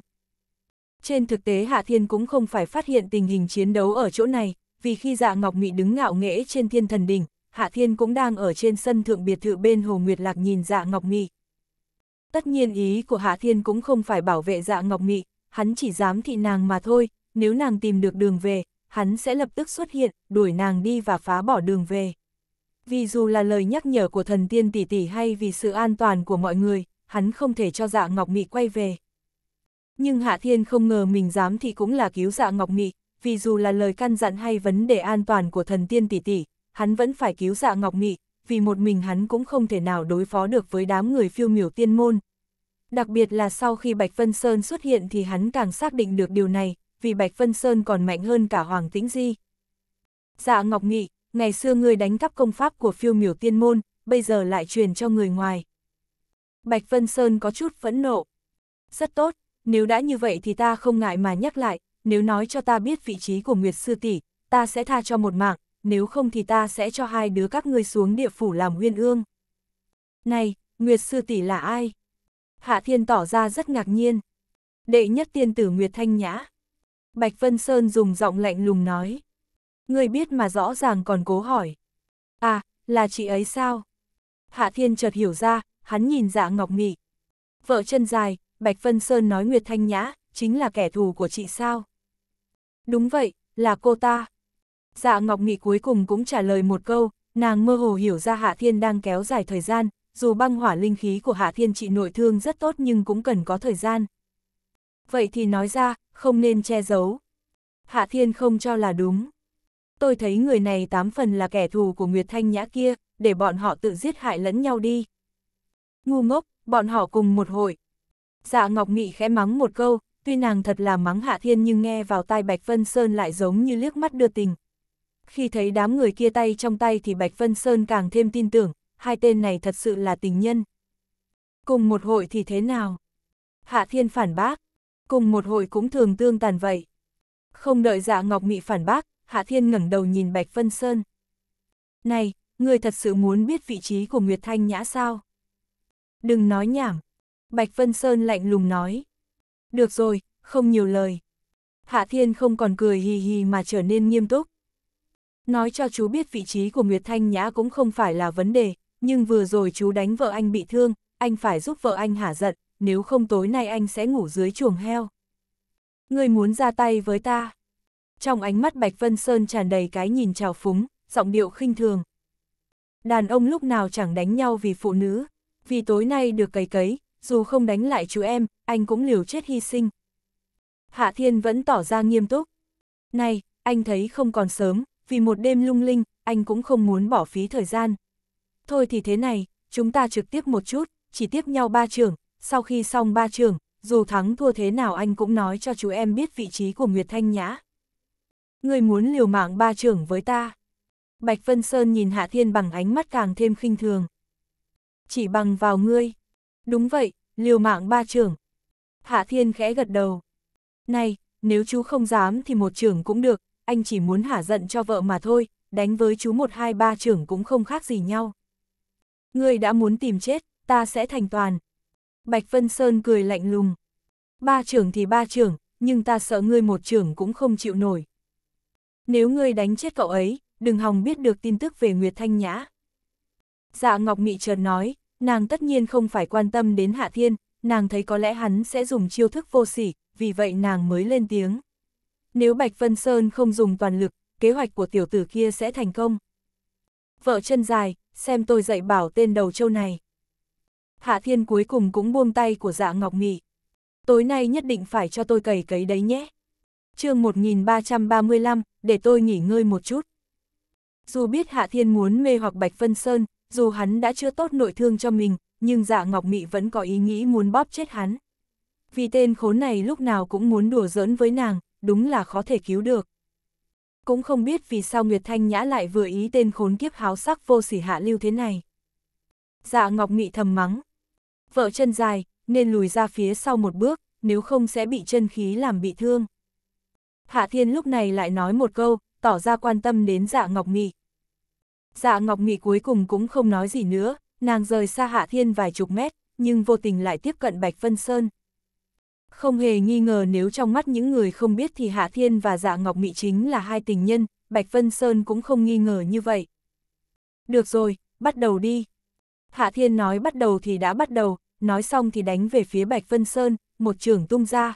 Trên thực tế Hạ Thiên cũng không phải phát hiện tình hình chiến đấu ở chỗ này, vì khi dạ Ngọc Mị đứng ngạo nghễ trên thiên thần đỉnh, Hạ Thiên cũng đang ở trên sân thượng biệt thự bên Hồ Nguyệt Lạc nhìn dạ Ngọc Mị. Tất nhiên ý của Hạ Thiên cũng không phải bảo vệ dạ Ngọc Mị, hắn chỉ dám thị nàng mà thôi, nếu nàng tìm được đường về, hắn sẽ lập tức xuất hiện, đuổi nàng đi và phá bỏ đường về vì dù là lời nhắc nhở của thần tiên tỷ tỷ hay vì sự an toàn của mọi người, hắn không thể cho dạ Ngọc Mị quay về. Nhưng Hạ Thiên không ngờ mình dám thì cũng là cứu dạ Ngọc Mị, vì dù là lời căn dặn hay vấn đề an toàn của thần tiên tỷ tỷ, hắn vẫn phải cứu dạ Ngọc Mị, vì một mình hắn cũng không thể nào đối phó được với đám người phiêu miểu tiên môn. Đặc biệt là sau khi Bạch Vân Sơn xuất hiện thì hắn càng xác định được điều này, vì Bạch Vân Sơn còn mạnh hơn cả Hoàng Tĩnh Di. Dạ Ngọc Nghị, ngày xưa ngươi đánh cắp công pháp của phiêu miểu tiên môn, bây giờ lại truyền cho người ngoài. Bạch Vân Sơn có chút phẫn nộ. Rất tốt, nếu đã như vậy thì ta không ngại mà nhắc lại, nếu nói cho ta biết vị trí của Nguyệt Sư Tỷ, ta sẽ tha cho một mạng, nếu không thì ta sẽ cho hai đứa các ngươi xuống địa phủ làm huyên ương. Này, Nguyệt Sư Tỷ là ai? Hạ Thiên tỏ ra rất ngạc nhiên. Đệ nhất tiên tử Nguyệt Thanh Nhã. Bạch Vân Sơn dùng giọng lạnh lùng nói người biết mà rõ ràng còn cố hỏi. À, là chị ấy sao? Hạ Thiên chợt hiểu ra, hắn nhìn dạ Ngọc Nghị. Vợ chân dài, Bạch Vân Sơn nói Nguyệt Thanh Nhã, chính là kẻ thù của chị sao? Đúng vậy, là cô ta. Dạ Ngọc Nghị cuối cùng cũng trả lời một câu, nàng mơ hồ hiểu ra Hạ Thiên đang kéo dài thời gian, dù băng hỏa linh khí của Hạ Thiên chị nội thương rất tốt nhưng cũng cần có thời gian. Vậy thì nói ra, không nên che giấu. Hạ Thiên không cho là đúng tôi thấy người này tám phần là kẻ thù của Nguyệt Thanh Nhã kia, để bọn họ tự giết hại lẫn nhau đi. Ngu ngốc, bọn họ cùng một hội. Dạ Ngọc Mị khẽ mắng một câu, tuy nàng thật là mắng Hạ Thiên nhưng nghe vào tai Bạch Vân Sơn lại giống như liếc mắt đưa tình. Khi thấy đám người kia tay trong tay thì Bạch Vân Sơn càng thêm tin tưởng, hai tên này thật sự là tình nhân. Cùng một hội thì thế nào? Hạ Thiên phản bác, cùng một hội cũng thường tương tàn vậy. Không đợi dạ Ngọc Mị phản bác, Hạ Thiên ngẩng đầu nhìn Bạch Vân Sơn. Này, người thật sự muốn biết vị trí của Nguyệt Thanh Nhã sao? Đừng nói nhảm. Bạch Vân Sơn lạnh lùng nói. Được rồi, không nhiều lời. Hạ Thiên không còn cười hì hì mà trở nên nghiêm túc. Nói cho chú biết vị trí của Nguyệt Thanh Nhã cũng không phải là vấn đề, nhưng vừa rồi chú đánh vợ anh bị thương, anh phải giúp vợ anh hả giận, nếu không tối nay anh sẽ ngủ dưới chuồng heo. Người muốn ra tay với ta trong ánh mắt Bạch Vân Sơn tràn đầy cái nhìn trào phúng, giọng điệu khinh thường. Đàn ông lúc nào chẳng đánh nhau vì phụ nữ, vì tối nay được cấy cấy, dù không đánh lại chú em, anh cũng liều chết hy sinh. Hạ Thiên vẫn tỏ ra nghiêm túc. Này, anh thấy không còn sớm, vì một đêm lung linh, anh cũng không muốn bỏ phí thời gian. Thôi thì thế này, chúng ta trực tiếp một chút, chỉ tiếp nhau ba trường, sau khi xong ba trường, dù thắng thua thế nào anh cũng nói cho chú em biết vị trí của Nguyệt Thanh Nhã. Người muốn liều mạng ba trưởng với ta. Bạch Vân Sơn nhìn Hạ Thiên bằng ánh mắt càng thêm khinh thường. Chỉ bằng vào ngươi. Đúng vậy, liều mạng ba trưởng. Hạ Thiên khẽ gật đầu. Này, nếu chú không dám thì một trưởng cũng được, anh chỉ muốn hả giận cho vợ mà thôi, đánh với chú một hai ba trưởng cũng không khác gì nhau. Ngươi đã muốn tìm chết, ta sẽ thành toàn. Bạch Vân Sơn cười lạnh lùng. Ba trưởng thì ba trưởng, nhưng ta sợ ngươi một trưởng cũng không chịu nổi, nếu ngươi đánh chết cậu ấy, đừng hòng biết được tin tức về Nguyệt Thanh Nhã. Dạ Ngọc Mị chợt nói, nàng tất nhiên không phải quan tâm đến Hạ Thiên, nàng thấy có lẽ hắn sẽ dùng chiêu thức vô sỉ, vì vậy nàng mới lên tiếng. Nếu Bạch Vân Sơn không dùng toàn lực, kế hoạch của tiểu tử kia sẽ thành công. Vợ chân dài, xem tôi dạy bảo tên đầu châu này. Hạ Thiên cuối cùng cũng buông tay của dạ Ngọc Mị. Tối nay nhất định phải cho tôi cầy cấy đấy nhé chương 1335, để tôi nghỉ ngơi một chút. Dù biết Hạ Thiên muốn mê hoặc Bạch Vân Sơn, dù hắn đã chưa tốt nội thương cho mình, nhưng dạ Ngọc Mị vẫn có ý nghĩ muốn bóp chết hắn. Vì tên khốn này lúc nào cũng muốn đùa giỡn với nàng, đúng là khó thể cứu được. Cũng không biết vì sao Nguyệt Thanh Nhã lại vừa ý tên khốn kiếp háo sắc vô sỉ hạ lưu thế này. Dạ Ngọc Mị thầm mắng. Vợ chân dài, nên lùi ra phía sau một bước, nếu không sẽ bị chân khí làm bị thương. Hạ Thiên lúc này lại nói một câu, tỏ ra quan tâm đến dạ Ngọc Mị. Dạ Ngọc Mị cuối cùng cũng không nói gì nữa, nàng rời xa Hạ Thiên vài chục mét, nhưng vô tình lại tiếp cận Bạch Vân Sơn. Không hề nghi ngờ nếu trong mắt những người không biết thì Hạ Thiên và Dạ Ngọc Mị chính là hai tình nhân, Bạch Vân Sơn cũng không nghi ngờ như vậy. Được rồi, bắt đầu đi. Hạ Thiên nói bắt đầu thì đã bắt đầu, nói xong thì đánh về phía Bạch Vân Sơn, một trường tung ra.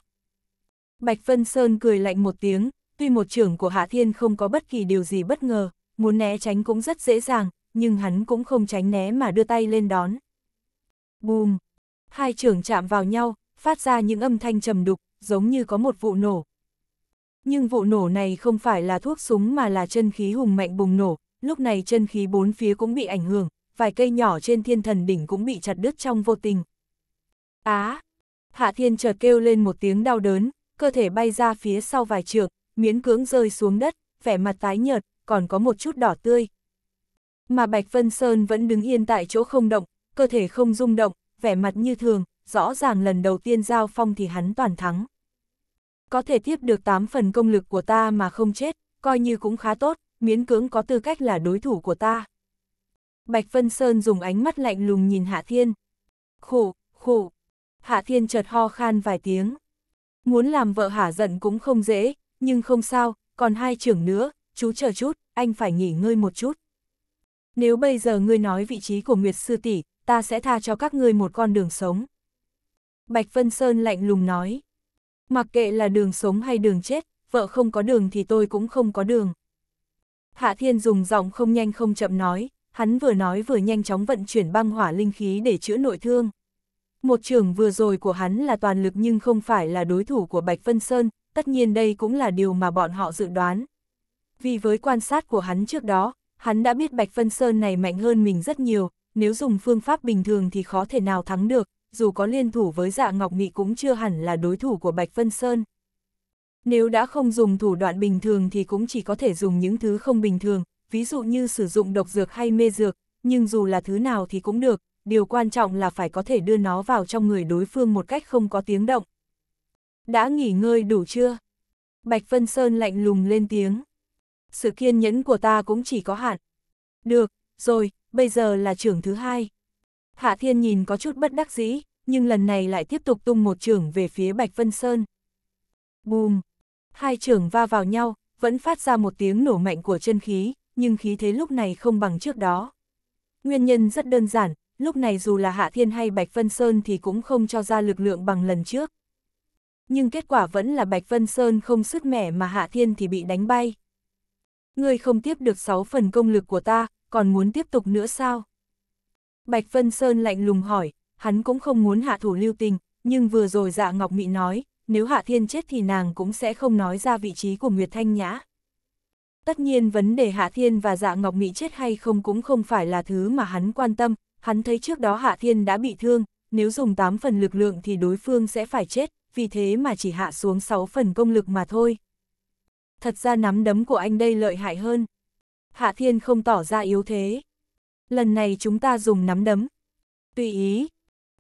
Bạch Vân Sơn cười lạnh một tiếng, tuy một trưởng của Hạ Thiên không có bất kỳ điều gì bất ngờ, muốn né tránh cũng rất dễ dàng, nhưng hắn cũng không tránh né mà đưa tay lên đón. Bùm! Hai trưởng chạm vào nhau, phát ra những âm thanh trầm đục, giống như có một vụ nổ. Nhưng vụ nổ này không phải là thuốc súng mà là chân khí hùng mạnh bùng nổ, lúc này chân khí bốn phía cũng bị ảnh hưởng, vài cây nhỏ trên thiên thần đỉnh cũng bị chặt đứt trong vô tình. Á! À, Hạ Thiên chợt kêu lên một tiếng đau đớn, cơ thể bay ra phía sau vài trường, miễn cưỡng rơi xuống đất, vẻ mặt tái nhợt, còn có một chút đỏ tươi. Mà Bạch Vân Sơn vẫn đứng yên tại chỗ không động, cơ thể không rung động, vẻ mặt như thường, rõ ràng lần đầu tiên giao phong thì hắn toàn thắng. Có thể tiếp được 8 phần công lực của ta mà không chết, coi như cũng khá tốt, miễn cưỡng có tư cách là đối thủ của ta. Bạch Vân Sơn dùng ánh mắt lạnh lùng nhìn Hạ Thiên. khổ khổ Hạ Thiên chợt ho khan vài tiếng. Muốn làm vợ hả giận cũng không dễ, nhưng không sao, còn hai trưởng nữa, chú chờ chút, anh phải nghỉ ngơi một chút. Nếu bây giờ ngươi nói vị trí của Nguyệt Sư Tỷ, ta sẽ tha cho các ngươi một con đường sống. Bạch Vân Sơn lạnh lùng nói. Mặc kệ là đường sống hay đường chết, vợ không có đường thì tôi cũng không có đường. Hạ Thiên dùng giọng không nhanh không chậm nói, hắn vừa nói vừa nhanh chóng vận chuyển băng hỏa linh khí để chữa nội thương. Một trưởng vừa rồi của hắn là toàn lực nhưng không phải là đối thủ của Bạch Vân Sơn, tất nhiên đây cũng là điều mà bọn họ dự đoán. Vì với quan sát của hắn trước đó, hắn đã biết Bạch Vân Sơn này mạnh hơn mình rất nhiều, nếu dùng phương pháp bình thường thì khó thể nào thắng được, dù có liên thủ với dạ Ngọc Nghị cũng chưa hẳn là đối thủ của Bạch Vân Sơn. Nếu đã không dùng thủ đoạn bình thường thì cũng chỉ có thể dùng những thứ không bình thường, ví dụ như sử dụng độc dược hay mê dược, nhưng dù là thứ nào thì cũng được, điều quan trọng là phải có thể đưa nó vào trong người đối phương một cách không có tiếng động. Đã nghỉ ngơi đủ chưa? Bạch Vân Sơn lạnh lùng lên tiếng. Sự kiên nhẫn của ta cũng chỉ có hạn. Được, rồi, bây giờ là trưởng thứ hai. Hạ Thiên nhìn có chút bất đắc dĩ, nhưng lần này lại tiếp tục tung một trưởng về phía Bạch Vân Sơn. Bùm! Hai trưởng va vào nhau, vẫn phát ra một tiếng nổ mạnh của chân khí, nhưng khí thế lúc này không bằng trước đó. Nguyên nhân rất đơn giản, lúc này dù là Hạ Thiên hay Bạch Vân Sơn thì cũng không cho ra lực lượng bằng lần trước. Nhưng kết quả vẫn là Bạch Vân Sơn không sứt mẻ mà Hạ Thiên thì bị đánh bay. Ngươi không tiếp được 6 phần công lực của ta, còn muốn tiếp tục nữa sao? Bạch Vân Sơn lạnh lùng hỏi, hắn cũng không muốn hạ thủ lưu tình, nhưng vừa rồi dạ Ngọc Mị nói, nếu Hạ Thiên chết thì nàng cũng sẽ không nói ra vị trí của Nguyệt Thanh Nhã. Tất nhiên vấn đề Hạ Thiên và dạ Ngọc Mị chết hay không cũng không phải là thứ mà hắn quan tâm, hắn thấy trước đó Hạ Thiên đã bị thương, nếu dùng 8 phần lực lượng thì đối phương sẽ phải chết, vì thế mà chỉ hạ xuống 6 phần công lực mà thôi. Thật ra nắm đấm của anh đây lợi hại hơn. Hạ Thiên không tỏ ra yếu thế. Lần này chúng ta dùng nắm đấm. Tùy ý.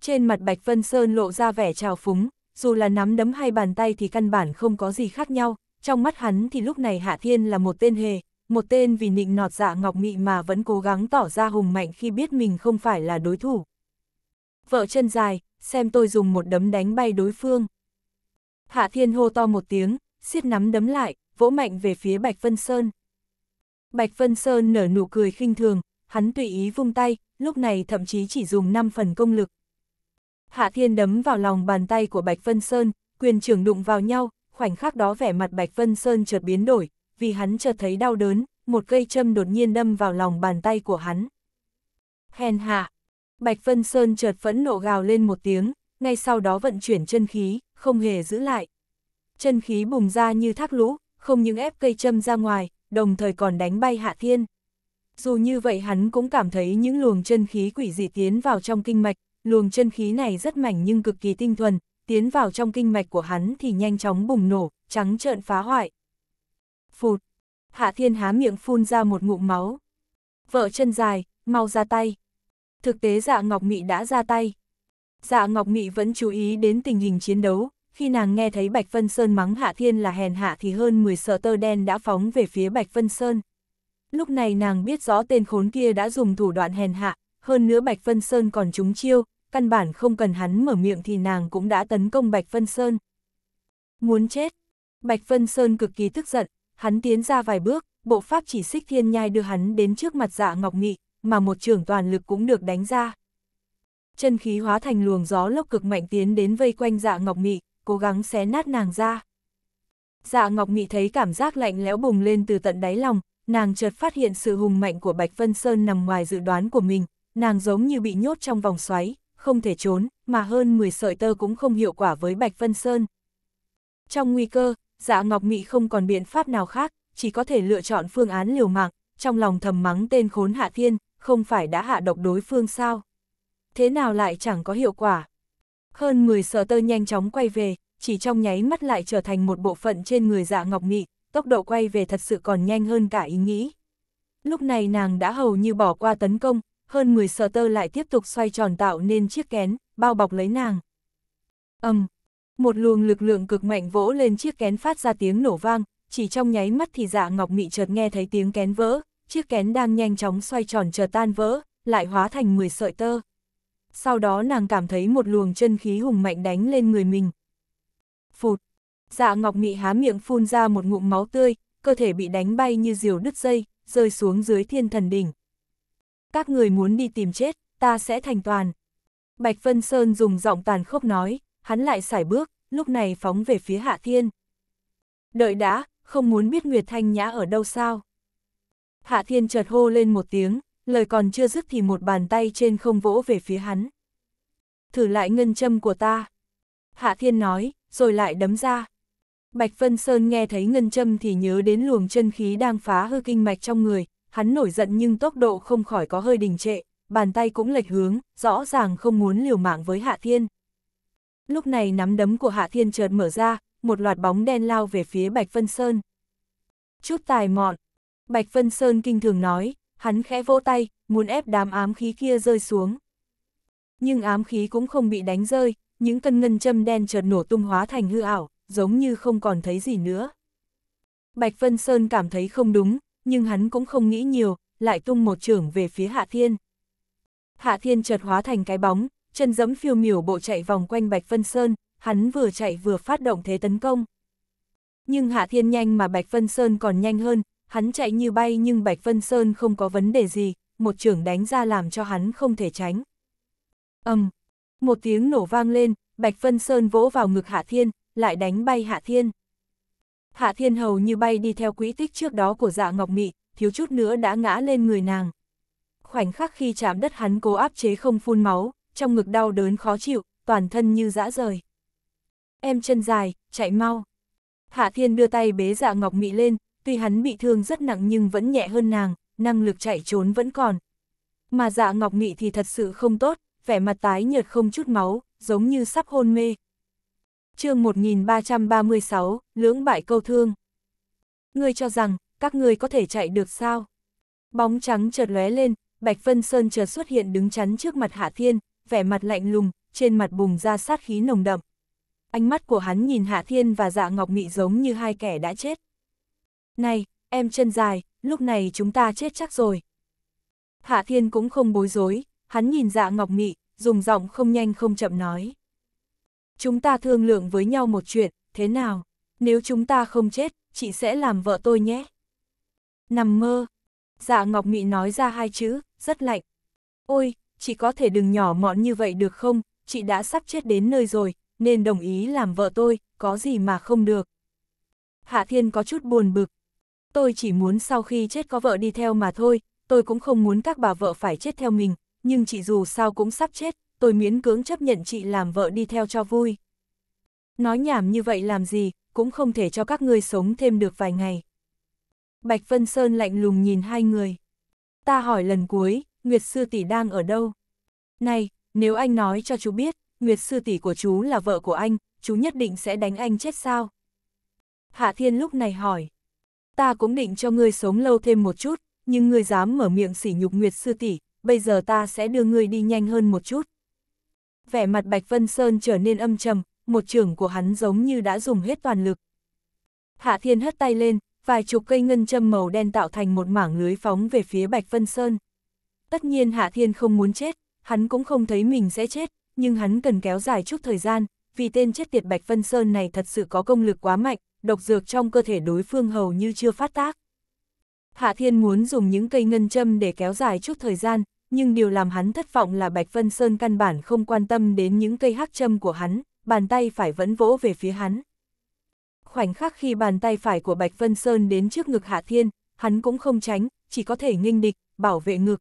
Trên mặt Bạch Vân Sơn lộ ra vẻ trào phúng, dù là nắm đấm hay bàn tay thì căn bản không có gì khác nhau, trong mắt hắn thì lúc này Hạ Thiên là một tên hề, một tên vì nịnh nọt dạ ngọc mị mà vẫn cố gắng tỏ ra hùng mạnh khi biết mình không phải là đối thủ. Vợ chân dài, xem tôi dùng một đấm đánh bay đối phương. Hạ Thiên hô to một tiếng, siết nắm đấm lại, vỗ mạnh về phía Bạch Vân Sơn. Bạch Vân Sơn nở nụ cười khinh thường, hắn tùy ý vung tay, lúc này thậm chí chỉ dùng 5 phần công lực. Hạ Thiên đấm vào lòng bàn tay của Bạch Vân Sơn, quyền trưởng đụng vào nhau, khoảnh khắc đó vẻ mặt Bạch Vân Sơn chợt biến đổi, vì hắn chợt thấy đau đớn, một cây châm đột nhiên đâm vào lòng bàn tay của hắn. Hèn hạ! Bạch Vân Sơn chợt phẫn nộ gào lên một tiếng, ngay sau đó vận chuyển chân khí, không hề giữ lại. Chân khí bùng ra như thác lũ, không những ép cây châm ra ngoài, đồng thời còn đánh bay Hạ Thiên. Dù như vậy hắn cũng cảm thấy những luồng chân khí quỷ dị tiến vào trong kinh mạch, luồng chân khí này rất mảnh nhưng cực kỳ tinh thuần, tiến vào trong kinh mạch của hắn thì nhanh chóng bùng nổ, trắng trợn phá hoại. Phụt. Hạ thiên há miệng phun ra một ngụm máu. Vợ chân dài, mau ra tay. Thực tế dạ Ngọc Mị đã ra tay. Dạ Ngọc Mị vẫn chú ý đến tình hình chiến đấu, khi nàng nghe thấy Bạch Vân Sơn mắng Hạ Thiên là hèn hạ thì hơn 10 sợ tơ đen đã phóng về phía Bạch Vân Sơn. Lúc này nàng biết rõ tên khốn kia đã dùng thủ đoạn hèn hạ, hơn nữa Bạch Vân Sơn còn trúng chiêu, căn bản không cần hắn mở miệng thì nàng cũng đã tấn công Bạch Vân Sơn. Muốn chết! Bạch Vân Sơn cực kỳ tức giận, Hắn tiến ra vài bước, bộ pháp chỉ xích thiên nhai đưa hắn đến trước mặt dạ ngọc nghị, mà một trưởng toàn lực cũng được đánh ra. Chân khí hóa thành luồng gió lốc cực mạnh tiến đến vây quanh dạ ngọc nghị, cố gắng xé nát nàng ra. Dạ ngọc nghị thấy cảm giác lạnh lẽo bùng lên từ tận đáy lòng, nàng chợt phát hiện sự hùng mạnh của Bạch Vân Sơn nằm ngoài dự đoán của mình, nàng giống như bị nhốt trong vòng xoáy, không thể trốn, mà hơn 10 sợi tơ cũng không hiệu quả với Bạch Vân Sơn. Trong nguy cơ, dạ Ngọc Mị không còn biện pháp nào khác, chỉ có thể lựa chọn phương án liều mạng, trong lòng thầm mắng tên khốn Hạ Thiên, không phải đã hạ độc đối phương sao? Thế nào lại chẳng có hiệu quả? Hơn 10 sợ tơ nhanh chóng quay về, chỉ trong nháy mắt lại trở thành một bộ phận trên người dạ Ngọc Mị, tốc độ quay về thật sự còn nhanh hơn cả ý nghĩ. Lúc này nàng đã hầu như bỏ qua tấn công, hơn 10 sợ tơ lại tiếp tục xoay tròn tạo nên chiếc kén, bao bọc lấy nàng. Âm, một luồng lực lượng cực mạnh vỗ lên chiếc kén phát ra tiếng nổ vang, chỉ trong nháy mắt thì dạ ngọc mị chợt nghe thấy tiếng kén vỡ, chiếc kén đang nhanh chóng xoay tròn chờ tan vỡ, lại hóa thành 10 sợi tơ. Sau đó nàng cảm thấy một luồng chân khí hùng mạnh đánh lên người mình. Phụt! Dạ ngọc mị há miệng phun ra một ngụm máu tươi, cơ thể bị đánh bay như diều đứt dây, rơi xuống dưới thiên thần đỉnh. Các người muốn đi tìm chết, ta sẽ thành toàn. Bạch Vân Sơn dùng giọng tàn khốc nói hắn lại xài bước, lúc này phóng về phía Hạ Thiên. Đợi đã, không muốn biết Nguyệt Thanh Nhã ở đâu sao. Hạ Thiên chợt hô lên một tiếng, lời còn chưa dứt thì một bàn tay trên không vỗ về phía hắn. Thử lại ngân châm của ta. Hạ Thiên nói, rồi lại đấm ra. Bạch Vân Sơn nghe thấy ngân châm thì nhớ đến luồng chân khí đang phá hư kinh mạch trong người, hắn nổi giận nhưng tốc độ không khỏi có hơi đình trệ, bàn tay cũng lệch hướng, rõ ràng không muốn liều mạng với Hạ Thiên. Lúc này nắm đấm của Hạ Thiên chợt mở ra, một loạt bóng đen lao về phía Bạch Vân Sơn. Chút tài mọn. Bạch Vân Sơn kinh thường nói, hắn khẽ vỗ tay, muốn ép đám ám khí kia rơi xuống. Nhưng ám khí cũng không bị đánh rơi, những cân ngân châm đen chợt nổ tung hóa thành hư ảo, giống như không còn thấy gì nữa. Bạch Vân Sơn cảm thấy không đúng, nhưng hắn cũng không nghĩ nhiều, lại tung một trưởng về phía Hạ Thiên. Hạ Thiên chợt hóa thành cái bóng, chân dẫm phiêu miểu bộ chạy vòng quanh Bạch Vân Sơn, hắn vừa chạy vừa phát động thế tấn công. Nhưng Hạ Thiên nhanh mà Bạch Vân Sơn còn nhanh hơn, hắn chạy như bay nhưng Bạch Vân Sơn không có vấn đề gì, một trưởng đánh ra làm cho hắn không thể tránh. âm um, một tiếng nổ vang lên, Bạch Vân Sơn vỗ vào ngực Hạ Thiên, lại đánh bay Hạ Thiên. Hạ Thiên hầu như bay đi theo quỹ tích trước đó của dạ Ngọc Mị, thiếu chút nữa đã ngã lên người nàng. Khoảnh khắc khi chạm đất hắn cố áp chế không phun máu, trong ngực đau đớn khó chịu, toàn thân như dã rời. Em chân dài, chạy mau. Hạ Thiên đưa tay bế dạ Ngọc Mị lên, tuy hắn bị thương rất nặng nhưng vẫn nhẹ hơn nàng, năng lực chạy trốn vẫn còn. Mà dạ Ngọc Mị thì thật sự không tốt, vẻ mặt tái nhợt không chút máu, giống như sắp hôn mê. chương 1336, lưỡng bại câu thương. Ngươi cho rằng, các ngươi có thể chạy được sao? Bóng trắng chợt lóe lên, Bạch Vân Sơn chợt xuất hiện đứng chắn trước mặt Hạ Thiên, vẻ mặt lạnh lùng, trên mặt bùng ra sát khí nồng đậm. Ánh mắt của hắn nhìn Hạ Thiên và Dạ Ngọc Mị giống như hai kẻ đã chết. Này, em chân dài, lúc này chúng ta chết chắc rồi. Hạ Thiên cũng không bối rối, hắn nhìn Dạ Ngọc Mị, dùng giọng không nhanh không chậm nói. Chúng ta thương lượng với nhau một chuyện, thế nào? Nếu chúng ta không chết, chị sẽ làm vợ tôi nhé. Nằm mơ. Dạ Ngọc Mị nói ra hai chữ, rất lạnh. Ôi, chị có thể đừng nhỏ mọn như vậy được không, chị đã sắp chết đến nơi rồi, nên đồng ý làm vợ tôi, có gì mà không được. Hạ Thiên có chút buồn bực. Tôi chỉ muốn sau khi chết có vợ đi theo mà thôi, tôi cũng không muốn các bà vợ phải chết theo mình, nhưng chị dù sao cũng sắp chết, tôi miễn cưỡng chấp nhận chị làm vợ đi theo cho vui. Nói nhảm như vậy làm gì, cũng không thể cho các ngươi sống thêm được vài ngày. Bạch Vân Sơn lạnh lùng nhìn hai người. Ta hỏi lần cuối, Nguyệt sư tỷ đang ở đâu? Này, nếu anh nói cho chú biết, Nguyệt sư tỷ của chú là vợ của anh, chú nhất định sẽ đánh anh chết sao? Hạ Thiên lúc này hỏi. Ta cũng định cho ngươi sống lâu thêm một chút, nhưng ngươi dám mở miệng sỉ nhục Nguyệt sư tỷ, bây giờ ta sẽ đưa ngươi đi nhanh hơn một chút. Vẻ mặt Bạch Vân Sơn trở nên âm trầm, một trưởng của hắn giống như đã dùng hết toàn lực. Hạ Thiên hất tay lên, vài chục cây ngân châm màu đen tạo thành một mảng lưới phóng về phía Bạch Vân Sơn. Tất nhiên Hạ Thiên không muốn chết, hắn cũng không thấy mình sẽ chết, nhưng hắn cần kéo dài chút thời gian, vì tên chết tiệt Bạch Vân Sơn này thật sự có công lực quá mạnh, độc dược trong cơ thể đối phương hầu như chưa phát tác. Hạ Thiên muốn dùng những cây ngân châm để kéo dài chút thời gian, nhưng điều làm hắn thất vọng là Bạch Vân Sơn căn bản không quan tâm đến những cây hắc châm của hắn, bàn tay phải vẫn vỗ về phía hắn. Khoảnh khắc khi bàn tay phải của Bạch Vân Sơn đến trước ngực Hạ Thiên, hắn cũng không tránh, chỉ có thể nghênh địch, bảo vệ ngực,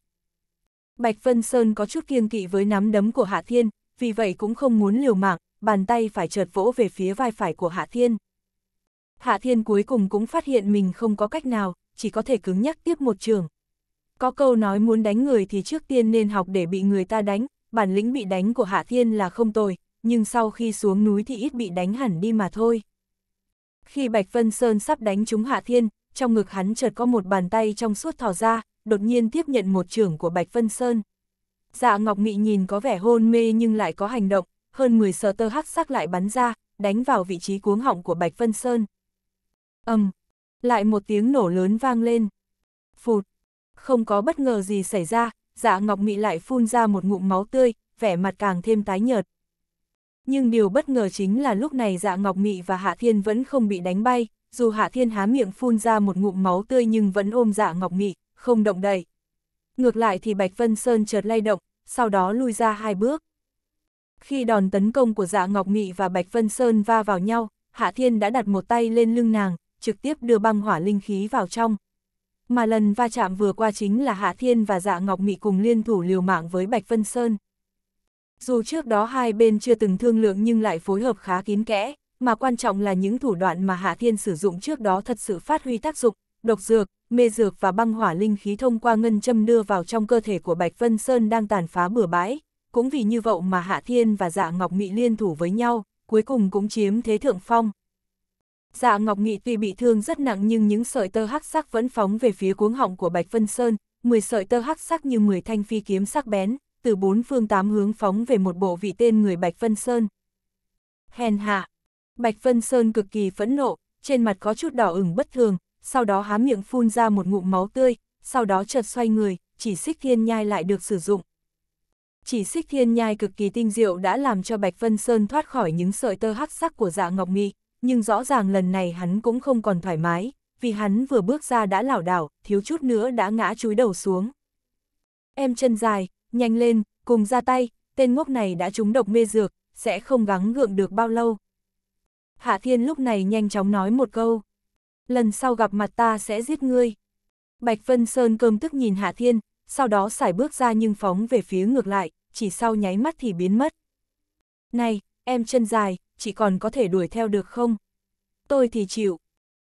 Bạch Vân Sơn có chút kiêng kỵ với nắm đấm của Hạ Thiên, vì vậy cũng không muốn liều mạng, bàn tay phải chợt vỗ về phía vai phải của Hạ Thiên. Hạ Thiên cuối cùng cũng phát hiện mình không có cách nào, chỉ có thể cứng nhắc tiếp một trường. Có câu nói muốn đánh người thì trước tiên nên học để bị người ta đánh, bản lĩnh bị đánh của Hạ Thiên là không tồi, nhưng sau khi xuống núi thì ít bị đánh hẳn đi mà thôi. Khi Bạch Vân Sơn sắp đánh trúng Hạ Thiên, trong ngực hắn chợt có một bàn tay trong suốt thò ra, đột nhiên tiếp nhận một trưởng của Bạch Vân Sơn. Dạ Ngọc Mị nhìn có vẻ hôn mê nhưng lại có hành động, hơn 10 sờ tơ hắc sắc lại bắn ra, đánh vào vị trí cuống họng của Bạch Vân Sơn. ầm, lại một tiếng nổ lớn vang lên. Phụt, không có bất ngờ gì xảy ra, dạ Ngọc Mị lại phun ra một ngụm máu tươi, vẻ mặt càng thêm tái nhợt. Nhưng điều bất ngờ chính là lúc này dạ Ngọc Mị và Hạ Thiên vẫn không bị đánh bay, dù Hạ Thiên há miệng phun ra một ngụm máu tươi nhưng vẫn ôm dạ ngọc mị, không động đậy. Ngược lại thì Bạch Vân Sơn chợt lay động, sau đó lui ra hai bước. Khi đòn tấn công của dạ ngọc mị và Bạch Vân Sơn va vào nhau, Hạ Thiên đã đặt một tay lên lưng nàng, trực tiếp đưa băng hỏa linh khí vào trong. Mà lần va chạm vừa qua chính là Hạ Thiên và Dạ Ngọc Mị cùng liên thủ liều mạng với Bạch Vân Sơn. Dù trước đó hai bên chưa từng thương lượng nhưng lại phối hợp khá kín kẽ, mà quan trọng là những thủ đoạn mà Hạ Thiên sử dụng trước đó thật sự phát huy tác dụng, độc dược, mê dược và băng hỏa linh khí thông qua ngân châm đưa vào trong cơ thể của Bạch Vân Sơn đang tàn phá bừa bãi. Cũng vì như vậy mà Hạ Thiên và Dạ Ngọc Mị liên thủ với nhau, cuối cùng cũng chiếm thế thượng phong. Dạ Ngọc Nghị tuy bị thương rất nặng nhưng những sợi tơ hắc sắc vẫn phóng về phía cuống họng của Bạch Vân Sơn, 10 sợi tơ hắc sắc như 10 thanh phi kiếm sắc bén, từ bốn phương tám hướng phóng về một bộ vị tên người Bạch Vân Sơn. Hèn hạ, Bạch Vân Sơn cực kỳ phẫn nộ, trên mặt có chút đỏ ửng bất thường, sau đó há miệng phun ra một ngụm máu tươi, sau đó chợt xoay người, chỉ xích thiên nhai lại được sử dụng. Chỉ xích thiên nhai cực kỳ tinh diệu đã làm cho Bạch Vân Sơn thoát khỏi những sợi tơ hắc sắc của dạ ngọc Mi, nhưng rõ ràng lần này hắn cũng không còn thoải mái, vì hắn vừa bước ra đã lảo đảo, thiếu chút nữa đã ngã chúi đầu xuống. Em chân dài, nhanh lên, cùng ra tay, tên ngốc này đã trúng độc mê dược, sẽ không gắng gượng được bao lâu. Hạ Thiên lúc này nhanh chóng nói một câu. Lần sau gặp mặt ta sẽ giết ngươi. Bạch Vân Sơn cơm tức nhìn Hạ Thiên, sau đó xài bước ra nhưng phóng về phía ngược lại, chỉ sau nháy mắt thì biến mất. Này, em chân dài, chỉ còn có thể đuổi theo được không? Tôi thì chịu.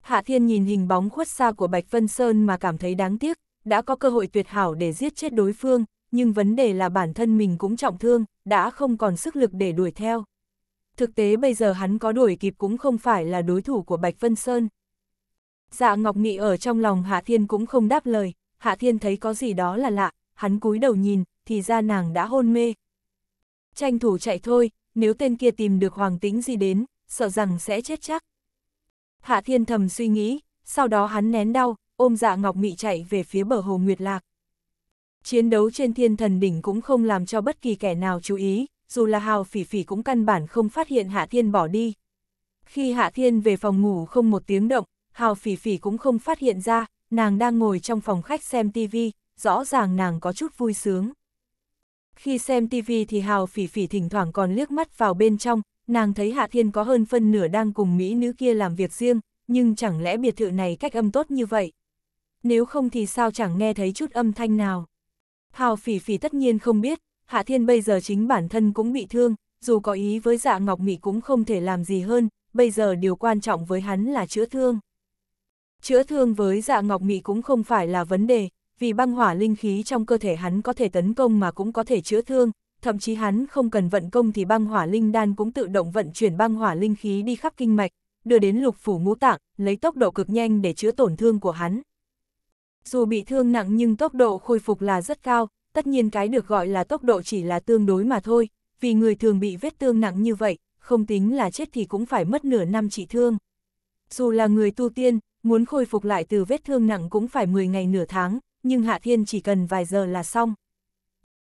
Hạ Thiên nhìn hình bóng khuất xa của Bạch Vân Sơn mà cảm thấy đáng tiếc, đã có cơ hội tuyệt hảo để giết chết đối phương, nhưng vấn đề là bản thân mình cũng trọng thương, đã không còn sức lực để đuổi theo thực tế bây giờ hắn có đuổi kịp cũng không phải là đối thủ của Bạch Vân Sơn. Dạ Ngọc Nghị ở trong lòng Hạ Thiên cũng không đáp lời, Hạ Thiên thấy có gì đó là lạ, hắn cúi đầu nhìn, thì ra nàng đã hôn mê. Tranh thủ chạy thôi, nếu tên kia tìm được Hoàng Tĩnh gì đến, sợ rằng sẽ chết chắc. Hạ Thiên thầm suy nghĩ, sau đó hắn nén đau, ôm dạ Ngọc Mị chạy về phía bờ hồ Nguyệt Lạc. Chiến đấu trên thiên thần đỉnh cũng không làm cho bất kỳ kẻ nào chú ý, dù là hào phỉ phỉ cũng căn bản không phát hiện Hạ Thiên bỏ đi. Khi Hạ Thiên về phòng ngủ không một tiếng động, hào phỉ phỉ cũng không phát hiện ra, nàng đang ngồi trong phòng khách xem tivi, rõ ràng nàng có chút vui sướng. Khi xem tivi thì hào phỉ phỉ thỉnh thoảng còn liếc mắt vào bên trong, nàng thấy Hạ Thiên có hơn phân nửa đang cùng Mỹ nữ kia làm việc riêng, nhưng chẳng lẽ biệt thự này cách âm tốt như vậy? Nếu không thì sao chẳng nghe thấy chút âm thanh nào? Hào phỉ phỉ tất nhiên không biết, Hạ Thiên bây giờ chính bản thân cũng bị thương, dù có ý với dạ Ngọc Mỹ cũng không thể làm gì hơn, bây giờ điều quan trọng với hắn là chữa thương. Chữa thương với dạ Ngọc Mỹ cũng không phải là vấn đề, vì băng hỏa linh khí trong cơ thể hắn có thể tấn công mà cũng có thể chữa thương, thậm chí hắn không cần vận công thì băng hỏa linh đan cũng tự động vận chuyển băng hỏa linh khí đi khắp kinh mạch, đưa đến lục phủ ngũ tạng, lấy tốc độ cực nhanh để chữa tổn thương của hắn. Dù bị thương nặng nhưng tốc độ khôi phục là rất cao, tất nhiên cái được gọi là tốc độ chỉ là tương đối mà thôi, vì người thường bị vết thương nặng như vậy, không tính là chết thì cũng phải mất nửa năm trị thương. Dù là người tu tiên, muốn khôi phục lại từ vết thương nặng cũng phải 10 ngày nửa tháng, nhưng Hạ Thiên chỉ cần vài giờ là xong.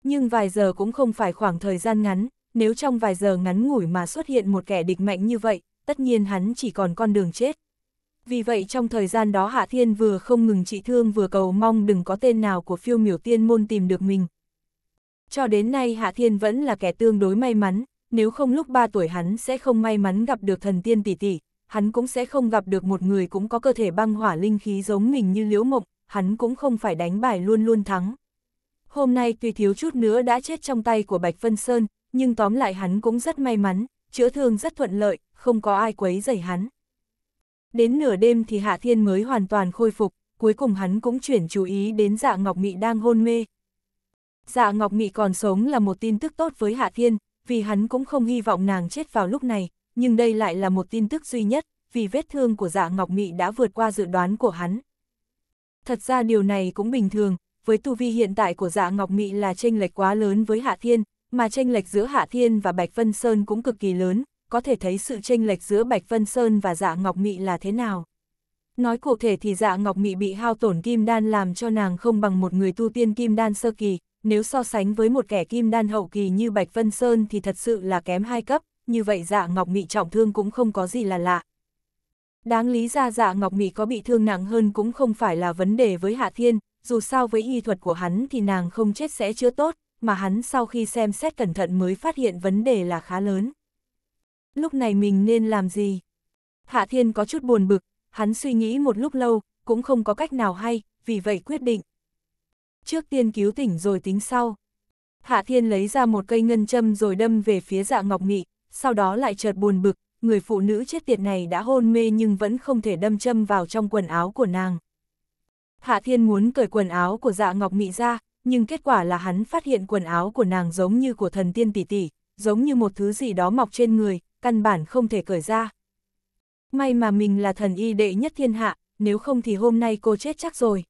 Nhưng vài giờ cũng không phải khoảng thời gian ngắn, nếu trong vài giờ ngắn ngủi mà xuất hiện một kẻ địch mạnh như vậy, tất nhiên hắn chỉ còn con đường chết. Vì vậy trong thời gian đó Hạ Thiên vừa không ngừng trị thương vừa cầu mong đừng có tên nào của phiêu miểu tiên môn tìm được mình. Cho đến nay Hạ Thiên vẫn là kẻ tương đối may mắn, nếu không lúc 3 tuổi hắn sẽ không may mắn gặp được thần tiên tỷ tỷ, hắn cũng sẽ không gặp được một người cũng có cơ thể băng hỏa linh khí giống mình như liễu mộng hắn cũng không phải đánh bài luôn luôn thắng. Hôm nay tuy thiếu chút nữa đã chết trong tay của Bạch Vân Sơn, nhưng tóm lại hắn cũng rất may mắn, chữa thương rất thuận lợi, không có ai quấy rầy hắn. Đến nửa đêm thì Hạ Thiên mới hoàn toàn khôi phục, cuối cùng hắn cũng chuyển chú ý đến dạ Ngọc Mị đang hôn mê. Dạ Ngọc Mị còn sống là một tin tức tốt với Hạ Thiên, vì hắn cũng không hy vọng nàng chết vào lúc này, nhưng đây lại là một tin tức duy nhất, vì vết thương của dạ Ngọc Mị đã vượt qua dự đoán của hắn. Thật ra điều này cũng bình thường, với tu vi hiện tại của dạ Ngọc Mị là chênh lệch quá lớn với Hạ Thiên, mà chênh lệch giữa Hạ Thiên và Bạch Vân Sơn cũng cực kỳ lớn, có thể thấy sự chênh lệch giữa Bạch Vân Sơn và dạ Ngọc Mị là thế nào. Nói cụ thể thì dạ Ngọc Mị bị hao tổn kim đan làm cho nàng không bằng một người tu tiên kim đan sơ kỳ, nếu so sánh với một kẻ kim đan hậu kỳ như Bạch Vân Sơn thì thật sự là kém hai cấp, như vậy dạ Ngọc Mị trọng thương cũng không có gì là lạ. Đáng lý ra dạ Ngọc Mị có bị thương nặng hơn cũng không phải là vấn đề với Hạ Thiên, dù sao với y thuật của hắn thì nàng không chết sẽ chữa tốt, mà hắn sau khi xem xét cẩn thận mới phát hiện vấn đề là khá lớn lúc này mình nên làm gì? Hạ Thiên có chút buồn bực, hắn suy nghĩ một lúc lâu, cũng không có cách nào hay, vì vậy quyết định. Trước tiên cứu tỉnh rồi tính sau. Hạ Thiên lấy ra một cây ngân châm rồi đâm về phía dạ ngọc nghị, sau đó lại chợt buồn bực, người phụ nữ chết tiệt này đã hôn mê nhưng vẫn không thể đâm châm vào trong quần áo của nàng. Hạ Thiên muốn cởi quần áo của dạ ngọc mị ra, nhưng kết quả là hắn phát hiện quần áo của nàng giống như của thần tiên tỷ tỷ, giống như một thứ gì đó mọc trên người, căn bản không thể cởi ra. May mà mình là thần y đệ nhất thiên hạ, nếu không thì hôm nay cô chết chắc rồi.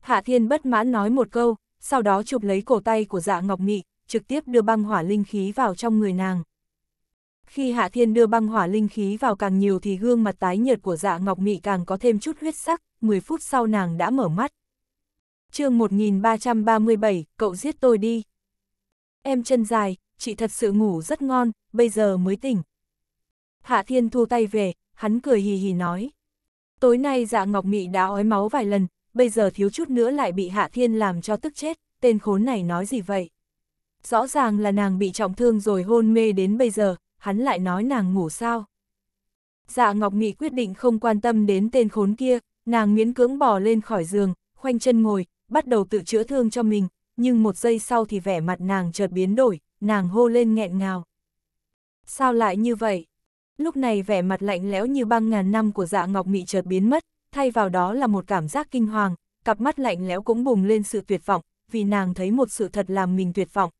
Hạ thiên bất mãn nói một câu, sau đó chụp lấy cổ tay của dạ ngọc mị, trực tiếp đưa băng hỏa linh khí vào trong người nàng. Khi Hạ Thiên đưa băng hỏa linh khí vào càng nhiều thì gương mặt tái nhợt của dạ ngọc mị càng có thêm chút huyết sắc, 10 phút sau nàng đã mở mắt. chương 1337, cậu giết tôi đi. Em chân dài, chị thật sự ngủ rất ngon, bây giờ mới tỉnh. Hạ Thiên thu tay về, hắn cười hì hì nói. Tối nay dạ Ngọc Mị đã ói máu vài lần, bây giờ thiếu chút nữa lại bị Hạ Thiên làm cho tức chết, tên khốn này nói gì vậy? Rõ ràng là nàng bị trọng thương rồi hôn mê đến bây giờ, hắn lại nói nàng ngủ sao? Dạ Ngọc Mị quyết định không quan tâm đến tên khốn kia, nàng miễn cưỡng bò lên khỏi giường, khoanh chân ngồi, bắt đầu tự chữa thương cho mình, nhưng một giây sau thì vẻ mặt nàng chợt biến đổi, nàng hô lên nghẹn ngào. Sao lại như vậy? Lúc này vẻ mặt lạnh lẽo như băng ngàn năm của dạ ngọc mị chợt biến mất, thay vào đó là một cảm giác kinh hoàng, cặp mắt lạnh lẽo cũng bùng lên sự tuyệt vọng, vì nàng thấy một sự thật làm mình tuyệt vọng.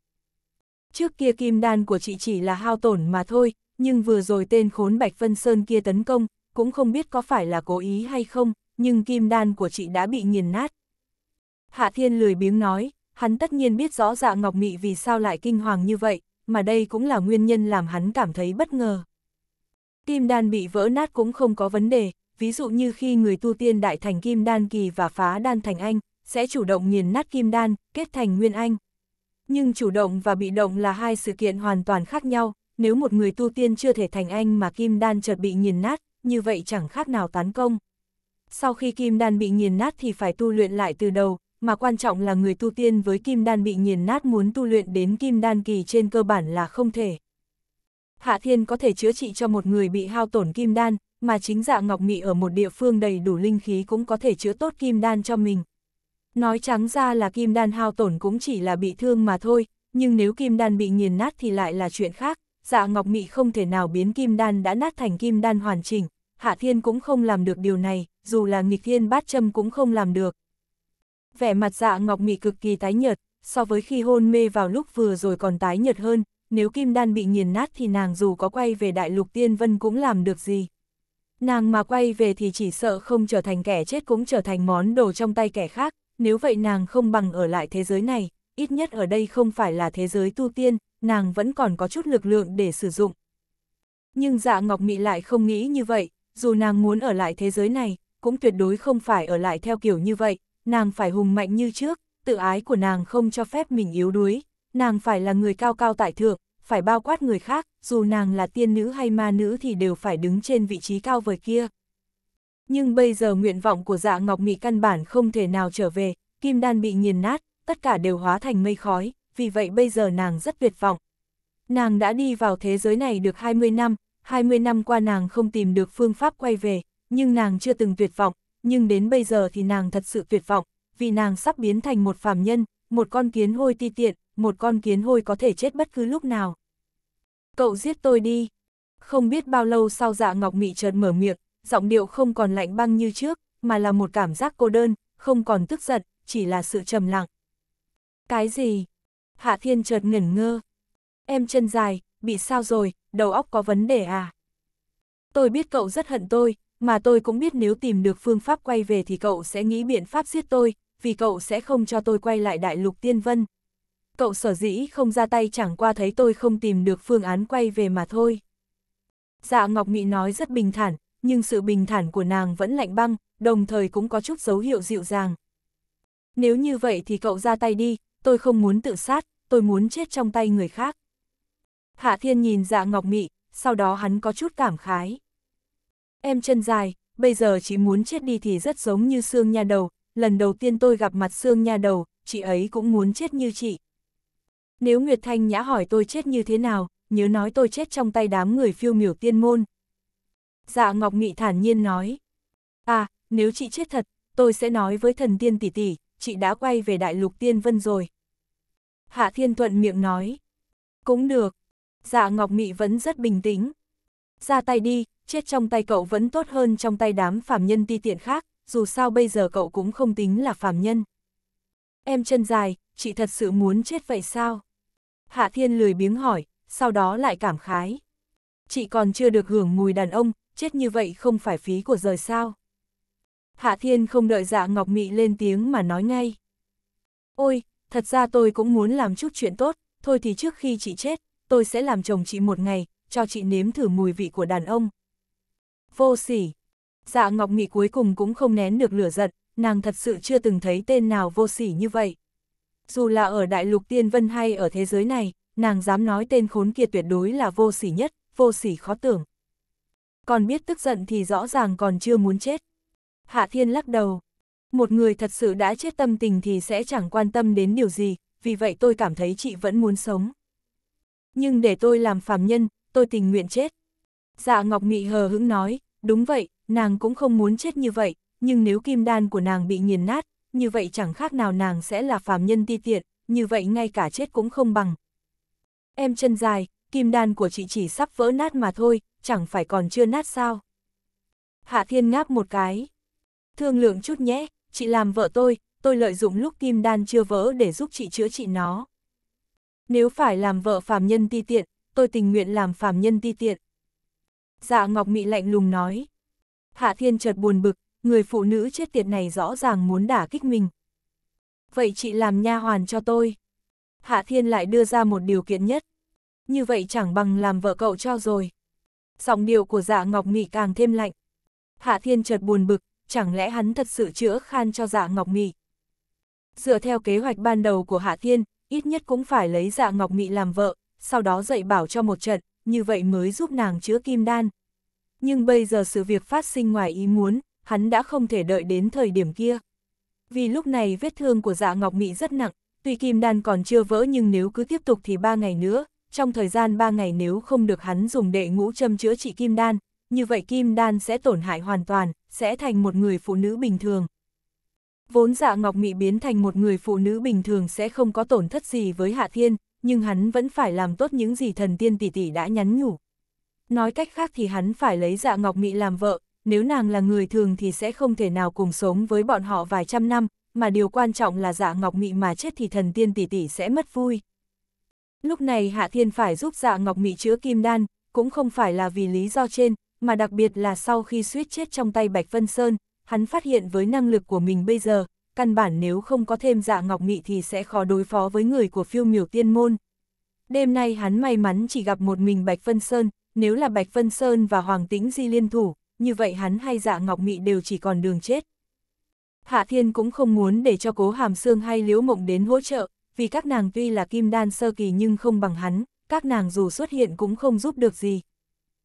Trước kia kim đan của chị chỉ là hao tổn mà thôi, nhưng vừa rồi tên khốn Bạch Vân Sơn kia tấn công, cũng không biết có phải là cố ý hay không, nhưng kim đan của chị đã bị nghiền nát. Hạ Thiên lười biếng nói, hắn tất nhiên biết rõ dạ Ngọc Mị vì sao lại kinh hoàng như vậy, mà đây cũng là nguyên nhân làm hắn cảm thấy bất ngờ. Kim đan bị vỡ nát cũng không có vấn đề, ví dụ như khi người tu tiên đại thành kim đan kỳ và phá đan thành anh, sẽ chủ động nghiền nát kim đan, kết thành nguyên anh. Nhưng chủ động và bị động là hai sự kiện hoàn toàn khác nhau, nếu một người tu tiên chưa thể thành anh mà kim đan chợt bị nghiền nát, như vậy chẳng khác nào tán công. Sau khi kim đan bị nghiền nát thì phải tu luyện lại từ đầu, mà quan trọng là người tu tiên với kim đan bị nghiền nát muốn tu luyện đến kim đan kỳ trên cơ bản là không thể. Hạ Thiên có thể chữa trị cho một người bị hao tổn kim đan, mà chính dạ Ngọc Mị ở một địa phương đầy đủ linh khí cũng có thể chữa tốt kim đan cho mình. Nói trắng ra là kim đan hao tổn cũng chỉ là bị thương mà thôi, nhưng nếu kim đan bị nghiền nát thì lại là chuyện khác, dạ Ngọc Mị không thể nào biến kim đan đã nát thành kim đan hoàn chỉnh, Hạ Thiên cũng không làm được điều này, dù là nghịch thiên bát châm cũng không làm được vẻ mặt dạ ngọc mị cực kỳ tái nhợt, so với khi hôn mê vào lúc vừa rồi còn tái nhợt hơn, nếu kim đan bị nghiền nát thì nàng dù có quay về đại lục tiên vân cũng làm được gì. Nàng mà quay về thì chỉ sợ không trở thành kẻ chết cũng trở thành món đồ trong tay kẻ khác, nếu vậy nàng không bằng ở lại thế giới này, ít nhất ở đây không phải là thế giới tu tiên, nàng vẫn còn có chút lực lượng để sử dụng. Nhưng dạ Ngọc Mị lại không nghĩ như vậy, dù nàng muốn ở lại thế giới này, cũng tuyệt đối không phải ở lại theo kiểu như vậy, nàng phải hùng mạnh như trước, tự ái của nàng không cho phép mình yếu đuối, nàng phải là người cao cao tại thượng, phải bao quát người khác, dù nàng là tiên nữ hay ma nữ thì đều phải đứng trên vị trí cao vời kia. Nhưng bây giờ nguyện vọng của dạ ngọc mị căn bản không thể nào trở về, kim đan bị nghiền nát, tất cả đều hóa thành mây khói, vì vậy bây giờ nàng rất tuyệt vọng. Nàng đã đi vào thế giới này được 20 năm, 20 năm qua nàng không tìm được phương pháp quay về, nhưng nàng chưa từng tuyệt vọng, nhưng đến bây giờ thì nàng thật sự tuyệt vọng, vì nàng sắp biến thành một phàm nhân, một con kiến hôi ti tiện, một con kiến hôi có thể chết bất cứ lúc nào. Cậu giết tôi đi. Không biết bao lâu sau dạ ngọc mị chợt mở miệng, giọng điệu không còn lạnh băng như trước, mà là một cảm giác cô đơn, không còn tức giận, chỉ là sự trầm lặng. Cái gì? Hạ thiên chợt ngẩn ngơ. Em chân dài, bị sao rồi, đầu óc có vấn đề à? Tôi biết cậu rất hận tôi, mà tôi cũng biết nếu tìm được phương pháp quay về thì cậu sẽ nghĩ biện pháp giết tôi, vì cậu sẽ không cho tôi quay lại đại lục tiên vân. Cậu sở dĩ không ra tay chẳng qua thấy tôi không tìm được phương án quay về mà thôi. Dạ Ngọc Nghị nói rất bình thản, nhưng sự bình thản của nàng vẫn lạnh băng, đồng thời cũng có chút dấu hiệu dịu dàng. Nếu như vậy thì cậu ra tay đi, tôi không muốn tự sát, tôi muốn chết trong tay người khác. Hạ Thiên nhìn dạ Ngọc Nghị, sau đó hắn có chút cảm khái. Em chân dài, bây giờ chị muốn chết đi thì rất giống như xương Nha Đầu, lần đầu tiên tôi gặp mặt xương Nha Đầu, chị ấy cũng muốn chết như chị. Nếu Nguyệt Thanh Nhã hỏi tôi chết như thế nào, nhớ nói tôi chết trong tay đám người phiêu miểu tiên môn. Dạ Ngọc Nghị thản nhiên nói. À, nếu chị chết thật, tôi sẽ nói với thần tiên tỷ tỷ, chị đã quay về đại lục tiên vân rồi. Hạ Thiên Thuận miệng nói. Cũng được. Dạ Ngọc Mị vẫn rất bình tĩnh. Ra tay đi, chết trong tay cậu vẫn tốt hơn trong tay đám phàm nhân ti tiện khác, dù sao bây giờ cậu cũng không tính là phàm nhân. Em chân dài, chị thật sự muốn chết vậy sao? Hạ Thiên lười biếng hỏi, sau đó lại cảm khái. Chị còn chưa được hưởng mùi đàn ông, chết như vậy không phải phí của rời sao? Hạ Thiên không đợi dạ Ngọc Mị lên tiếng mà nói ngay. Ôi, thật ra tôi cũng muốn làm chút chuyện tốt, thôi thì trước khi chị chết, tôi sẽ làm chồng chị một ngày, cho chị nếm thử mùi vị của đàn ông, vô sỉ. Dạ Ngọc Nghị cuối cùng cũng không nén được lửa giận, nàng thật sự chưa từng thấy tên nào vô sỉ như vậy. Dù là ở đại lục tiên vân hay ở thế giới này, nàng dám nói tên khốn kia tuyệt đối là vô sỉ nhất, vô sỉ khó tưởng. Còn biết tức giận thì rõ ràng còn chưa muốn chết. Hạ Thiên lắc đầu. Một người thật sự đã chết tâm tình thì sẽ chẳng quan tâm đến điều gì, vì vậy tôi cảm thấy chị vẫn muốn sống. Nhưng để tôi làm phàm nhân, tôi tình nguyện chết. Dạ Ngọc Mị hờ hững nói, Đúng vậy, nàng cũng không muốn chết như vậy, nhưng nếu kim đan của nàng bị nghiền nát, như vậy chẳng khác nào nàng sẽ là phàm nhân ti tiện, như vậy ngay cả chết cũng không bằng. Em chân dài, kim đan của chị chỉ sắp vỡ nát mà thôi, chẳng phải còn chưa nát sao. Hạ Thiên ngáp một cái. Thương lượng chút nhé, chị làm vợ tôi, tôi lợi dụng lúc kim đan chưa vỡ để giúp chị chữa trị nó. Nếu phải làm vợ phàm nhân ti tiện, tôi tình nguyện làm phàm nhân ti tiện. Dạ Ngọc Mị lạnh lùng nói. Hạ Thiên chợt buồn bực, người phụ nữ chết tiệt này rõ ràng muốn đả kích mình. Vậy chị làm nha hoàn cho tôi. Hạ Thiên lại đưa ra một điều kiện nhất. Như vậy chẳng bằng làm vợ cậu cho rồi. Giọng điệu của dạ Ngọc Mị càng thêm lạnh. Hạ Thiên chợt buồn bực, chẳng lẽ hắn thật sự chữa khan cho dạ Ngọc Mị. Dựa theo kế hoạch ban đầu của Hạ Thiên, ít nhất cũng phải lấy dạ Ngọc Mị làm vợ, sau đó dạy bảo cho một trận, như vậy mới giúp nàng chữa kim đan. Nhưng bây giờ sự việc phát sinh ngoài ý muốn, hắn đã không thể đợi đến thời điểm kia. Vì lúc này vết thương của dạ Ngọc Mị rất nặng, tuy kim đan còn chưa vỡ nhưng nếu cứ tiếp tục thì ba ngày nữa, trong thời gian ba ngày nếu không được hắn dùng đệ ngũ châm chữa trị kim đan, như vậy kim đan sẽ tổn hại hoàn toàn, sẽ thành một người phụ nữ bình thường. Vốn dạ Ngọc Mị biến thành một người phụ nữ bình thường sẽ không có tổn thất gì với Hạ Thiên, nhưng hắn vẫn phải làm tốt những gì thần tiên tỷ tỷ đã nhắn nhủ. Nói cách khác thì hắn phải lấy dạ ngọc mị làm vợ, nếu nàng là người thường thì sẽ không thể nào cùng sống với bọn họ vài trăm năm, mà điều quan trọng là dạ ngọc mị mà chết thì thần tiên tỷ tỷ sẽ mất vui. Lúc này Hạ Thiên phải giúp dạ ngọc mị chữa kim đan, cũng không phải là vì lý do trên, mà đặc biệt là sau khi suýt chết trong tay Bạch Vân Sơn, hắn phát hiện với năng lực của mình bây giờ, căn bản nếu không có thêm dạ ngọc nghị thì sẽ khó đối phó với người của phiêu miểu tiên môn. Đêm nay hắn may mắn chỉ gặp một mình Bạch Vân Sơn, nếu là Bạch Vân Sơn và Hoàng Tĩnh Di liên thủ, như vậy hắn hay dạ ngọc nghị đều chỉ còn đường chết. Hạ Thiên cũng không muốn để cho cố hàm xương hay liễu mộng đến hỗ trợ, vì các nàng tuy là kim đan sơ kỳ nhưng không bằng hắn, các nàng dù xuất hiện cũng không giúp được gì.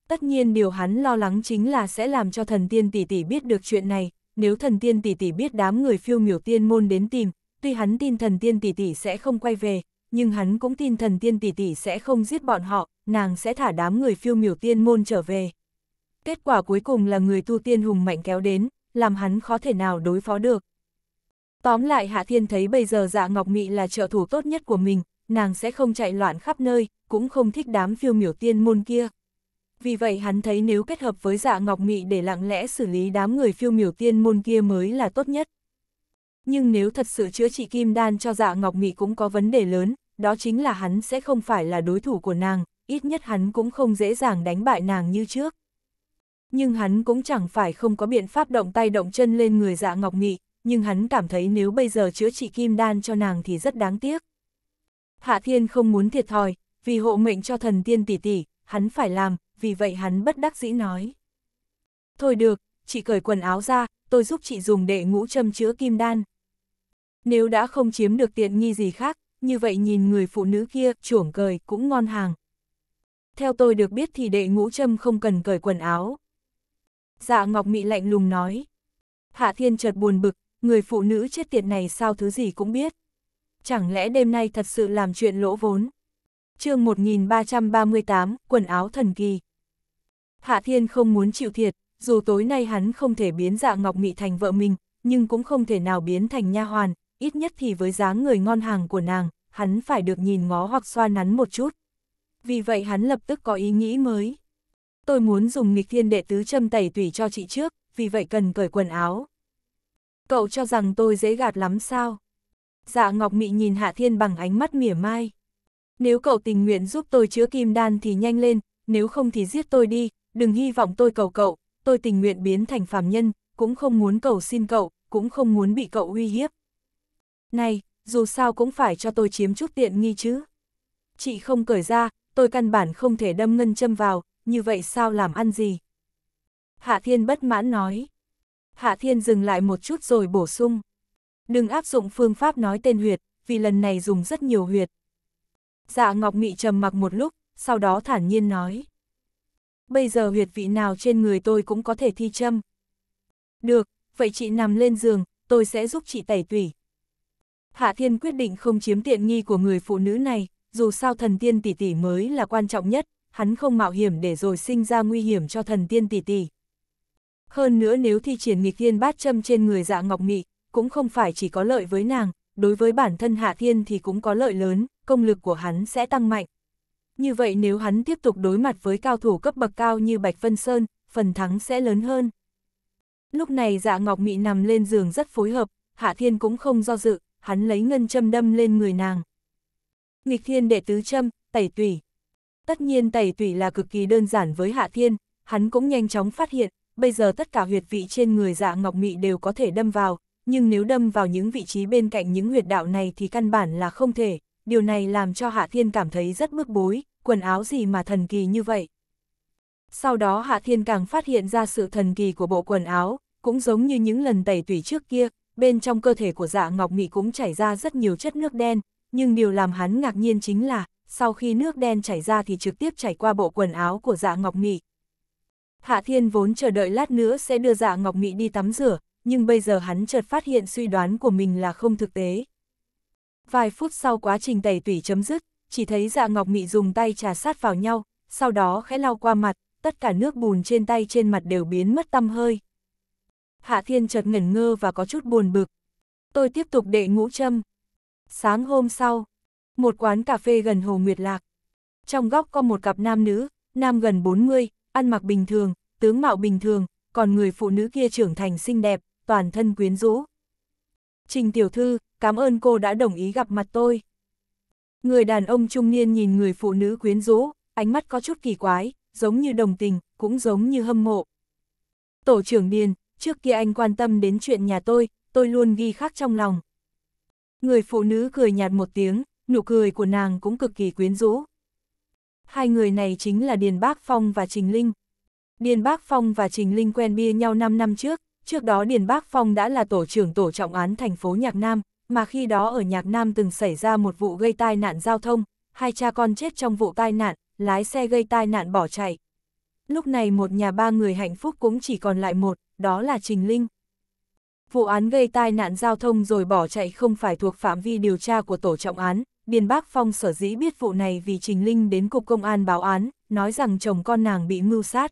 Tất nhiên điều hắn lo lắng chính là sẽ làm cho thần tiên tỷ tỷ biết được chuyện này, nếu thần tiên tỷ tỷ biết đám người phiêu miểu tiên môn đến tìm, tuy hắn tin thần tiên tỷ tỷ sẽ không quay về, nhưng hắn cũng tin thần tiên tỷ tỷ sẽ không giết bọn họ, nàng sẽ thả đám người phiêu miểu tiên môn trở về. Kết quả cuối cùng là người tu tiên hùng mạnh kéo đến, làm hắn khó thể nào đối phó được. Tóm lại Hạ Thiên thấy bây giờ dạ Ngọc Mị là trợ thủ tốt nhất của mình, nàng sẽ không chạy loạn khắp nơi, cũng không thích đám phiêu miểu tiên môn kia vì vậy hắn thấy nếu kết hợp với dạ ngọc mị để lặng lẽ xử lý đám người phiêu miểu tiên môn kia mới là tốt nhất. Nhưng nếu thật sự chữa trị kim đan cho dạ ngọc mị cũng có vấn đề lớn, đó chính là hắn sẽ không phải là đối thủ của nàng, ít nhất hắn cũng không dễ dàng đánh bại nàng như trước. Nhưng hắn cũng chẳng phải không có biện pháp động tay động chân lên người dạ ngọc mị, nhưng hắn cảm thấy nếu bây giờ chữa trị kim đan cho nàng thì rất đáng tiếc. Hạ thiên không muốn thiệt thòi, vì hộ mệnh cho thần tiên tỷ tỷ, hắn phải làm, vì vậy hắn bất đắc dĩ nói. Thôi được, chị cởi quần áo ra, tôi giúp chị dùng đệ ngũ châm chữa kim đan. Nếu đã không chiếm được tiện nghi gì khác, như vậy nhìn người phụ nữ kia, chuổng cười, cũng ngon hàng. Theo tôi được biết thì đệ ngũ châm không cần cởi quần áo. Dạ Ngọc Mị lạnh lùng nói. Hạ Thiên chợt buồn bực, người phụ nữ chết tiệt này sao thứ gì cũng biết. Chẳng lẽ đêm nay thật sự làm chuyện lỗ vốn? chương 1338, quần áo thần kỳ. Hạ Thiên không muốn chịu thiệt, dù tối nay hắn không thể biến dạ Ngọc Mị thành vợ mình, nhưng cũng không thể nào biến thành nha hoàn, ít nhất thì với dáng người ngon hàng của nàng, hắn phải được nhìn ngó hoặc xoa nắn một chút. Vì vậy hắn lập tức có ý nghĩ mới. Tôi muốn dùng nghịch thiên đệ tứ châm tẩy tủy cho chị trước, vì vậy cần cởi quần áo. Cậu cho rằng tôi dễ gạt lắm sao? Dạ Ngọc Mị nhìn Hạ Thiên bằng ánh mắt mỉa mai. Nếu cậu tình nguyện giúp tôi chữa kim đan thì nhanh lên, nếu không thì giết tôi đi, đừng hy vọng tôi cầu cậu, tôi tình nguyện biến thành phàm nhân, cũng không muốn cầu xin cậu, cũng không muốn bị cậu uy hiếp. Này, dù sao cũng phải cho tôi chiếm chút tiện nghi chứ. Chị không cởi ra, tôi căn bản không thể đâm ngân châm vào, như vậy sao làm ăn gì? Hạ Thiên bất mãn nói. Hạ Thiên dừng lại một chút rồi bổ sung. Đừng áp dụng phương pháp nói tên huyệt, vì lần này dùng rất nhiều huyệt. Dạ Ngọc Mị trầm mặc một lúc, sau đó thản nhiên nói bây giờ huyệt vị nào trên người tôi cũng có thể thi châm. Được, vậy chị nằm lên giường, tôi sẽ giúp chị tẩy tủy. Hạ Thiên quyết định không chiếm tiện nghi của người phụ nữ này, dù sao thần tiên tỷ tỷ mới là quan trọng nhất, hắn không mạo hiểm để rồi sinh ra nguy hiểm cho thần tiên tỷ tỷ. Hơn nữa nếu thi triển nghịch thiên bát châm trên người dạ ngọc mị, cũng không phải chỉ có lợi với nàng, đối với bản thân Hạ Thiên thì cũng có lợi lớn, công lực của hắn sẽ tăng mạnh, như vậy nếu hắn tiếp tục đối mặt với cao thủ cấp bậc cao như Bạch Vân Sơn, phần thắng sẽ lớn hơn. Lúc này dạ Ngọc Mị nằm lên giường rất phối hợp, Hạ Thiên cũng không do dự, hắn lấy ngân châm đâm lên người nàng. Nghịch Thiên đệ tứ châm, tẩy tủy. Tất nhiên tẩy tủy là cực kỳ đơn giản với Hạ Thiên, hắn cũng nhanh chóng phát hiện, bây giờ tất cả huyệt vị trên người dạ Ngọc Mị đều có thể đâm vào, nhưng nếu đâm vào những vị trí bên cạnh những huyệt đạo này thì căn bản là không thể, điều này làm cho Hạ Thiên cảm thấy rất bức bối, quần áo gì mà thần kỳ như vậy. Sau đó Hạ Thiên càng phát hiện ra sự thần kỳ của bộ quần áo, cũng giống như những lần tẩy tủy trước kia, bên trong cơ thể của dạ Ngọc Nghị cũng chảy ra rất nhiều chất nước đen, nhưng điều làm hắn ngạc nhiên chính là, sau khi nước đen chảy ra thì trực tiếp chảy qua bộ quần áo của dạ Ngọc Nghị. Hạ Thiên vốn chờ đợi lát nữa sẽ đưa dạ Ngọc Nghị đi tắm rửa, nhưng bây giờ hắn chợt phát hiện suy đoán của mình là không thực tế. Vài phút sau quá trình tẩy tủy chấm dứt, chỉ thấy dạ ngọc mị dùng tay trà sát vào nhau, sau đó khẽ lau qua mặt, tất cả nước bùn trên tay trên mặt đều biến mất tăm hơi. Hạ Thiên chợt ngẩn ngơ và có chút buồn bực. Tôi tiếp tục đệ ngũ châm. Sáng hôm sau, một quán cà phê gần Hồ Nguyệt Lạc. Trong góc có một cặp nam nữ, nam gần 40, ăn mặc bình thường, tướng mạo bình thường, còn người phụ nữ kia trưởng thành xinh đẹp, toàn thân quyến rũ. Trình tiểu thư, cảm ơn cô đã đồng ý gặp mặt tôi. Người đàn ông trung niên nhìn người phụ nữ quyến rũ, ánh mắt có chút kỳ quái, giống như đồng tình, cũng giống như hâm mộ. Tổ trưởng Điền, trước kia anh quan tâm đến chuyện nhà tôi, tôi luôn ghi khắc trong lòng. Người phụ nữ cười nhạt một tiếng, nụ cười của nàng cũng cực kỳ quyến rũ. Hai người này chính là Điền Bác Phong và Trình Linh. Điền Bác Phong và Trình Linh quen bia nhau 5 năm trước, trước đó Điền Bác Phong đã là tổ trưởng tổ trọng án thành phố Nhạc Nam, mà khi đó ở Nhạc Nam từng xảy ra một vụ gây tai nạn giao thông, hai cha con chết trong vụ tai nạn, lái xe gây tai nạn bỏ chạy. Lúc này một nhà ba người hạnh phúc cũng chỉ còn lại một, đó là Trình Linh. Vụ án gây tai nạn giao thông rồi bỏ chạy không phải thuộc phạm vi điều tra của tổ trọng án, Biên Bác Phong sở dĩ biết vụ này vì Trình Linh đến cục công an báo án, nói rằng chồng con nàng bị mưu sát.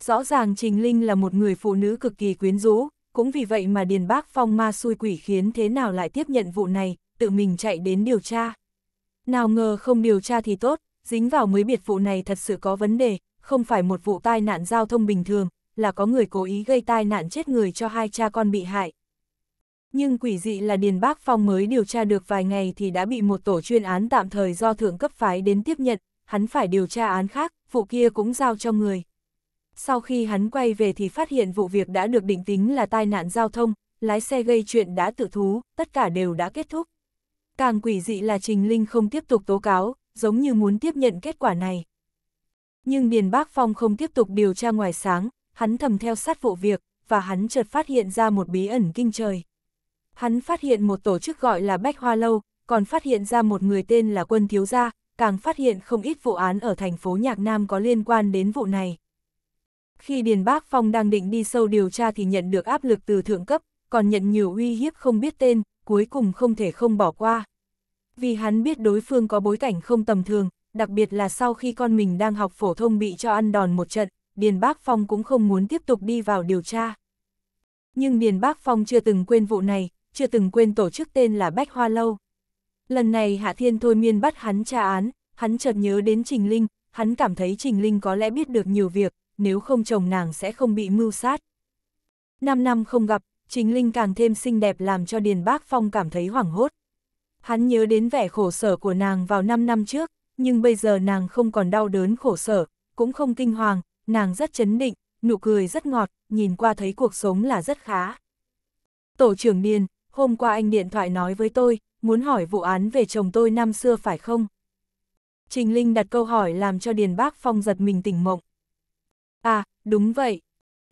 Rõ ràng Trình Linh là một người phụ nữ cực kỳ quyến rũ, cũng vì vậy mà Điền Bác Phong ma xui quỷ khiến thế nào lại tiếp nhận vụ này, tự mình chạy đến điều tra. Nào ngờ không điều tra thì tốt, dính vào mới biệt vụ này thật sự có vấn đề, không phải một vụ tai nạn giao thông bình thường, là có người cố ý gây tai nạn chết người cho hai cha con bị hại. Nhưng quỷ dị là Điền Bác Phong mới điều tra được vài ngày thì đã bị một tổ chuyên án tạm thời do thượng cấp phái đến tiếp nhận, hắn phải điều tra án khác, vụ kia cũng giao cho người sau khi hắn quay về thì phát hiện vụ việc đã được định tính là tai nạn giao thông, lái xe gây chuyện đã tự thú, tất cả đều đã kết thúc. Càng quỷ dị là Trình Linh không tiếp tục tố cáo, giống như muốn tiếp nhận kết quả này. Nhưng Điền Bác Phong không tiếp tục điều tra ngoài sáng, hắn thầm theo sát vụ việc, và hắn chợt phát hiện ra một bí ẩn kinh trời. Hắn phát hiện một tổ chức gọi là Bách Hoa Lâu, còn phát hiện ra một người tên là Quân Thiếu Gia, càng phát hiện không ít vụ án ở thành phố Nhạc Nam có liên quan đến vụ này. Khi Điền Bác Phong đang định đi sâu điều tra thì nhận được áp lực từ thượng cấp, còn nhận nhiều uy hiếp không biết tên, cuối cùng không thể không bỏ qua. Vì hắn biết đối phương có bối cảnh không tầm thường, đặc biệt là sau khi con mình đang học phổ thông bị cho ăn đòn một trận, Điền Bác Phong cũng không muốn tiếp tục đi vào điều tra. Nhưng Điền Bác Phong chưa từng quên vụ này, chưa từng quên tổ chức tên là Bách Hoa Lâu. Lần này Hạ Thiên thôi miên bắt hắn tra án, hắn chợt nhớ đến Trình Linh, hắn cảm thấy Trình Linh có lẽ biết được nhiều việc, nếu không chồng nàng sẽ không bị mưu sát. Năm năm không gặp, Trình Linh càng thêm xinh đẹp làm cho Điền Bác Phong cảm thấy hoảng hốt. Hắn nhớ đến vẻ khổ sở của nàng vào 5 năm trước, nhưng bây giờ nàng không còn đau đớn khổ sở, cũng không kinh hoàng, nàng rất chấn định, nụ cười rất ngọt, nhìn qua thấy cuộc sống là rất khá. Tổ trưởng Điền, hôm qua anh điện thoại nói với tôi, muốn hỏi vụ án về chồng tôi năm xưa phải không? Trình Linh đặt câu hỏi làm cho Điền Bác Phong giật mình tỉnh mộng. À, đúng vậy.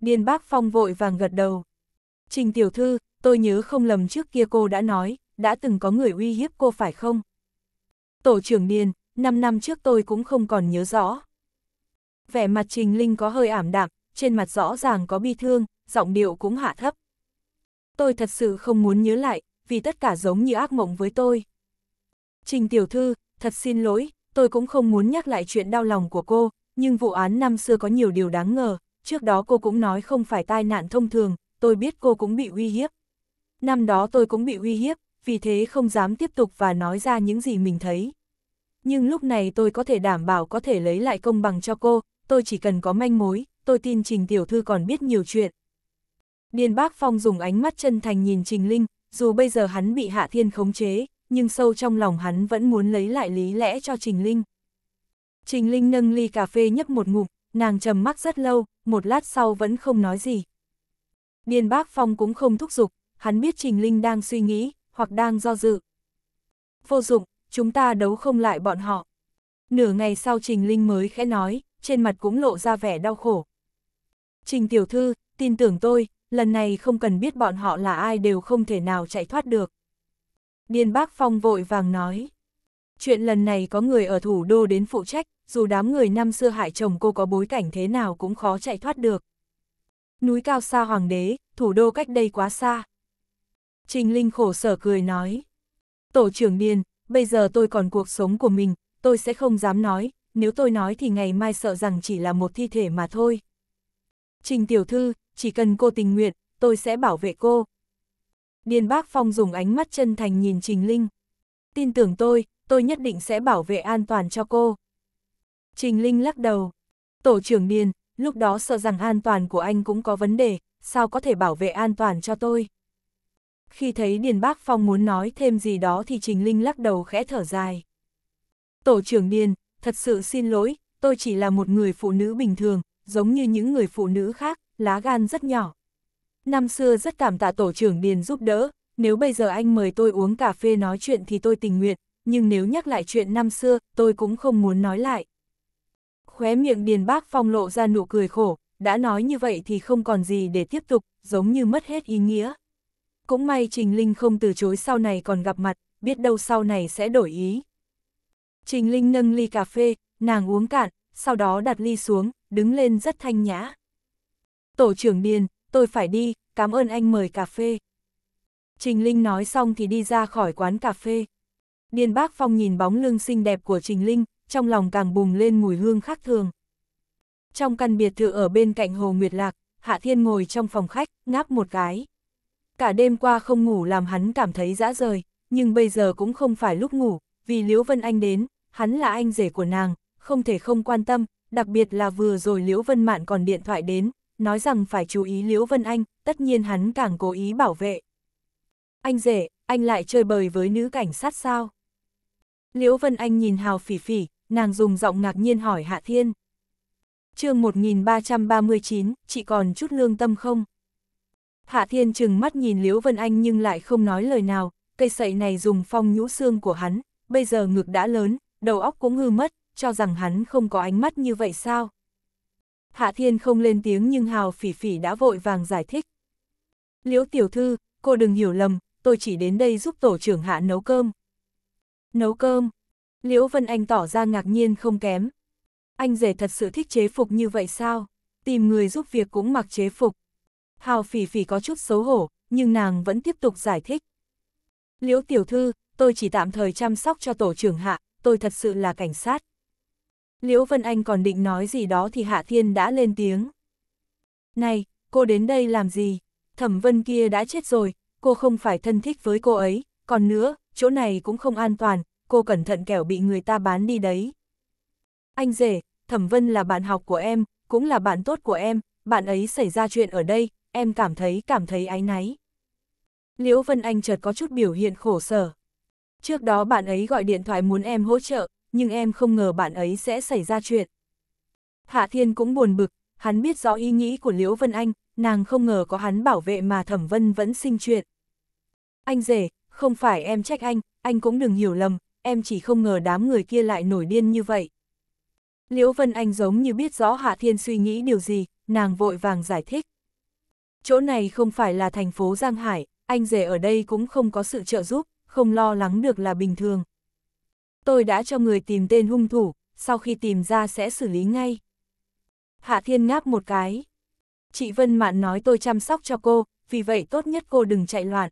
Điền bác Phong vội vàng gật đầu. Trình tiểu thư, tôi nhớ không lầm trước kia cô đã nói, đã từng có người uy hiếp cô phải không? Tổ trưởng Điền, 5 năm trước tôi cũng không còn nhớ rõ. Vẻ mặt Trình Linh có hơi ảm đạm, trên mặt rõ ràng có bi thương, giọng điệu cũng hạ thấp. Tôi thật sự không muốn nhớ lại, vì tất cả giống như ác mộng với tôi. Trình tiểu thư, thật xin lỗi, tôi cũng không muốn nhắc lại chuyện đau lòng của cô, nhưng vụ án năm xưa có nhiều điều đáng ngờ, trước đó cô cũng nói không phải tai nạn thông thường, tôi biết cô cũng bị uy hiếp. Năm đó tôi cũng bị uy hiếp, vì thế không dám tiếp tục và nói ra những gì mình thấy. Nhưng lúc này tôi có thể đảm bảo có thể lấy lại công bằng cho cô, tôi chỉ cần có manh mối, tôi tin Trình Tiểu Thư còn biết nhiều chuyện. Điền Bác Phong dùng ánh mắt chân thành nhìn Trình Linh, dù bây giờ hắn bị Hạ Thiên khống chế, nhưng sâu trong lòng hắn vẫn muốn lấy lại lý lẽ cho Trình Linh. Trình Linh nâng ly cà phê nhấp một ngụm, nàng trầm mắt rất lâu, một lát sau vẫn không nói gì. Điền Bác Phong cũng không thúc giục, hắn biết Trình Linh đang suy nghĩ, hoặc đang do dự. Vô dụng, chúng ta đấu không lại bọn họ. Nửa ngày sau Trình Linh mới khẽ nói, trên mặt cũng lộ ra vẻ đau khổ. Trình Tiểu Thư, tin tưởng tôi, lần này không cần biết bọn họ là ai đều không thể nào chạy thoát được. Điền Bác Phong vội vàng nói. Chuyện lần này có người ở thủ đô đến phụ trách, dù đám người năm xưa hại chồng cô có bối cảnh thế nào cũng khó chạy thoát được. Núi cao xa hoàng đế, thủ đô cách đây quá xa. Trình Linh khổ sở cười nói. Tổ trưởng Điền, bây giờ tôi còn cuộc sống của mình, tôi sẽ không dám nói, nếu tôi nói thì ngày mai sợ rằng chỉ là một thi thể mà thôi. Trình Tiểu Thư, chỉ cần cô tình nguyện, tôi sẽ bảo vệ cô. Điền Bác Phong dùng ánh mắt chân thành nhìn Trình Linh. Tin tưởng tôi, tôi nhất định sẽ bảo vệ an toàn cho cô. Trình Linh lắc đầu. Tổ trưởng Điền, lúc đó sợ rằng an toàn của anh cũng có vấn đề, sao có thể bảo vệ an toàn cho tôi? Khi thấy Điền Bác Phong muốn nói thêm gì đó thì Trình Linh lắc đầu khẽ thở dài. Tổ trưởng Điền, thật sự xin lỗi, tôi chỉ là một người phụ nữ bình thường, giống như những người phụ nữ khác, lá gan rất nhỏ. Năm xưa rất cảm tạ tổ trưởng Điền giúp đỡ, nếu bây giờ anh mời tôi uống cà phê nói chuyện thì tôi tình nguyện, nhưng nếu nhắc lại chuyện năm xưa, tôi cũng không muốn nói lại. Khóe miệng Điền Bác Phong lộ ra nụ cười khổ, đã nói như vậy thì không còn gì để tiếp tục, giống như mất hết ý nghĩa. Cũng may Trình Linh không từ chối sau này còn gặp mặt, biết đâu sau này sẽ đổi ý. Trình Linh nâng ly cà phê, nàng uống cạn, sau đó đặt ly xuống, đứng lên rất thanh nhã. Tổ trưởng Điền, tôi phải đi, cảm ơn anh mời cà phê. Trình Linh nói xong thì đi ra khỏi quán cà phê. Điền Bác Phong nhìn bóng lưng xinh đẹp của Trình Linh, trong lòng càng bùng lên mùi hương khác thường. Trong căn biệt thự ở bên cạnh Hồ Nguyệt Lạc, Hạ Thiên ngồi trong phòng khách, ngáp một cái. Cả đêm qua không ngủ làm hắn cảm thấy dã rời, nhưng bây giờ cũng không phải lúc ngủ, vì Liễu Vân Anh đến, hắn là anh rể của nàng, không thể không quan tâm, đặc biệt là vừa rồi Liễu Vân Mạn còn điện thoại đến, nói rằng phải chú ý Liễu Vân Anh, tất nhiên hắn càng cố ý bảo vệ. Anh rể, anh lại chơi bời với nữ cảnh sát sao? Liễu Vân Anh nhìn Hào Phỉ Phỉ, nàng dùng giọng ngạc nhiên hỏi Hạ Thiên. chương 1339, chị còn chút lương tâm không? Hạ Thiên chừng mắt nhìn Liễu Vân Anh nhưng lại không nói lời nào, cây sậy này dùng phong nhũ xương của hắn, bây giờ ngực đã lớn, đầu óc cũng hư mất, cho rằng hắn không có ánh mắt như vậy sao? Hạ Thiên không lên tiếng nhưng Hào Phỉ Phỉ đã vội vàng giải thích. Liễu tiểu thư, cô đừng hiểu lầm, tôi chỉ đến đây giúp tổ trưởng Hạ nấu cơm. Nấu cơm, Liễu Vân Anh tỏ ra ngạc nhiên không kém. Anh rể thật sự thích chế phục như vậy sao? Tìm người giúp việc cũng mặc chế phục. Hào phỉ phỉ có chút xấu hổ, nhưng nàng vẫn tiếp tục giải thích. Liễu tiểu thư, tôi chỉ tạm thời chăm sóc cho tổ trưởng hạ, tôi thật sự là cảnh sát. Liễu Vân Anh còn định nói gì đó thì Hạ Thiên đã lên tiếng. Này, cô đến đây làm gì? Thẩm Vân kia đã chết rồi, cô không phải thân thích với cô ấy, còn nữa, chỗ này cũng không an toàn, cô cẩn thận kẻo bị người ta bán đi đấy. Anh rể, Thẩm Vân là bạn học của em, cũng là bạn tốt của em, bạn ấy xảy ra chuyện ở đây, em cảm thấy cảm thấy áy náy. Liễu Vân Anh chợt có chút biểu hiện khổ sở. Trước đó bạn ấy gọi điện thoại muốn em hỗ trợ, nhưng em không ngờ bạn ấy sẽ xảy ra chuyện. Hạ Thiên cũng buồn bực, hắn biết rõ ý nghĩ của Liễu Vân Anh, nàng không ngờ có hắn bảo vệ mà Thẩm Vân vẫn sinh chuyện. Anh rể, không phải em trách anh, anh cũng đừng hiểu lầm, em chỉ không ngờ đám người kia lại nổi điên như vậy. Liễu Vân Anh giống như biết rõ Hạ Thiên suy nghĩ điều gì, nàng vội vàng giải thích. Chỗ này không phải là thành phố Giang Hải, anh rể ở đây cũng không có sự trợ giúp, không lo lắng được là bình thường. Tôi đã cho người tìm tên hung thủ, sau khi tìm ra sẽ xử lý ngay. Hạ Thiên ngáp một cái. Chị Vân Mạn nói tôi chăm sóc cho cô, vì vậy tốt nhất cô đừng chạy loạn.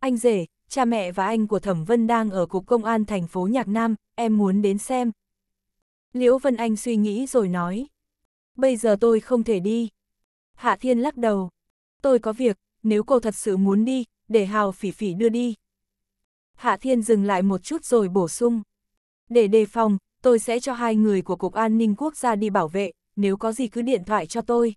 Anh rể, cha mẹ và anh của Thẩm Vân đang ở Cục Công an thành phố Nhạc Nam, em muốn đến xem. Liễu Vân Anh suy nghĩ rồi nói. Bây giờ tôi không thể đi. Hạ Thiên lắc đầu. Tôi có việc, nếu cô thật sự muốn đi, để Hào Phỉ Phỉ đưa đi. Hạ Thiên dừng lại một chút rồi bổ sung. Để đề phòng, tôi sẽ cho hai người của Cục An ninh Quốc gia đi bảo vệ, nếu có gì cứ điện thoại cho tôi.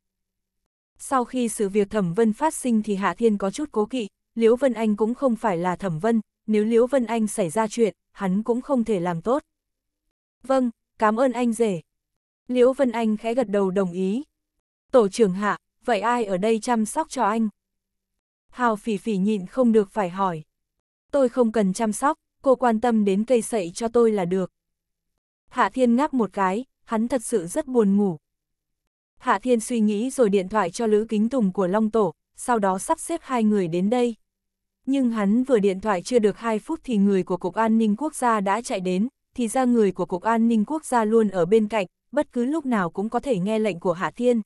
Sau khi sự việc thẩm vân phát sinh thì Hạ Thiên có chút cố kỵ, Liễu Vân Anh cũng không phải là thẩm vân, nếu Liễu Vân Anh xảy ra chuyện, hắn cũng không thể làm tốt. Vâng, cảm ơn anh rể. Liễu Vân Anh khẽ gật đầu đồng ý. Tổ trưởng hạ, vậy ai ở đây chăm sóc cho anh? Hào phỉ phỉ nhịn không được phải hỏi. Tôi không cần chăm sóc, cô quan tâm đến cây sậy cho tôi là được. Hạ Thiên ngáp một cái, hắn thật sự rất buồn ngủ. Hạ Thiên suy nghĩ rồi điện thoại cho Lữ Kính Tùng của Long Tổ, sau đó sắp xếp hai người đến đây. Nhưng hắn vừa điện thoại chưa được 2 phút thì người của Cục An ninh Quốc gia đã chạy đến, thì ra người của Cục An ninh Quốc gia luôn ở bên cạnh, bất cứ lúc nào cũng có thể nghe lệnh của Hạ Thiên.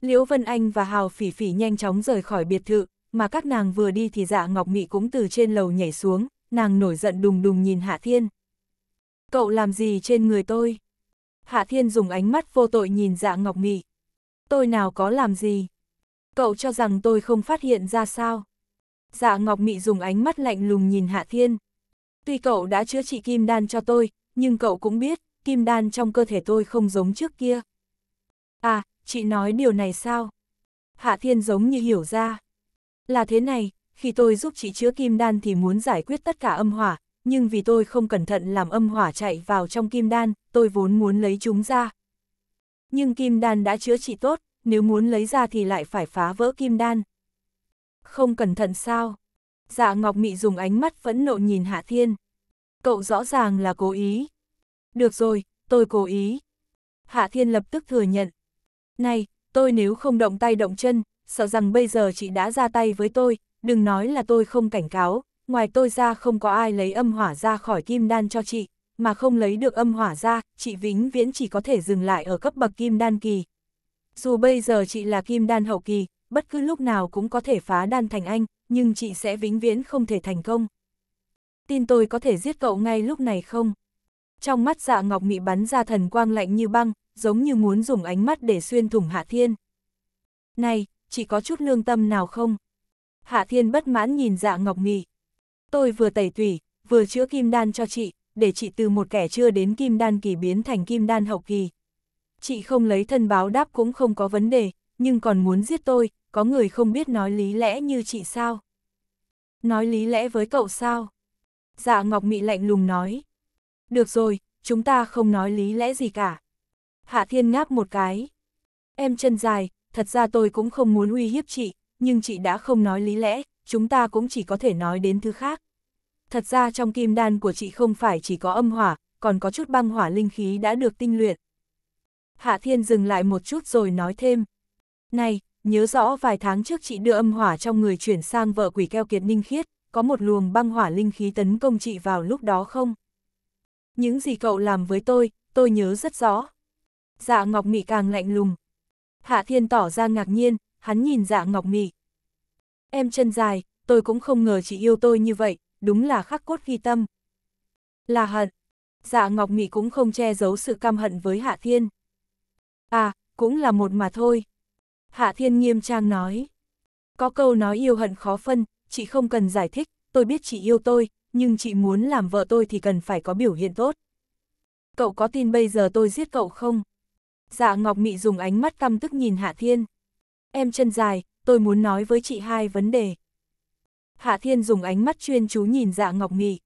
Liễu Vân Anh và Hào Phỉ Phỉ nhanh chóng rời khỏi biệt thự, mà các nàng vừa đi thì dạ Ngọc Mị cũng từ trên lầu nhảy xuống, nàng nổi giận đùng đùng nhìn Hạ Thiên. Cậu làm gì trên người tôi? Hạ Thiên dùng ánh mắt vô tội nhìn dạ Ngọc Mị. Tôi nào có làm gì? cậu cho rằng tôi không phát hiện ra sao. Dạ Ngọc Mị dùng ánh mắt lạnh lùng nhìn Hạ Thiên. Tuy cậu đã chữa trị kim đan cho tôi, nhưng cậu cũng biết, kim đan trong cơ thể tôi không giống trước kia. À, chị nói điều này sao? Hạ Thiên giống như hiểu ra. Là thế này, khi tôi giúp chị chữa kim đan thì muốn giải quyết tất cả âm hỏa, nhưng vì tôi không cẩn thận làm âm hỏa chạy vào trong kim đan, tôi vốn muốn lấy chúng ra. Nhưng kim đan đã chữa trị tốt, nếu muốn lấy ra thì lại phải phá vỡ kim đan. Không cẩn thận sao? Dạ Ngọc Mị dùng ánh mắt phẫn nộ nhìn Hạ Thiên. Cậu rõ ràng là cố ý. Được rồi, tôi cố ý. Hạ Thiên lập tức thừa nhận. Này, tôi nếu không động tay động chân, sợ rằng bây giờ chị đã ra tay với tôi, đừng nói là tôi không cảnh cáo, ngoài tôi ra không có ai lấy âm hỏa ra khỏi kim đan cho chị, mà không lấy được âm hỏa ra, chị vĩnh viễn chỉ có thể dừng lại ở cấp bậc kim đan kỳ, dù bây giờ chị là kim đan hậu kỳ, bất cứ lúc nào cũng có thể phá đan thành anh, nhưng chị sẽ vĩnh viễn không thể thành công. Tin tôi có thể giết cậu ngay lúc này không? Trong mắt dạ ngọc mị bắn ra thần quang lạnh như băng, giống như muốn dùng ánh mắt để xuyên thủng Hạ Thiên. Này, chị có chút lương tâm nào không? Hạ Thiên bất mãn nhìn dạ ngọc mị. Tôi vừa tẩy tủy, vừa chữa kim đan cho chị, để chị từ một kẻ chưa đến kim đan kỳ biến thành kim đan hậu kỳ chị không lấy thân báo đáp cũng không có vấn đề, nhưng còn muốn giết tôi, có người không biết nói lý lẽ như chị sao? Nói lý lẽ với cậu sao? Dạ Ngọc Mị lạnh lùng nói. Được rồi, chúng ta không nói lý lẽ gì cả. Hạ Thiên ngáp một cái. Em chân dài, thật ra tôi cũng không muốn uy hiếp chị, nhưng chị đã không nói lý lẽ, chúng ta cũng chỉ có thể nói đến thứ khác. Thật ra trong kim đan của chị không phải chỉ có âm hỏa, còn có chút băng hỏa linh khí đã được tinh luyện, Hạ Thiên dừng lại một chút rồi nói thêm. Này, nhớ rõ vài tháng trước chị đưa âm hỏa trong người chuyển sang vợ quỷ keo kiệt ninh khiết, có một luồng băng hỏa linh khí tấn công chị vào lúc đó không? Những gì cậu làm với tôi, tôi nhớ rất rõ. Dạ Ngọc Mị càng lạnh lùng. Hạ Thiên tỏ ra ngạc nhiên, hắn nhìn dạ Ngọc Mị. Em chân dài, tôi cũng không ngờ chị yêu tôi như vậy, đúng là khắc cốt ghi tâm. Là hận. Dạ Ngọc Mị cũng không che giấu sự căm hận với Hạ Thiên. À, cũng là một mà thôi. Hạ Thiên nghiêm trang nói. Có câu nói yêu hận khó phân, chị không cần giải thích, tôi biết chị yêu tôi, nhưng chị muốn làm vợ tôi thì cần phải có biểu hiện tốt. Cậu có tin bây giờ tôi giết cậu không? Dạ Ngọc Mị dùng ánh mắt căm tức nhìn Hạ Thiên. Em chân dài, tôi muốn nói với chị hai vấn đề. Hạ Thiên dùng ánh mắt chuyên chú nhìn dạ Ngọc Mị.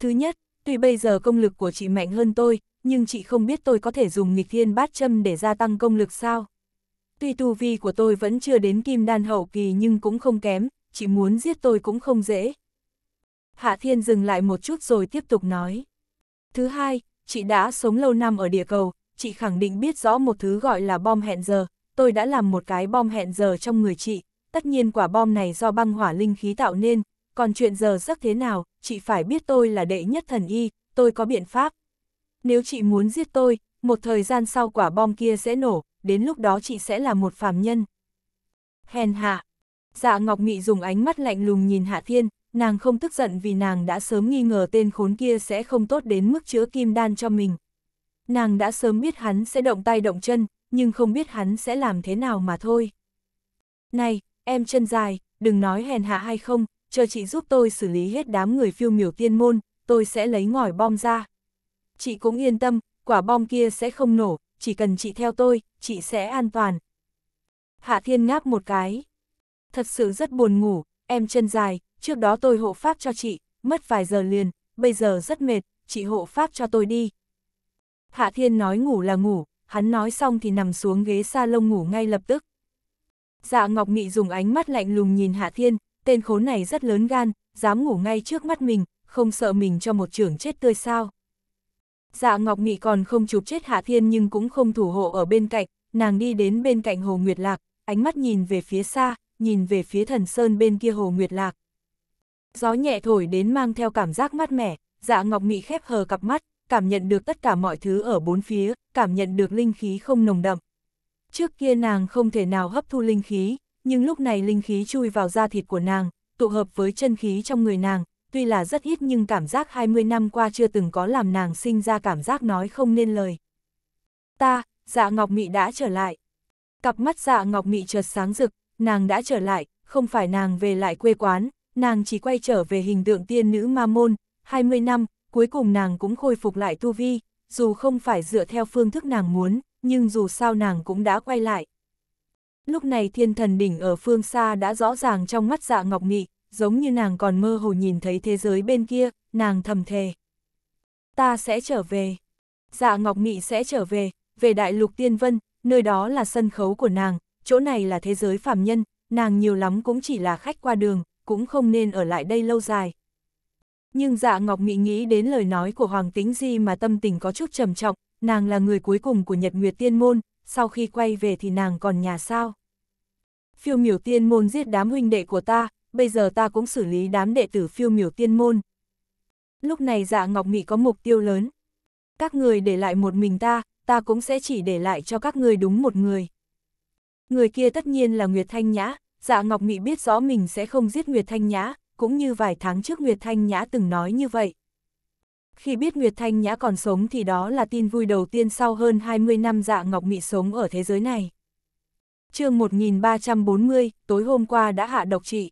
Thứ nhất, tuy bây giờ công lực của chị mạnh hơn tôi, nhưng chị không biết tôi có thể dùng nghịch thiên bát châm để gia tăng công lực sao. Tuy tu vi của tôi vẫn chưa đến kim đan hậu kỳ nhưng cũng không kém, chị muốn giết tôi cũng không dễ. Hạ Thiên dừng lại một chút rồi tiếp tục nói. Thứ hai, chị đã sống lâu năm ở địa cầu, chị khẳng định biết rõ một thứ gọi là bom hẹn giờ, tôi đã làm một cái bom hẹn giờ trong người chị, tất nhiên quả bom này do băng hỏa linh khí tạo nên, còn chuyện giờ giấc thế nào, chị phải biết tôi là đệ nhất thần y, tôi có biện pháp nếu chị muốn giết tôi, một thời gian sau quả bom kia sẽ nổ, đến lúc đó chị sẽ là một phàm nhân. Hèn hạ. Dạ Ngọc Mị dùng ánh mắt lạnh lùng nhìn Hạ Thiên, nàng không tức giận vì nàng đã sớm nghi ngờ tên khốn kia sẽ không tốt đến mức chứa kim đan cho mình. Nàng đã sớm biết hắn sẽ động tay động chân, nhưng không biết hắn sẽ làm thế nào mà thôi. Này, em chân dài, đừng nói hèn hạ hay không, chờ chị giúp tôi xử lý hết đám người phiêu miểu tiên môn, tôi sẽ lấy ngòi bom ra chị cũng yên tâm, quả bom kia sẽ không nổ, chỉ cần chị theo tôi, chị sẽ an toàn. Hạ Thiên ngáp một cái. Thật sự rất buồn ngủ, em chân dài, trước đó tôi hộ pháp cho chị, mất vài giờ liền, bây giờ rất mệt, chị hộ pháp cho tôi đi. Hạ Thiên nói ngủ là ngủ, hắn nói xong thì nằm xuống ghế sa lông ngủ ngay lập tức. Dạ Ngọc Mị dùng ánh mắt lạnh lùng nhìn Hạ Thiên, tên khốn này rất lớn gan, dám ngủ ngay trước mắt mình, không sợ mình cho một trưởng chết tươi sao. Dạ Ngọc Nghị còn không chụp chết Hạ Thiên nhưng cũng không thủ hộ ở bên cạnh, nàng đi đến bên cạnh Hồ Nguyệt Lạc, ánh mắt nhìn về phía xa, nhìn về phía thần sơn bên kia Hồ Nguyệt Lạc. Gió nhẹ thổi đến mang theo cảm giác mát mẻ, dạ Ngọc Nghị khép hờ cặp mắt, cảm nhận được tất cả mọi thứ ở bốn phía, cảm nhận được linh khí không nồng đậm. Trước kia nàng không thể nào hấp thu linh khí, nhưng lúc này linh khí chui vào da thịt của nàng, tụ hợp với chân khí trong người nàng, tuy là rất ít nhưng cảm giác 20 năm qua chưa từng có làm nàng sinh ra cảm giác nói không nên lời. Ta, dạ ngọc mị đã trở lại. Cặp mắt dạ ngọc mị chợt sáng rực, nàng đã trở lại, không phải nàng về lại quê quán, nàng chỉ quay trở về hình tượng tiên nữ ma môn, 20 năm, cuối cùng nàng cũng khôi phục lại tu vi, dù không phải dựa theo phương thức nàng muốn, nhưng dù sao nàng cũng đã quay lại. Lúc này thiên thần đỉnh ở phương xa đã rõ ràng trong mắt dạ ngọc mị, giống như nàng còn mơ hồ nhìn thấy thế giới bên kia, nàng thầm thề. Ta sẽ trở về. Dạ Ngọc Nghị sẽ trở về, về đại lục tiên vân, nơi đó là sân khấu của nàng, chỗ này là thế giới phàm nhân, nàng nhiều lắm cũng chỉ là khách qua đường, cũng không nên ở lại đây lâu dài. Nhưng dạ Ngọc Nghị nghĩ đến lời nói của Hoàng Tĩnh Di mà tâm tình có chút trầm trọng, nàng là người cuối cùng của Nhật Nguyệt Tiên Môn, sau khi quay về thì nàng còn nhà sao? Phiêu miểu tiên môn giết đám huynh đệ của ta, bây giờ ta cũng xử lý đám đệ tử phiêu miểu tiên môn. Lúc này dạ Ngọc Mị có mục tiêu lớn. Các người để lại một mình ta, ta cũng sẽ chỉ để lại cho các người đúng một người. Người kia tất nhiên là Nguyệt Thanh Nhã, dạ Ngọc Mị biết rõ mình sẽ không giết Nguyệt Thanh Nhã, cũng như vài tháng trước Nguyệt Thanh Nhã từng nói như vậy. Khi biết Nguyệt Thanh Nhã còn sống thì đó là tin vui đầu tiên sau hơn 20 năm dạ Ngọc Mị sống ở thế giới này. chương 1340, tối hôm qua đã hạ độc trị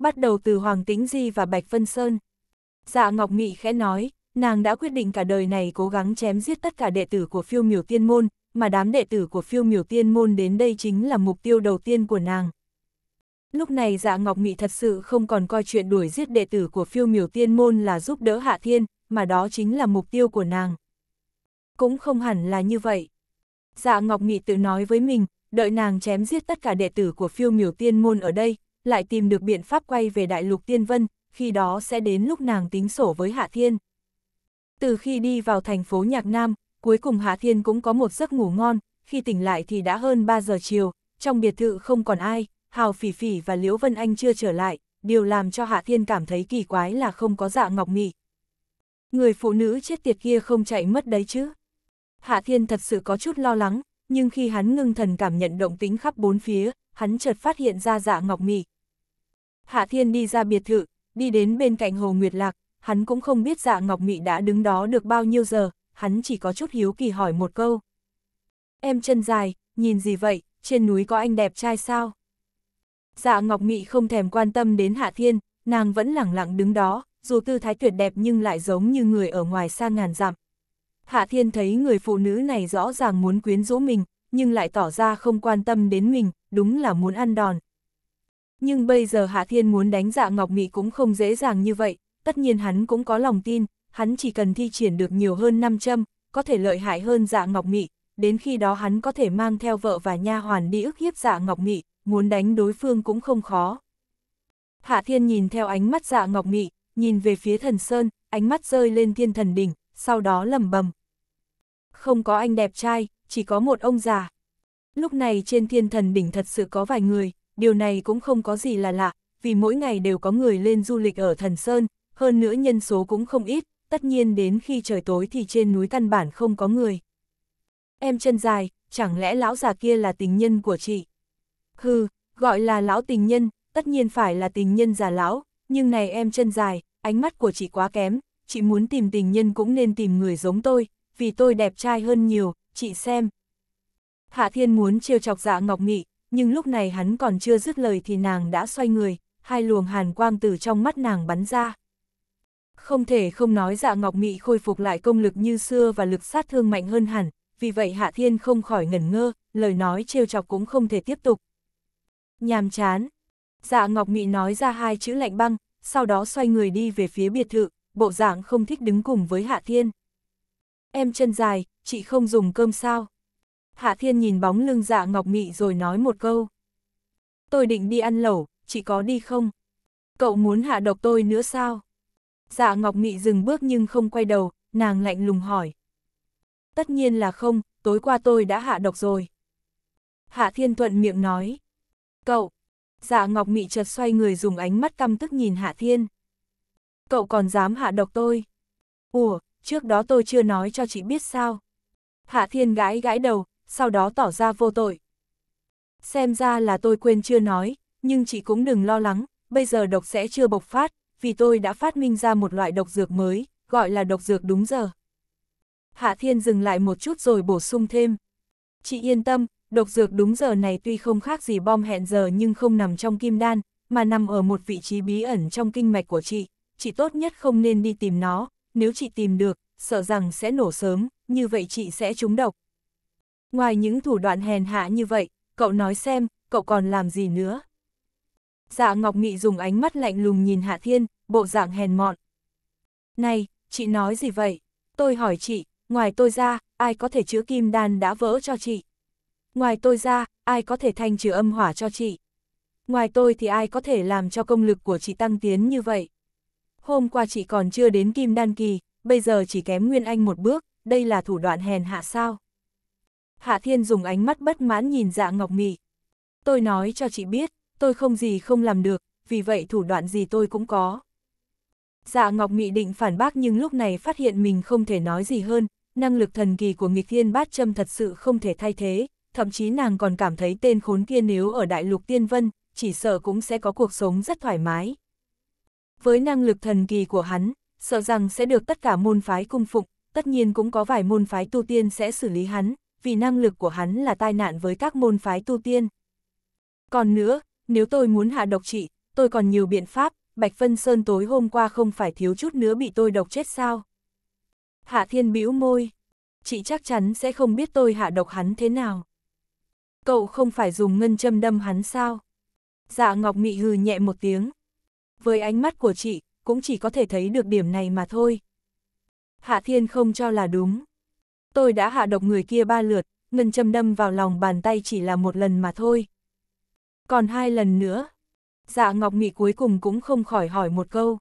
bắt đầu từ Hoàng Tĩnh Di và Bạch Vân Sơn. Dạ Ngọc Mị khẽ nói, nàng đã quyết định cả đời này cố gắng chém giết tất cả đệ tử của phiêu miểu tiên môn, mà đám đệ tử của phiêu miểu tiên môn đến đây chính là mục tiêu đầu tiên của nàng. Lúc này dạ Ngọc Mị thật sự không còn coi chuyện đuổi giết đệ tử của phiêu miểu tiên môn là giúp đỡ Hạ Thiên, mà đó chính là mục tiêu của nàng. Cũng không hẳn là như vậy. Dạ Ngọc Mị tự nói với mình, đợi nàng chém giết tất cả đệ tử của phiêu miểu tiên môn ở đây, lại tìm được biện pháp quay về đại lục tiên vân, khi đó sẽ đến lúc nàng tính sổ với Hạ Thiên. Từ khi đi vào thành phố Nhạc Nam, cuối cùng Hạ Thiên cũng có một giấc ngủ ngon, khi tỉnh lại thì đã hơn 3 giờ chiều, trong biệt thự không còn ai, Hào Phỉ Phỉ và Liễu Vân Anh chưa trở lại, điều làm cho Hạ Thiên cảm thấy kỳ quái là không có dạ ngọc nghị. Người phụ nữ chết tiệt kia không chạy mất đấy chứ. Hạ Thiên thật sự có chút lo lắng, nhưng khi hắn ngưng thần cảm nhận động tính khắp bốn phía, hắn chợt phát hiện ra dạ ngọc nghị. Hạ Thiên đi ra biệt thự, đi đến bên cạnh Hồ Nguyệt Lạc, hắn cũng không biết dạ Ngọc Mị đã đứng đó được bao nhiêu giờ, hắn chỉ có chút hiếu kỳ hỏi một câu. Em chân dài, nhìn gì vậy, trên núi có anh đẹp trai sao? Dạ Ngọc Mị không thèm quan tâm đến Hạ Thiên, nàng vẫn lẳng lặng đứng đó, dù tư thái tuyệt đẹp nhưng lại giống như người ở ngoài xa ngàn dặm. Hạ Thiên thấy người phụ nữ này rõ ràng muốn quyến rũ mình, nhưng lại tỏ ra không quan tâm đến mình, đúng là muốn ăn đòn, nhưng bây giờ Hạ Thiên muốn đánh dạ Ngọc Mị cũng không dễ dàng như vậy, tất nhiên hắn cũng có lòng tin, hắn chỉ cần thi triển được nhiều hơn 500, có thể lợi hại hơn dạ Ngọc Mị. đến khi đó hắn có thể mang theo vợ và nha hoàn đi ức hiếp dạ Ngọc Mị, muốn đánh đối phương cũng không khó. Hạ Thiên nhìn theo ánh mắt dạ Ngọc Mị, nhìn về phía thần Sơn, ánh mắt rơi lên thiên thần đỉnh, sau đó lầm bầm. Không có anh đẹp trai, chỉ có một ông già. Lúc này trên thiên thần đỉnh thật sự có vài người, điều này cũng không có gì là lạ, vì mỗi ngày đều có người lên du lịch ở Thần Sơn, hơn nữa nhân số cũng không ít, tất nhiên đến khi trời tối thì trên núi căn bản không có người. Em chân dài, chẳng lẽ lão già kia là tình nhân của chị? Hừ, gọi là lão tình nhân, tất nhiên phải là tình nhân già lão, nhưng này em chân dài, ánh mắt của chị quá kém, chị muốn tìm tình nhân cũng nên tìm người giống tôi, vì tôi đẹp trai hơn nhiều, chị xem. Hạ Thiên muốn trêu chọc dạ Ngọc Nghị, nhưng lúc này hắn còn chưa dứt lời thì nàng đã xoay người, hai luồng hàn quang từ trong mắt nàng bắn ra. Không thể không nói dạ ngọc mị khôi phục lại công lực như xưa và lực sát thương mạnh hơn hẳn, vì vậy Hạ Thiên không khỏi ngẩn ngơ, lời nói trêu chọc cũng không thể tiếp tục. Nhàm chán, dạ ngọc mị nói ra hai chữ lạnh băng, sau đó xoay người đi về phía biệt thự, bộ dạng không thích đứng cùng với Hạ Thiên. Em chân dài, chị không dùng cơm sao? Hạ Thiên nhìn bóng lưng dạ ngọc mị rồi nói một câu. Tôi định đi ăn lẩu, chị có đi không? Cậu muốn hạ độc tôi nữa sao? Dạ ngọc mị dừng bước nhưng không quay đầu, nàng lạnh lùng hỏi. Tất nhiên là không, tối qua tôi đã hạ độc rồi. Hạ Thiên Thuận miệng nói. Cậu! Dạ Ngọc Mị chợt xoay người dùng ánh mắt căm tức nhìn Hạ Thiên. Cậu còn dám hạ độc tôi? Ủa, trước đó tôi chưa nói cho chị biết sao? Hạ Thiên gãi gãi đầu, sau đó tỏ ra vô tội. Xem ra là tôi quên chưa nói, nhưng chị cũng đừng lo lắng, bây giờ độc sẽ chưa bộc phát, vì tôi đã phát minh ra một loại độc dược mới, gọi là độc dược đúng giờ. Hạ Thiên dừng lại một chút rồi bổ sung thêm. Chị yên tâm, độc dược đúng giờ này tuy không khác gì bom hẹn giờ nhưng không nằm trong kim đan, mà nằm ở một vị trí bí ẩn trong kinh mạch của chị. Chị tốt nhất không nên đi tìm nó, nếu chị tìm được, sợ rằng sẽ nổ sớm, như vậy chị sẽ trúng độc, Ngoài những thủ đoạn hèn hạ như vậy, cậu nói xem, cậu còn làm gì nữa? Dạ Ngọc Nghị dùng ánh mắt lạnh lùng nhìn Hạ Thiên, bộ dạng hèn mọn. Này, chị nói gì vậy? Tôi hỏi chị, ngoài tôi ra, ai có thể chữa kim đan đã vỡ cho chị? Ngoài tôi ra, ai có thể thanh trừ âm hỏa cho chị? Ngoài tôi thì ai có thể làm cho công lực của chị tăng tiến như vậy? Hôm qua chị còn chưa đến kim đan kỳ, bây giờ chỉ kém Nguyên Anh một bước, đây là thủ đoạn hèn hạ sao? Hạ Thiên dùng ánh mắt bất mãn nhìn dạ Ngọc Mị. Tôi nói cho chị biết, tôi không gì không làm được, vì vậy thủ đoạn gì tôi cũng có. Dạ Ngọc Mị định phản bác nhưng lúc này phát hiện mình không thể nói gì hơn, năng lực thần kỳ của nghịch thiên bát châm thật sự không thể thay thế, thậm chí nàng còn cảm thấy tên khốn kia nếu ở đại lục tiên vân, chỉ sợ cũng sẽ có cuộc sống rất thoải mái. Với năng lực thần kỳ của hắn, sợ rằng sẽ được tất cả môn phái cung phục, tất nhiên cũng có vài môn phái tu tiên sẽ xử lý hắn, vì năng lực của hắn là tai nạn với các môn phái tu tiên. Còn nữa, nếu tôi muốn hạ độc trị, tôi còn nhiều biện pháp, Bạch Vân Sơn tối hôm qua không phải thiếu chút nữa bị tôi độc chết sao. Hạ Thiên bĩu môi, chị chắc chắn sẽ không biết tôi hạ độc hắn thế nào. Cậu không phải dùng ngân châm đâm hắn sao? Dạ Ngọc Mị hừ nhẹ một tiếng. Với ánh mắt của chị, cũng chỉ có thể thấy được điểm này mà thôi. Hạ Thiên không cho là đúng. Tôi đã hạ độc người kia ba lượt, ngân châm đâm vào lòng bàn tay chỉ là một lần mà thôi. Còn hai lần nữa. Dạ Ngọc Mị cuối cùng cũng không khỏi hỏi một câu.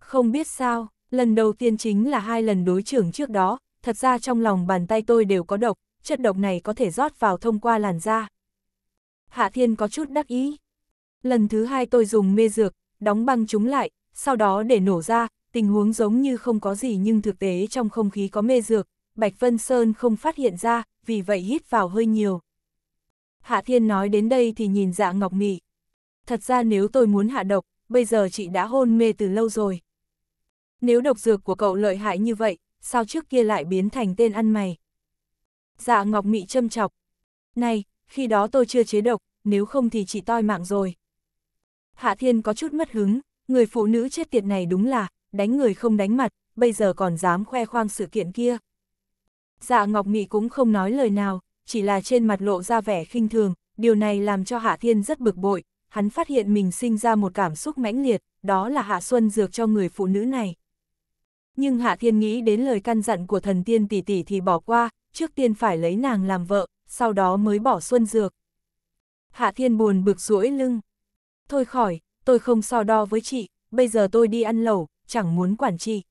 Không biết sao, lần đầu tiên chính là hai lần đối trưởng trước đó, thật ra trong lòng bàn tay tôi đều có độc, chất độc này có thể rót vào thông qua làn da. Hạ Thiên có chút đắc ý. Lần thứ hai tôi dùng mê dược, đóng băng chúng lại, sau đó để nổ ra, tình huống giống như không có gì nhưng thực tế trong không khí có mê dược, Bạch Vân Sơn không phát hiện ra, vì vậy hít vào hơi nhiều. Hạ Thiên nói đến đây thì nhìn dạ Ngọc Mị. Thật ra nếu tôi muốn hạ độc, bây giờ chị đã hôn mê từ lâu rồi. Nếu độc dược của cậu lợi hại như vậy, sao trước kia lại biến thành tên ăn mày? Dạ Ngọc Mị châm chọc. Này, khi đó tôi chưa chế độc, nếu không thì chị toi mạng rồi. Hạ Thiên có chút mất hứng, người phụ nữ chết tiệt này đúng là, đánh người không đánh mặt, bây giờ còn dám khoe khoang sự kiện kia. Dạ Ngọc Mị cũng không nói lời nào, chỉ là trên mặt lộ ra vẻ khinh thường, điều này làm cho Hạ Thiên rất bực bội, hắn phát hiện mình sinh ra một cảm xúc mãnh liệt, đó là Hạ Xuân dược cho người phụ nữ này. Nhưng Hạ Thiên nghĩ đến lời căn dặn của thần tiên tỷ tỷ thì bỏ qua, trước tiên phải lấy nàng làm vợ, sau đó mới bỏ Xuân dược. Hạ Thiên buồn bực duỗi lưng. Thôi khỏi, tôi không so đo với chị, bây giờ tôi đi ăn lẩu, chẳng muốn quản chị.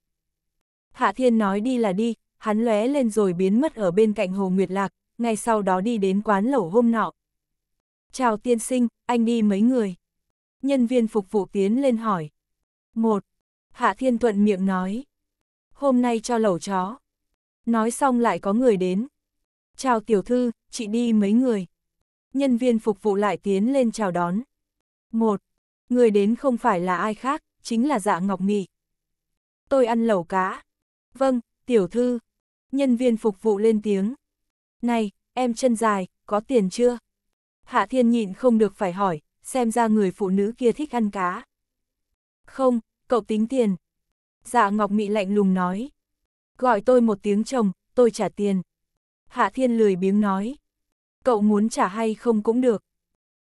Hạ Thiên nói đi là đi, hắn lóe lên rồi biến mất ở bên cạnh Hồ Nguyệt Lạc, ngay sau đó đi đến quán lẩu hôm nọ. Chào tiên sinh, anh đi mấy người? Nhân viên phục vụ tiến lên hỏi. Một, Hạ Thiên Thuận miệng nói. Hôm nay cho lẩu chó. Nói xong lại có người đến. Chào tiểu thư, chị đi mấy người? Nhân viên phục vụ lại tiến lên chào đón. Một, Người đến không phải là ai khác, chính là dạ ngọc nghị. Tôi ăn lẩu cá. Vâng, tiểu thư. Nhân viên phục vụ lên tiếng. Này, em chân dài, có tiền chưa? Hạ thiên nhịn không được phải hỏi, xem ra người phụ nữ kia thích ăn cá. Không, cậu tính tiền. Dạ Ngọc Mị lạnh lùng nói. Gọi tôi một tiếng chồng, tôi trả tiền. Hạ thiên lười biếng nói. Cậu muốn trả hay không cũng được.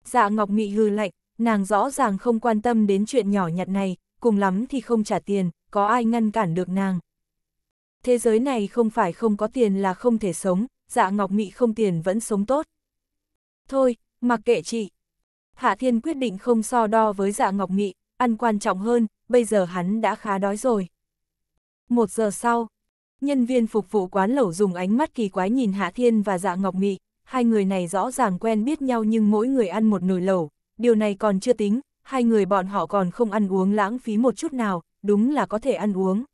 Dạ Ngọc Mị hư lạnh, nàng rõ ràng không quan tâm đến chuyện nhỏ nhặt này, cùng lắm thì không trả tiền, có ai ngăn cản được nàng, thế giới này không phải không có tiền là không thể sống, dạ ngọc mị không tiền vẫn sống tốt. Thôi, mặc kệ chị. Hạ Thiên quyết định không so đo với dạ ngọc mị, ăn quan trọng hơn, bây giờ hắn đã khá đói rồi. Một giờ sau, nhân viên phục vụ quán lẩu dùng ánh mắt kỳ quái nhìn Hạ Thiên và dạ ngọc mị, hai người này rõ ràng quen biết nhau nhưng mỗi người ăn một nồi lẩu, điều này còn chưa tính, hai người bọn họ còn không ăn uống lãng phí một chút nào, đúng là có thể ăn uống.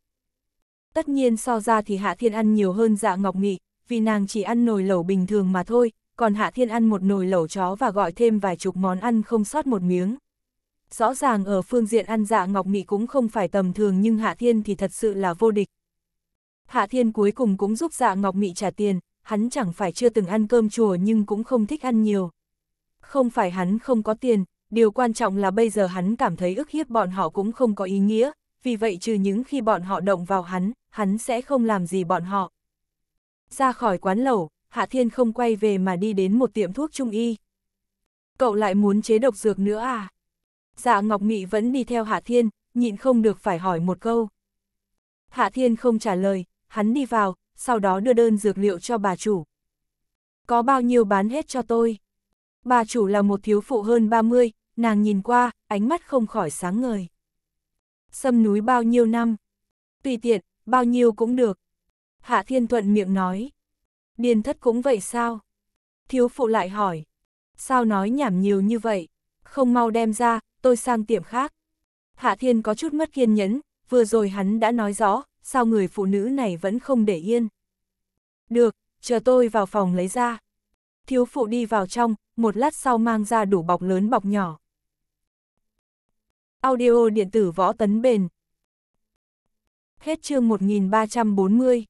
Tất nhiên so ra thì Hạ Thiên ăn nhiều hơn dạ ngọc nghị, vì nàng chỉ ăn nồi lẩu bình thường mà thôi, còn Hạ Thiên ăn một nồi lẩu chó và gọi thêm vài chục món ăn không sót một miếng. Rõ ràng ở phương diện ăn dạ ngọc nghị cũng không phải tầm thường nhưng Hạ Thiên thì thật sự là vô địch. Hạ Thiên cuối cùng cũng giúp dạ ngọc nghị trả tiền, hắn chẳng phải chưa từng ăn cơm chùa nhưng cũng không thích ăn nhiều. Không phải hắn không có tiền, điều quan trọng là bây giờ hắn cảm thấy ức hiếp bọn họ cũng không có ý nghĩa, vì vậy trừ những khi bọn họ động vào hắn, hắn sẽ không làm gì bọn họ. Ra khỏi quán lẩu, Hạ Thiên không quay về mà đi đến một tiệm thuốc trung y. Cậu lại muốn chế độc dược nữa à? Dạ Ngọc Mị vẫn đi theo Hạ Thiên, nhịn không được phải hỏi một câu. Hạ Thiên không trả lời, hắn đi vào, sau đó đưa đơn dược liệu cho bà chủ. Có bao nhiêu bán hết cho tôi? Bà chủ là một thiếu phụ hơn 30, nàng nhìn qua, ánh mắt không khỏi sáng ngời. Sâm núi bao nhiêu năm? Tùy tiện, bao nhiêu cũng được. Hạ Thiên Thuận miệng nói. Điền thất cũng vậy sao? Thiếu phụ lại hỏi. Sao nói nhảm nhiều như vậy? Không mau đem ra, tôi sang tiệm khác. Hạ Thiên có chút mất kiên nhẫn, vừa rồi hắn đã nói rõ, sao người phụ nữ này vẫn không để yên. Được, chờ tôi vào phòng lấy ra. Thiếu phụ đi vào trong, một lát sau mang ra đủ bọc lớn bọc nhỏ. Audio điện tử võ tấn bền, Hết chương 1340